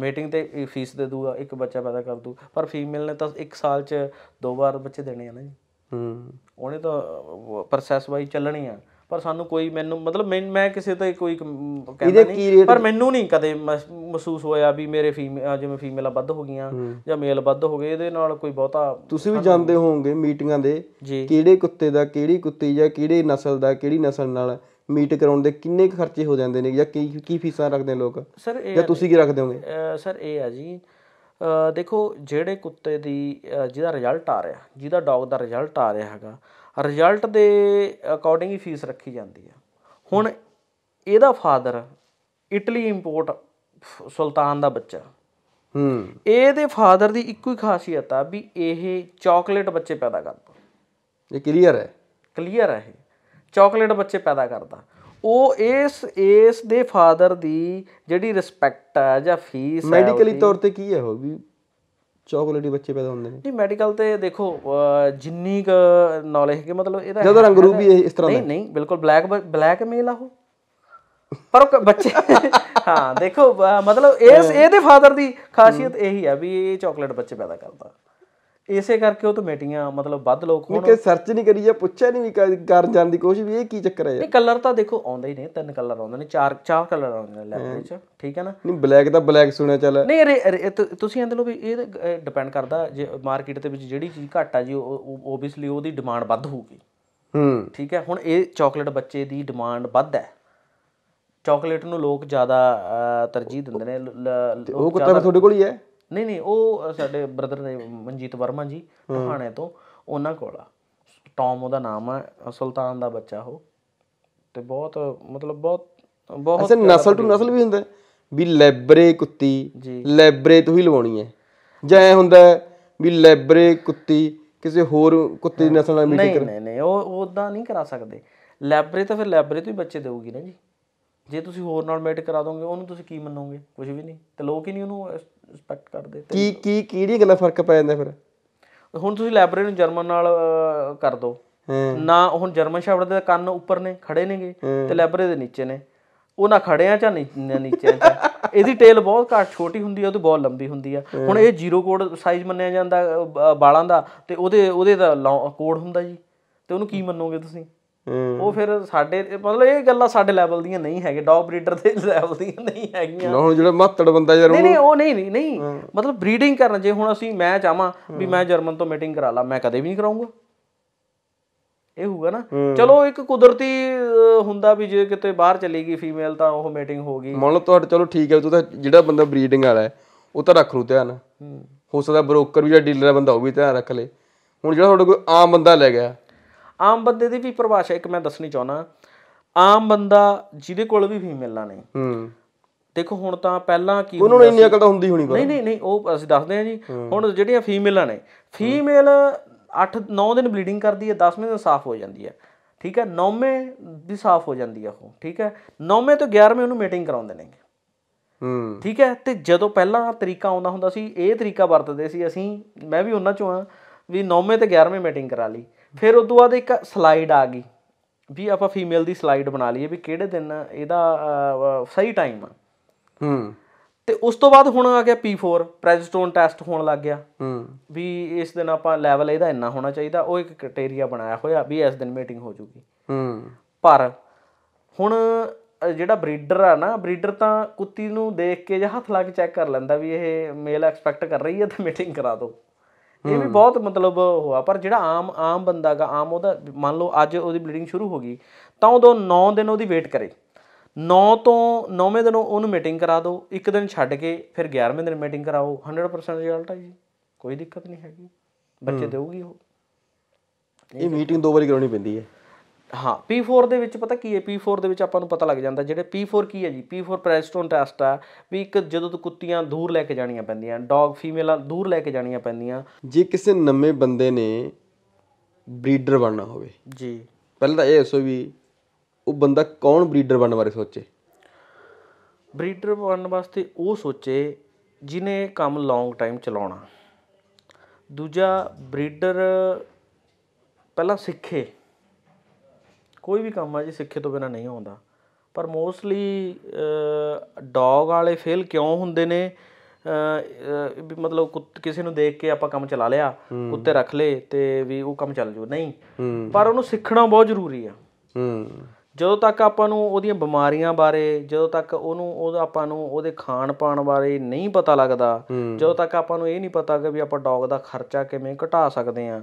ਮੀਟਿੰਗ ਤੇ ਫੀਸ ਦੇ ਦੂਗਾ ਇੱਕ ਬੱਚਾ ਪੈਦਾ ਕਰ ਦੂ ਪਰ ਫੀਮੇਲ ਨੇ ਤਾਂ ਇੱਕ ਸਾਲ 'ਚ ਦੋ ਵਾਰ ਬੱਚੇ ਦੇਣੇ ਆ ਨਾ ਜੀ ਹੂੰ ਉਹਨੇ ਤਾਂ ਪ੍ਰੋਸੈਸ ਵਾਈ ਚੱਲਣੀ ਆ ਪਰ ਸਾਨੂੰ ਕੋਈ ਮੈਨੂੰ ਮਤਲਬ ਮੈਂ ਮੈਂ ਕਿਸੇ ਤੇ ਕੋਈ ਕਹਿੰਦਾ ਨਹੀਂ ਪਰ ਮੈਨੂੰ ਨਹੀਂ ਕਦੇ ਮਹਿਸੂਸ ਹੋਇਆ ਵੀ ਮੇਰੇ ਫੀਮੇਲ ਜਿਵੇਂ ਫੀਮੇਲਾਂ ਵੱਧ ਹੋ ਗਈਆਂ ਜਾਂ ਮੇਲ ਵੱਧ ਹੋ ਗਏ ਇਹਦੇ ਨਾਲ ਕੋਈ ਬਹੁਤਾ ਤੁਸੀਂ ਵੀ ਜਾਣਦੇ ਹੋਵੋਗੇ ਮੀਟਿੰਗਾਂ ਦੇ ਕਿਹੜੇ ਕੁੱਤੇ ਦਾ ਕਿਹੜੀ ਕੁੱਤੀ ਜਾਂ ਕਿਹੜੇ ਨਸਲ ਦਾ ਕਿਹੜੀ ਨਸਲ ਨਾਲ ਮੀਟ ਕਰਾਉਣ ਦੇ ਕਿੰਨੇ ਖਰਚੇ ਹੋ ਜਾਂਦੇ ਨੇ ਜਾਂ ਕੀ ਕੀ ਫੀਸਾਂ ਰੱਖਦੇ ਲੋਕ ਸਰ ਜਾਂ ਤੁਸੀਂ ਕੀ ਰੱਖਦੇ ਹੋਗੇ ਸਰ ਇਹ ਆ ਜੀ ਦੇਖੋ ਜਿਹੜੇ ਕੁੱਤੇ ਦੀ ਜਿਹਦਾ ਰਿਜ਼ਲਟ ਆ ਰਿਹਾ ਜਿਹਦਾ ਡੌਗ ਦਾ ਰਿਜ਼ਲਟ ਆ ਰਿਹਾ ਹੈਗਾ ਰਿਜ਼ਲਟ ਦੇ ਅਕੋਰਡਿੰਗ ਹੀ ਫੀਸ ਰੱਖੀ ਜਾਂਦੀ ਆ ਹੁਣ ਇਹਦਾ ਫਾਦਰ ਇਟਲੀ ਇੰਪੋਰਟ ਸੁਲਤਾਨ ਦਾ ਬੱਚਾ ਹੂੰ ਇਹਦੇ ਫਾਦਰ ਦੀ ਇੱਕੋ ਹੀ ਖਾਸੀਅਤ ਆ ਵੀ ਇਹ ਚਾਕਲੇਟ ਬੱਚੇ ਪੈਦਾ ਕਰਦਾ ਇਹ ਕਲੀਅਰ ਹੈ ਕਲੀਅਰ ਹੈ ਇਹ ਚਾਕਲੇਟ ਬੱਚੇ ਪੈਦਾ ਕਰਦਾ ਉਹ ਇਸ ਇਸ ਦੇ ਫਾਦਰ ਦੀ ਜਿਹੜੀ ਰਿਸਪੈਕਟ ਆ ਜਾਂ ਫੀਸ ਮੈਡੀਕਲੀ ਤੌਰ ਤੇ ਕੀ ਹੈ ਉਹ ਵੀ ਚੌਕਲੇਟੀ ਬੱਚੇ ਪੈਦਾ ਹੁੰਦੇ ਨੇ ਨਹੀਂ ਮੈਡੀਕਲ ਤੇ ਦੇਖੋ ਜਿੰਨੀ ਕ ਨੌਲੇਜ ਹੈ ਕਿ ਮਤਲਬ ਇਹਦਾ ਜਦੋਂ ਰੰਗ ਰੂਪ ਹੀ ਇਸ ਤਰ੍ਹਾਂ ਦਾ ਨਹੀਂ ਨਹੀਂ ਬਿਲਕੁਲ ਬਲੈਕ ਬਲੈਕ ਮੇਲ ਆ ਉਹ ਪਰ ਉਹ ਬੱਚੇ ਹਾਂ ਦੇਖੋ ਮਤਲਬ ਇਸ ਇਹਦੇ ਫਾਦਰ ਦੀ ਖਾਸੀਅਤ ਇਹੀ ਆ ਵੀ ਇਹ ਚਾਕਲੇਟ ਬੱਚੇ ਪੈਦਾ ਕਰਦਾ ਇਸੇ ਕਰਕੇ ਉਹ ਤਾਂ ਮੀਟਿੰਗਾਂ ਮਤਲਬ ਵੱਧ ਲੋਕ ਹੋਣ ਕਿ ਸਰਚ ਨਹੀਂ ਕਰੀ ਜਾਂ ਪੁੱਛਿਆ ਨਹੀਂ ਵੀ ਕਰ ਜਾਣ ਦੀ ਕੋਸ਼ਿਸ਼ ਵੀ ਇਹ ਕੀ ਚੱਕਰ ਹੈ ਯਾਰ ਨਹੀਂ ਕਲਰ ਤਾਂ ਦੇਖੋ ਆਉਂਦੇ ਹੀ ਨੇ ਤਿੰਨ ਕਲਰ ਆਉਂਦੇ ਨੇ ਚਾਰ ਚਾਰ ਕਲਰ ਆਉਂਦੇ ਨੇ ਲੈਬ ਵਿੱਚ ਠੀਕ ਹੈ ਨਾ ਨਹੀਂ ਬਲੈਕ ਤਾਂ ਬਲੈਕ ਸੁਣਿਆ ਚੱਲ ਨਹੀਂ ਅਰੇ ਤੁਸੀਂ ਇਹਦੇ ਲੋ ਵੀ ਇਹ ਡਿਪੈਂਡ ਕਰਦਾ ਜੇ ਮਾਰਕੀਟ ਦੇ ਵਿੱਚ ਜਿਹੜੀ ਚੀਜ਼ ਘੱਟ ਆ ਜੀ ਉਹ ਓਬਵੀਅਸਲੀ ਉਹਦੀ ਡਿਮਾਂਡ ਵੱਧ ਹੋਊਗੀ ਹੂੰ ਠੀਕ ਹੈ ਹੁਣ ਇਹ ਚਾਕਲੇਟ ਬੱਚੇ ਦੀ ਡਿਮਾਂਡ ਵੱਧ ਹੈ ਚਾਕਲੇਟ ਨੂੰ ਲੋਕ ਜ਼ਿਆਦਾ ਤਰਜੀਹ ਦਿੰਦੇ ਨੇ ਉਹ ਕੁੱਤਾ ਤੁਹਾਡੇ ਕੋਲ ਹੀ ਹੈ ਨਹੀਂ ਨਹੀਂ ਉਹ ਸਾਡੇ ਬ੍ਰਦਰ ਨੇ ਮਨਜੀਤ ਵਰਮਾ ਜੀ ਟਹਾਣੇ ਤੋਂ ਉਹਨਾਂ ਕੋਲ ਆ ਟੌਮ ਉਹਦਾ ਨਾਮ ਹੈ ਸੁਲਤਾਨ ਦਾ ਬੱਚਾ ਉਹ ਤੇ ਬਹੁਤ ਮਤਲਬ ਬਹੁਤ ਬਹੁਤ ਅਸਲ ਨਸਲ ਟੂ ਨਸਲ ਵੀ ਹੁੰਦਾ ਵੀ ਲੈਬਰੇ ਕੁੱਤੀ ਲੈਬਰੇ ਤੋਂ ਹੀ ਲਵਾਉਣੀ ਹੈ ਜਾਂ ਐ ਹੁੰਦਾ ਵੀ ਲੈਬਰੇ ਕੁੱਤੀ ਕਿਸੇ ਹੋਰ ਕੁੱਤੇ ਦੀ ਨਸਲ ਨਾਲ ਮੀਟ ਕਰ ਨਹੀਂ ਨਹੀਂ ਉਹ ਉਦਾਂ ਨਹੀਂ ਕਰਾ ਸਕਦੇ ਲੈਬਰੇ ਤਾਂ ਫਿਰ ਲੈਬਰੇ ਤੋਂ ਹੀ ਬੱਚੇ ਦੇਊਗੀ ਨਾ ਜੀ ਜੇ ਤੁਸੀਂ ਹੋਰ ਨਾਲ ਮੀਟ ਕਰਾ ਦੋਗੇ ਉਹਨੂੰ ਤੁਸੀਂ ਕੀ ਮੰਨੋਗੇ ਕੁਝ ਵੀ ਨਹੀਂ ਤੇ ਲੋਕ ਹੀ ਨਹੀਂ ਉਹਨੂੰ ਰਿਸਪੈਕਟ ਕਰਦੇ ਕੀ ਕੀ ਕਿਹੜੀ ਗੱਲਾਂ ਫਰਕ ਪੈ ਜਾਂਦਾ ਫਿਰ ਹੁਣ ਤੁਸੀਂ ਲਾਇਬ੍ਰੇਰੀ ਨੂੰ ਜਰਮਨ ਨਾਲ ਕਰ ਦੋ ਨਾ ਹੁਣ ਜਰਮਨ ਸ਼ਬਦ ਦੇ ਕੰਨ ਉੱਪਰ ਨੇ ਖੜੇ ਨੇਗੇ ਤੇ ਲਾਇਬ੍ਰੇਰੀ ਦੇ ਨੀਚੇ ਨੇ ਉਹ ਨਾ ਖੜੇ ਆ ਜਾਂ ਨੀਚੇ ਆ ਇਹਦੀ ਟੇਲ ਬਹੁਤ ਘੱਟ ਛੋਟੀ ਹੁੰਦੀ ਆ ਉਹਦੀ ਬਹੁਤ ਲੰਬੀ ਹੁੰਦੀ ਆ ਹੁਣ ਇਹ ਜ਼ੀਰੋ ਕੋਡ ਸਾਈਜ਼ ਮੰਨਿਆ ਜਾਂਦਾ ਬਾਲਾਂ ਦਾ ਤੇ ਉਹਦੇ ਉਹਦੇ ਦਾ ਕੋਡ ਹੁੰਦਾ ਜੀ ਤੇ ਉਹਨੂੰ ਕੀ ਮੰਨੋਗੇ ਤੁਸੀਂ ਉਹ ਫਿਰ ਸਾਡੇ ਮਤਲਬ ਇਹ ਗੱਲਾਂ ਸਾਡੇ ਲੈਵਲ ਦੀਆਂ ਨਹੀਂ ਹੈਗੇ ਡੌਗ ਬਰੀਡਰ ਦੇ ਲੈਵਲ ਦੀਆਂ ਨਹੀਂ ਹੈਗੀਆਂ ਹੁਣ ਜਿਹੜਾ ਮਾਤੜ ਬੰਦਾ ਯਾਰ ਨਹੀਂ ਨਹੀਂ ਉਹ ਨਹੀਂ ਨਹੀਂ ਨਹੀਂ ਮਤਲਬ ਬਰੀਡਿੰਗ ਕਰਨ ਜੇ ਹੁਣ ਅਸੀਂ ਮੈਂ ਚਾਹਾਂ ਵੀ ਮੈਂ ਜਰਮਨ ਤੋਂ ਮੀਟਿੰਗ ਕਰਾ ਲਾਂ ਮੈਂ ਕਦੇ ਵੀ ਨਹੀਂ ਕਰਾਉਂਗਾ ਇਹ ਹੋਊਗਾ ਨਾ ਚਲੋ ਇੱਕ ਕੁਦਰਤੀ ਹੁੰਦਾ ਵੀ ਜੇ ਕਿਤੇ ਬਾਹਰ ਚਲੀ ਗਈ ਫੀਮੇਲ ਤਾਂ ਉਹ ਮੀਟਿੰਗ ਹੋ ਗਈ ਮੰਨ ਲਓ ਤੁਹਾਡਾ ਚਲੋ ਠੀਕ ਹੈ ਤੂੰ ਤਾਂ ਜਿਹੜਾ ਬੰਦਾ ਬਰੀਡਿੰਗ ਵਾਲਾ ਹੈ ਉਹ ਤਾਂ ਰੱਖ ਲੂ ਧਿਆਨ ਹੋ ਸਕਦਾ ਬ੍ਰੋਕਰ ਵੀ ਜਾਂ ਡੀਲਰ ਬੰਦਾ ਉਹ ਵੀ ਧਿਆਨ ਰੱਖ ਲੇ ਹੁਣ ਜਿਹੜਾ ਤੁਹਾਡੇ ਕੋਲ ਆਮ ਬੰਦਾ ਲੈ ਗਿਆ ਆਮ ਬੰਦੇ ਦੀ ਵੀ ਪਰਿਭਾਸ਼ਾ ਇੱਕ ਮੈਂ ਦੱਸਣੀ ਚਾਹਣਾ ਆਮ ਬੰਦਾ ਜਿਹਦੇ ਕੋਲ ਵੀ ਫੀਮੇਲਾਂ ਨੇ ਹੂੰ ਦੇਖੋ ਹੁਣ ਤਾਂ ਪਹਿਲਾਂ ਕੀ ਉਹਨਾਂ ਨੂੰ ਇੰਨੀ ਅਕਲ ਤਾਂ ਹੁੰਦੀ ਹੋਣੀ ਨਹੀਂ ਨਹੀਂ ਨਹੀਂ ਉਹ ਅਸੀਂ ਦੱਸਦੇ ਹਾਂ ਜੀ ਹੁਣ ਜਿਹੜੀਆਂ ਫੀਮੇਲਾਂ ਨੇ ਫੀਮੇਲ 8 9 ਦਿਨ ਬਲੀਡਿੰਗ ਕਰਦੀ ਹੈ 10ਵੇਂ ਦਿਨ ਸਾਫ਼ ਹੋ ਜਾਂਦੀ ਹੈ ਠੀਕ ਹੈ 9ਵੇਂ ਵੀ ਸਾਫ਼ ਹੋ ਜਾਂਦੀ ਹੈ ਉਹ ਠੀਕ ਹੈ 9ਵੇਂ ਤੋਂ 11ਵੇਂ ਉਹਨੂੰ ਮੀਟਿੰਗ ਕਰਾਉਂਦੇ ਨੇ ਹੂੰ ਠੀਕ ਹੈ ਤੇ ਜਦੋਂ ਪਹਿਲਾਂ ਤਰੀਕਾ ਆਉਂਦਾ ਹੁੰਦਾ ਸੀ ਇਹ ਤਰੀਕਾ ਵਰਤਦੇ ਸੀ ਅਸੀਂ ਮੈਂ ਵੀ ਉਹਨਾਂ ਚੋਂ ਆ ਵੀ 9ਵੇਂ ਤੇ 11ਵੇਂ ਮੀਟਿੰਗ ਕਰਾ ਲਈ ਫਿਰ ਉਦੋਂ ਬਾਅਦ ਇੱਕ ਸਲਾਈਡ ਆ ਗਈ ਵੀ ਆਪਾਂ ਫੀਮੇਲ ਦੀ ਸਲਾਈਡ ਬਣਾ ਲਈਏ ਵੀ ਕਿਹੜੇ ਦਿਨ ਇਹਦਾ ਸਹੀ ਟਾਈਮ ਹੂੰ ਤੇ ਉਸ ਤੋਂ ਬਾਅਦ ਹੁਣ ਆ ਗਿਆ P4 ਪ੍ਰੈਜਸਟੋਨ ਟੈਸਟ ਹੋਣ ਲੱਗ ਗਿਆ ਹੂੰ ਵੀ ਇਸ ਦਿਨ ਆਪਾਂ ਲੈਵਲ ਇਹਦਾ ਇੰਨਾ ਹੋਣਾ ਚਾਹੀਦਾ ਉਹ ਇੱਕ ਕ੍ਰਾਈਟੇਰੀਆ ਬਣਾਇਆ ਹੋਇਆ ਵੀ ਇਸ ਦਿਨ ਮੀਟਿੰਗ ਹੋ ਜੂਗੀ ਹੂੰ ਪਰ ਹੁਣ ਜਿਹੜਾ ਬਰੀਡਰ ਆ ਨਾ ਬਰੀਡਰ ਤਾਂ ਕੁੱਤੀ ਨੂੰ ਦੇਖ ਕੇ ਜਾਂ ਹੱਥ ਲਾ ਕੇ ਚੈੱਕ ਕਰ ਲੈਂਦਾ ਵੀ ਇਹ ਮੇਲ ਐਕਸਪੈਕਟ ਕਰ ਰਹੀ ਹੈ ਤਾਂ ਮੀਟਿੰਗ ਕਰਾ ਦੋ ਇਹ ਵੀ ਬਹੁਤ ਮਤਲਬ ਹੋਆ ਪਰ ਜਿਹੜਾ ਆਮ ਆਮ ਬੰਦਾਗਾ ਆਮ ਉਹਦਾ ਮੰਨ ਲਓ ਅੱਜ ਉਹਦੀ ਬਲੀਡਿੰਗ ਸ਼ੁਰੂ ਹੋ ਗਈ ਤਾਂ ਉਦੋਂ 9 ਦਿਨ ਉਹਦੀ ਵੇਟ ਕਰੇ 9 ਤੋਂ 9ਵੇਂ ਦਿਨ ਉਹਨੂੰ ਮੀਟਿੰਗ ਕਰਾ ਦਿਓ ਇੱਕ ਦਿਨ ਛੱਡ ਕੇ ਫਿਰ 11ਵੇਂ ਦਿਨ ਮੀਟਿੰਗ ਕਰਾਓ 100% ਰਿਜ਼ਲਟ ਆ ਜੀ ਕੋਈ ਦਿੱਕਤ ਨਹੀਂ ਹੈਗੀ ਬੱਚੇ ਦੇਊਗੀ ਉਹ ਇਹ ਮੀਟਿੰਗ ਦੋ ਵਾਰੀ ਕਰਾਉਣੀ ਪੈਂਦੀ ਹੈ ਹਾਂ P4 ਦੇ ਵਿੱਚ ਪਤਾ ਕੀ ਹੈ P4 ਦੇ ਵਿੱਚ ਆਪਾਂ ਨੂੰ ਪਤਾ ਲੱਗ ਜਾਂਦਾ ਜਿਹੜੇ P4 ਕੀ ਹੈ ਜੀ P4 ਪ੍ਰੈਸਟੋਨ ਟੈਸਟ ਆ ਵੀ ਇੱਕ ਜਦੋਂ ਤੋਂ ਕੁੱਤੀਆਂ ਦੂਰ ਲੈ ਕੇ ਜਾਣੀਆਂ ਪੈਂਦੀਆਂ ਡੌਗ ਫੀਮੇਲਾਂ ਦੂਰ ਲੈ ਕੇ ਜਾਣੀਆਂ ਪੈਂਦੀਆਂ ਜੇ ਕਿਸੇ ਨਵੇਂ ਬੰਦੇ ਨੇ ਬਰੀਡਰ ਬਣਨਾ ਹੋਵੇ ਜੀ ਪਹਿਲਾਂ ਤਾਂ ਇਹ ਦੱਸੋ ਵੀ ਉਹ ਬੰਦਾ ਕੌਣ ਬਰੀਡਰ ਬਣਨ ਬਾਰੇ ਸੋਚੇ ਬਰੀਡਰ ਬਣਨ ਵਾਸਤੇ ਉਹ ਸੋਚੇ ਜਿਨੇ ਕੰਮ ਲੌਂਗ ਟਾਈਮ ਚਲਾਉਣਾ ਦੂਜਾ ਬਰੀਡਰ ਪਹਿਲਾਂ ਸਿੱਖੇ ਕੋਈ ਵੀ ਕੰਮ ਆ ਜੀ ਸਿੱਖੇ ਤੋਂ ਬਿਨਾ ਨਹੀਂ ਆਉਂਦਾ ਪਰ ਮੋਸਟਲੀ ਡੌਗ ਵਾਲੇ ਫੇਲ ਕਿਉਂ ਹੁੰਦੇ ਨੇ ਵੀ ਮਤਲਬ ਕਿਸੇ ਨੂੰ ਦੇਖ ਕੇ ਆਪਾਂ ਕੰਮ ਚਲਾ ਲਿਆ ਉੱਤੇ ਰੱਖ ਲੇ ਤੇ ਵੀ ਉਹ ਕੰਮ ਚੱਲ ਜੂ ਨਹੀਂ ਪਰ ਉਹਨੂੰ ਸਿੱਖਣਾ ਬਹੁਤ ਜ਼ਰੂਰੀ ਆ ਜਦੋਂ ਤੱਕ ਆਪਾਂ ਨੂੰ ਉਹਦੀਆਂ ਬਿਮਾਰੀਆਂ ਬਾਰੇ ਜਦੋਂ ਤੱਕ ਉਹਨੂੰ ਉਹ ਆਪਾਂ ਨੂੰ ਉਹਦੇ ਖਾਣ ਪਾਣ ਬਾਰੇ ਨਹੀਂ ਪਤਾ ਲੱਗਦਾ ਜਦੋਂ ਤੱਕ ਆਪਾਂ ਨੂੰ ਇਹ ਨਹੀਂ ਪਤਾ ਕਿ ਵੀ ਆਪਾਂ ਡੌਗ ਦਾ ਖਰਚਾ ਕਿਵੇਂ ਘਟਾ ਸਕਦੇ ਆ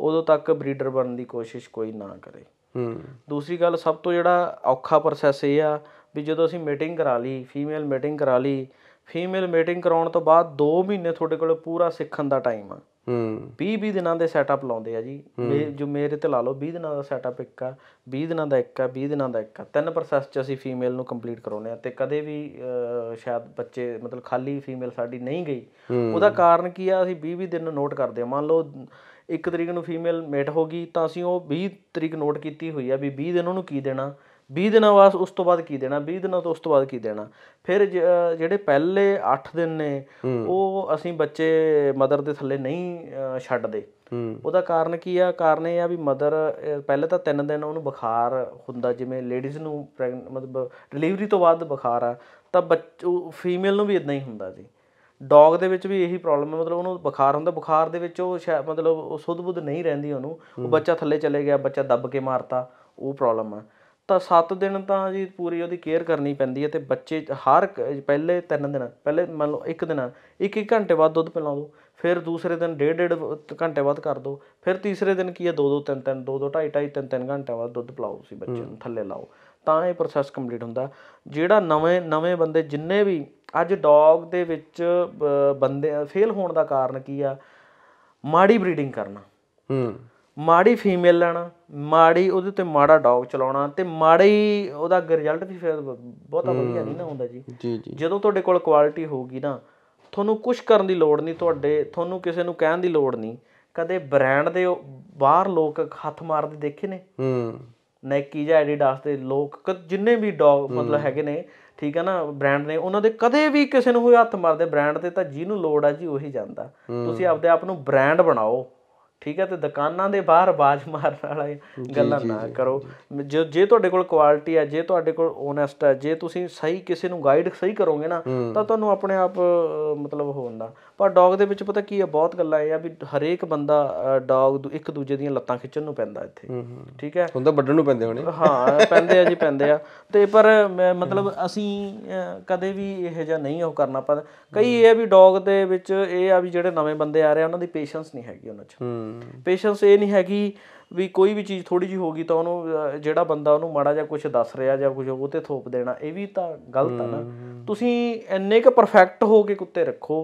ਉਦੋਂ ਤੱਕ ਬਰੀਡਰ ਬਣਨ ਦੀ ਕੋਸ਼ਿਸ਼ ਕੋਈ ਨਾ ਕਰੇ ਹੂੰ ਦੂਸਰੀ ਗੱਲ ਸਭ ਤੋਂ ਜਿਹੜਾ ਔਖਾ ਪ੍ਰੋਸੈਸ ਇਹ ਆ ਵੀ ਜਦੋਂ ਅਸੀਂ ਮੀਟਿੰਗ ਕਰਾ ਲਈ ਫੀਮੇਲ ਮੀਟਿੰਗ ਕਰਾ ਲਈ ਫੀਮੇਲ ਮੀਟਿੰਗ ਕਰਾਉਣ ਤੋਂ ਬਾਅਦ 2 ਮਹੀਨੇ ਤੁਹਾਡੇ ਕੋਲ ਪੂਰਾ ਸਿੱਖਣ ਦਾ ਟਾਈਮ ਆ ਹੂੰ 20 20 ਦਿਨਾਂ ਦੇ ਸੈਟਅਪ ਲਾਉਂਦੇ ਆ ਜੀ ਜੋ ਮੇਰੇ ਤੇ ਲਾ ਲਓ 20 ਦਿਨਾਂ ਦਾ ਸੈਟਅਪ ਇੱਕ ਆ 20 ਦਿਨਾਂ ਦਾ ਇੱਕ ਆ 20 ਦਿਨਾਂ ਦਾ ਇੱਕ ਆ ਤਿੰਨ ਪ੍ਰੋਸੈਸ ਚ ਅਸੀਂ ਫੀਮੇਲ ਨੂੰ ਕੰਪਲੀਟ ਕਰਾਉਨੇ ਆ ਤੇ ਕਦੇ ਵੀ ਸ਼ਾਇਦ ਬੱਚੇ ਮਤਲਬ ਖਾਲੀ ਫੀਮੇਲ ਸਾਡੀ ਨਹੀਂ ਗਈ ਉਹਦਾ ਕਾਰਨ ਕੀ ਆ ਅਸੀਂ 20 20 ਦਿਨ ਨੋਟ ਕਰਦੇ ਆ ਮੰਨ ਲਓ ਇੱਕ ਤਰੀਕ ਨੂੰ ਫੀਮੇਲ ਮੇਟ ਹੋ ਗਈ ਤਾਂ ਅਸੀਂ ਉਹ 20 ਤਰੀਕ ਨੋਟ ਕੀਤੀ ਹੋਈ ਆ ਵੀ 20 ਦਿਨ ਉਹਨੂੰ ਕੀ ਦੇਣਾ 20 ਦਿਨਾਂ ਬਾਅਦ ਉਸ ਤੋਂ ਬਾਅਦ ਕੀ ਦੇਣਾ 20 ਦਿਨਾਂ ਤੋਂ ਉਸ ਤੋਂ ਬਾਅਦ ਕੀ ਦੇਣਾ ਫਿਰ ਜਿਹੜੇ ਪਹਿਲੇ 8 ਦਿਨ ਨੇ ਉਹ ਅਸੀਂ ਬੱਚੇ ਮਦਰ ਦੇ ਥੱਲੇ ਨਹੀਂ ਛੱਡਦੇ ਉਹਦਾ ਕਾਰਨ ਕੀ ਆ ਕਾਰਨ ਇਹ ਆ ਵੀ ਮਦਰ ਪਹਿਲੇ ਤਾਂ 3 ਦਿਨ ਉਹਨੂੰ ਬੁਖਾਰ ਹੁੰਦਾ ਜਿਵੇਂ ਲੇਡੀਜ਼ ਨੂੰ ਮਤਲਬ ਡਿਲੀਵਰੀ ਤੋਂ ਬਾਅਦ ਬੁਖਾਰ ਆ ਤਾਂ ਫੀਮੇਲ ਨੂੰ ਵੀ ਇਦਾਂ ਹੀ ਹੁੰਦਾ ਜੀ ਡੌਗ ਦੇ ਵਿੱਚ ਵੀ ਇਹੀ ਪ੍ਰੋਬਲਮ ਹੈ ਮਤਲਬ ਉਹਨੂੰ ਬੁਖਾਰ ਹੁੰਦਾ ਬੁਖਾਰ ਦੇ ਵਿੱਚ ਉਹ ਮਤਲਬ ਉਹ ਸੁਧ-ਬੁਧ ਨਹੀਂ ਰਹਿੰਦੀ ਉਹਨੂੰ ਉਹ ਬੱਚਾ ਥੱਲੇ ਚਲੇ ਗਿਆ ਬੱਚਾ ਦੱਬ ਕੇ ਮਾਰਤਾ ਉਹ ਪ੍ਰੋਬਲਮ ਹੈ ਤਾਂ 7 ਦਿਨ ਤਾਂ ਜੀ ਪੂਰੀ ਉਹਦੀ ਕੇਅਰ ਕਰਨੀ ਪੈਂਦੀ ਹੈ ਤੇ ਬੱਚੇ ਹਰ ਪਹਿਲੇ 3 ਦਿਨ ਪਹਿਲੇ ਮੰਨ ਲਓ ਇੱਕ ਦਿਨ ਇੱਕ ਇੱਕ ਘੰਟੇ ਬਾਅਦ ਦੁੱਧ ਪਿਲਾਓ ਦਿਓ ਫਿਰ ਦੂਸਰੇ ਦਿਨ ਡੇਢ ਡੇਢ ਘੰਟੇ ਬਾਅਦ ਕਰ ਦਿਓ ਫਿਰ ਤੀਸਰੇ ਦਿਨ ਕੀ ਹੈ 2 2 3 3 2 2 2.5 2.5 3 3 ਘੰਟੇ ਬਾਅਦ ਦੁੱਧ ਪਿਲਾਓ ਤੁਸੀਂ ਬੱਚੇ ਨੂੰ ਥੱਲੇ ਲਾਓ ਤਾਂ ਇਹ ਪ੍ਰੋਸੈਸ ਕੰਪਲੀਟ ਹੁੰਦਾ ਜਿਹੜਾ ਨਵੇਂ ਨਵੇਂ ਬੰਦੇ ਜਿੰਨੇ ਵੀ ਅੱਜ ਡੌਗ ਦੇ ਵਿੱਚ ਬੰਦੇ ਫੇਲ ਹੋਣ ਦਾ ਕਾਰਨ ਕੀ ਆ ਮਾੜੀ ਬਰੀਡਿੰਗ ਕਰਨਾ ਹੂੰ ਮਾੜੀ ਫੀਮੇਲ ਲੈਣਾ ਮਾੜੀ ਉਹਦੇ ਤੇ ਮਾੜਾ ਡੌਗ ਚਲਾਉਣਾ ਤੇ ਮਾੜੀ ਉਹਦਾ ਰਿਜ਼ਲਟ ਵੀ ਫੇਰ ਬਹੁਤਾ ਵਧੀਆ ਨਹੀਂ ਨਾ ਹੁੰਦਾ ਜੀ ਜੀ ਜੀ ਜਦੋਂ ਤੁਹਾਡੇ ਕੋਲ ਕੁਆਲਿਟੀ ਹੋਊਗੀ ਨਾ ਤੁਹਾਨੂੰ ਕੁਝ ਕਰਨ ਦੀ ਲੋੜ ਨਹੀਂ ਤੁਹਾਡੇ ਤੁਹਾਨੂੰ ਕਿਸੇ ਨੂੰ ਕਹਿਣ ਦੀ ਲੋੜ ਨਹੀਂ ਕਦੇ ਬ੍ਰਾਂਡ ਦੇ ਬਾਹਰ ਲੋਕ ਹੱਥ ਮਾਰਦੇ ਦੇਖੇ ਨੇ ਹੂੰ ਨਾਈਕੀ ਜਾਂ ਐਡੀਡਾਸ ਦੇ ਲੋਕ ਜਿੰਨੇ ਵੀ ਡੌਗ ਮਤਲਬ ਹੈਗੇ ਨੇ ਠੀਕ ਹੈ ਨਾ ਬ੍ਰਾਂਡ ਨੇ ਉਹਨਾਂ ਦੇ ਕਦੇ ਵੀ ਕਿਸੇ ਨੂੰ ਹੱਥ ਮਾਰਦੇ ਬ੍ਰਾਂਡ ਤੇ ਤਾਂ ਜਿਹਨੂੰ ਲੋੜ ਆ ਜੀ ਉਹੀ ਜਾਂਦਾ ਤੁਸੀਂ ਆਪਦੇ ਆਪ ਨੂੰ ਬ੍ਰਾਂਡ ਬਣਾਓ ਠੀਕ ਹੈ ਤੇ ਦੁਕਾਨਾਂ ਦੇ ਬਾਹਰ ਬਾਜ ਮਾਰਨ ਵਾਲਾ ਗੱਲਾਂ ਨਾ ਕਰੋ ਜੇ ਜੇ ਤੁਹਾਡੇ ਕੋਲ ਕੁਆਲਿਟੀ ਹੈ ਜੇ ਤੁਹਾਡੇ ਕੋਲ ਓਨੈਸਟ ਹੈ ਜੇ ਤੁਸੀਂ ਸਹੀ ਕਿਸੇ ਨੂੰ ਗਾਈਡ ਸਹੀ ਕਰੋਗੇ ਨਾ ਤਾਂ ਤੁਹਾਨੂੰ ਆਪਣੇ ਆਪ ਮਤਲਬ ਹੋ ਜਾਂਦਾ ਪਰ ਡੌਗ ਦੇ ਵਿੱਚ ਪਤਾ ਕੀ ਹੈ ਬਹੁਤ ਗੱਲਾਂ ਇਹ ਆ ਵੀ ਹਰੇਕ ਬੰਦਾ ਡੌਗ ਇੱਕ ਦੂਜੇ ਦੀਆਂ ਲੱਤਾਂ ਖਿੱਚਣ ਨੂੰ ਪੈਂਦਾ ਇੱਥੇ ਠੀਕ ਹੈ ਹੁੰਦਾ ਵੱਢਣ ਨੂੰ ਪੈਂਦੇ ਹੋਣੇ ਹਾਂ ਪੈਂਦੇ ਆ ਜੀ ਪੈਂਦੇ ਆ ਤੇ ਪਰ ਮਤਲਬ ਅਸੀਂ ਕਦੇ ਵੀ ਇਹ ਜਿਹਾ ਨਹੀਂ ਉਹ ਕਰਨਾ ਪਰ ਕਈ ਇਹ ਆ ਵੀ ਡੌਗ ਦੇ ਵਿੱਚ ਇਹ ਆ ਵੀ ਜਿਹੜੇ ਨਵੇਂ ਬੰਦੇ ਆ ਰਹੇ ਆ ਉਹਨਾਂ ਦੀ ਪੇਸ਼ੈਂਸ ਨਹੀਂ ਹੈਗੀ ਉਹਨਾਂ 'ਚ ਹੂੰ ਪੇਸ਼ੈਂਸ ਇਹ ਨਹੀਂ ਹੈਗੀ ਵੀ ਕੋਈ ਵੀ ਚੀਜ਼ ਥੋੜੀ ਜੀ ਗਈ ਤਾਂ ਉਹਨੂੰ ਜਿਹੜਾ ਬੰਦਾ ਉਹਨੂੰ ਮਾੜਾ ਜਾਂ ਕੁਝ ਦੱਸ ਰਿਹਾ ਜਾਂ ਕੁਝ ਉਹ ਤੇ ਥੋਪ ਦੇਣਾ ਇਹ ਵੀ ਤਾਂ ਗਲਤ ਆ ਨਾ ਤੁਸੀਂ ਐਨੇ ਕ ਪਰਫੈਕਟ ਹੋ ਕੇ ਕੁੱਤੇ ਰੱਖੋ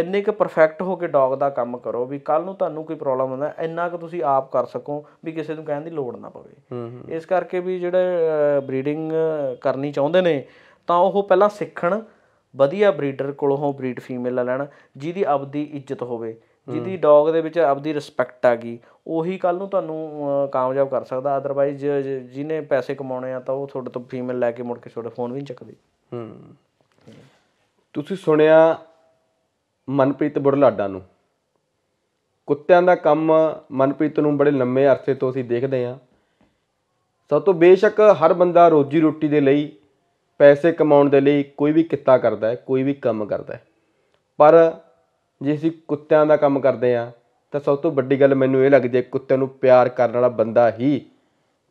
ਐਨੇ ਕ ਪਰਫੈਕਟ ਹੋ ਕੇ ਡੌਗ ਦਾ ਕੰਮ ਕਰੋ ਵੀ ਕੱਲ ਨੂੰ ਤੁਹਾਨੂੰ ਕੋਈ ਪ੍ਰੋਬਲਮ ਹੁੰਦਾ ਐਨਾ ਕ ਤੁਸੀਂ ਆਪ ਕਰ ਸਕੋ ਵੀ ਕਿਸੇ ਨੂੰ ਕਹਿਣ ਦੀ ਲੋੜ ਨਾ ਪਵੇ ਇਸ ਕਰਕੇ ਵੀ ਜਿਹੜੇ ਬਰੀਡਿੰਗ ਕਰਨੀ ਚਾਹੁੰਦੇ ਨੇ ਤਾਂ ਉਹ ਪਹਿਲਾਂ ਸਿੱਖਣ ਵਧੀਆ ਬਰੀਡਰ ਕੋਲੋਂ ਬਰੀਡ ਫੀਮੇਲ ਲੈਣ ਜਿਹਦੀ ਆਪਦੀ ਇੱਜ਼ਤ ਹੋਵੇ ਜਿਹਦੀ ਡੌਗ ਦੇ ਵਿੱਚ ਆਪਦੀ ਰਿਸਪੈਕਟ ਆ ਗਈ ਉਹੀ ਕੱਲ ਨੂੰ ਤੁਹਾਨੂੰ ਕਾਮਯਾਬ ਕਰ ਸਕਦਾ ਅਦਰਵਾਈਜ਼ ਜਿਹਨੇ ਪੈਸੇ ਕਮਾਉਣੇ ਆ ਤਾਂ ਉਹ ਤੁਹਾਡੇ ਤੋਂ ਫੀਮੇਲ ਲੈ ਕੇ ਮੁੜ ਕੇ ਤੁਹਾਡਾ ਫੋਨ ਵੀ ਨਹੀਂ ਚੱਕਦੀ ਹੂੰ ਤੁਸੀਂ ਸੁਣਿਆ ਮਨਪ੍ਰੀਤ ਬੁਰਲਾਡਾ ਨੂੰ ਕੁੱਤਿਆਂ ਦਾ ਕੰਮ ਮਨਪ੍ਰੀਤ ਨੂੰ ਬੜੇ ਲੰਮੇ ਅਰਸੇ ਤੋਂ ਅਸੀਂ ਦੇਖਦੇ ਆ ਸਭ ਤੋਂ ਬੇਸ਼ੱਕ ਹਰ ਬੰਦਾ ਰੋਜੀ ਰੋਟੀ ਦੇ ਲਈ ਪੈਸੇ ਕਮਾਉਣ ਦੇ ਲਈ ਕੋਈ ਵੀ ਕਿੱਤਾ ਕਰਦਾ ਹੈ ਕੋਈ ਵੀ ਕੰਮ ਕਰਦਾ ਹੈ ਪਰ ਜੇ ਅਸੀਂ ਕੁੱਤਿਆਂ ਦਾ ਕੰਮ ਕਰਦੇ ਹਾਂ ਤਾਂ ਸਭ ਤੋਂ ਵੱਡੀ ਗੱਲ ਮੈਨੂੰ ਇਹ ਲੱਗਦੀ ਹੈ ਕੁੱਤਿਆਂ ਨੂੰ ਪਿਆਰ ਕਰਨ ਵਾਲਾ ਬੰਦਾ ਹੀ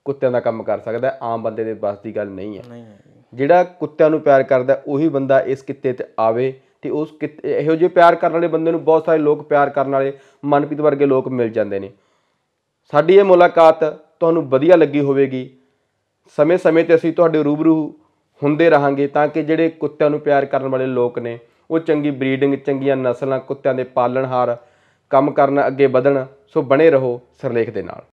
ਕੁੱਤਿਆਂ ਦਾ ਕੰਮ ਕਰ ਸਕਦਾ ਆਮ ਬੰਦੇ ਦੇ ਬਸ ਦੀ ਗੱਲ ਨਹੀਂ ਹੈ ਜਿਹੜਾ ਕੁੱਤਿਆਂ ਨੂੰ ਪਿਆਰ ਕਰਦਾ ਉਹੀ ਬੰਦਾ ਇਸ ਕਿੱਤੇ 'ਤੇ ਆਵੇ ਤੇ ਉਸ ਇਹੋ ਜਿਹੇ ਪਿਆਰ ਕਰਨ ਵਾਲੇ ਬੰਦੇ ਨੂੰ ਬਹੁਤ ਸਾਰੇ ਲੋਕ ਪਿਆਰ ਕਰਨ ਵਾਲੇ ਮਨਪ੍ਰੀਤ ਵਰਗੇ ਲੋਕ ਮਿਲ ਜਾਂਦੇ ਨੇ ਸਾਡੀ ਇਹ ਮੁਲਾਕਾਤ ਤੁਹਾਨੂੰ ਵਧੀਆ ਲੱਗੀ ਹੋਵੇਗੀ ਸਮੇਂ-ਸਮੇਂ ਤੇ ਅਸੀਂ ਤੁਹਾਡੇ ਰੂਬਰੂ ਹੁੰਦੇ ਰਹਾਂਗੇ ਤਾਂ ਕਿ ਜਿਹੜੇ ਕੁੱਤਿਆਂ ਨੂੰ ਪਿਆਰ ਕਰਨ ਵਾਲੇ ਲੋਕ ਨੇ ਉਹ ਚੰਗੀ ਬਰੀਡਿੰਗ ਚੰਗੀਆਂ ਨਸਲਾਂ ਕੁੱਤਿਆਂ ਦੇ ਪਾਲਣਹਾਰ ਕੰਮ ਕਰਨ ਅੱਗੇ ਵਧਣ ਸੋ ਬਣੇ ਰਹੋ ਸਿਰਲੇਖ ਦੇ ਨਾਲ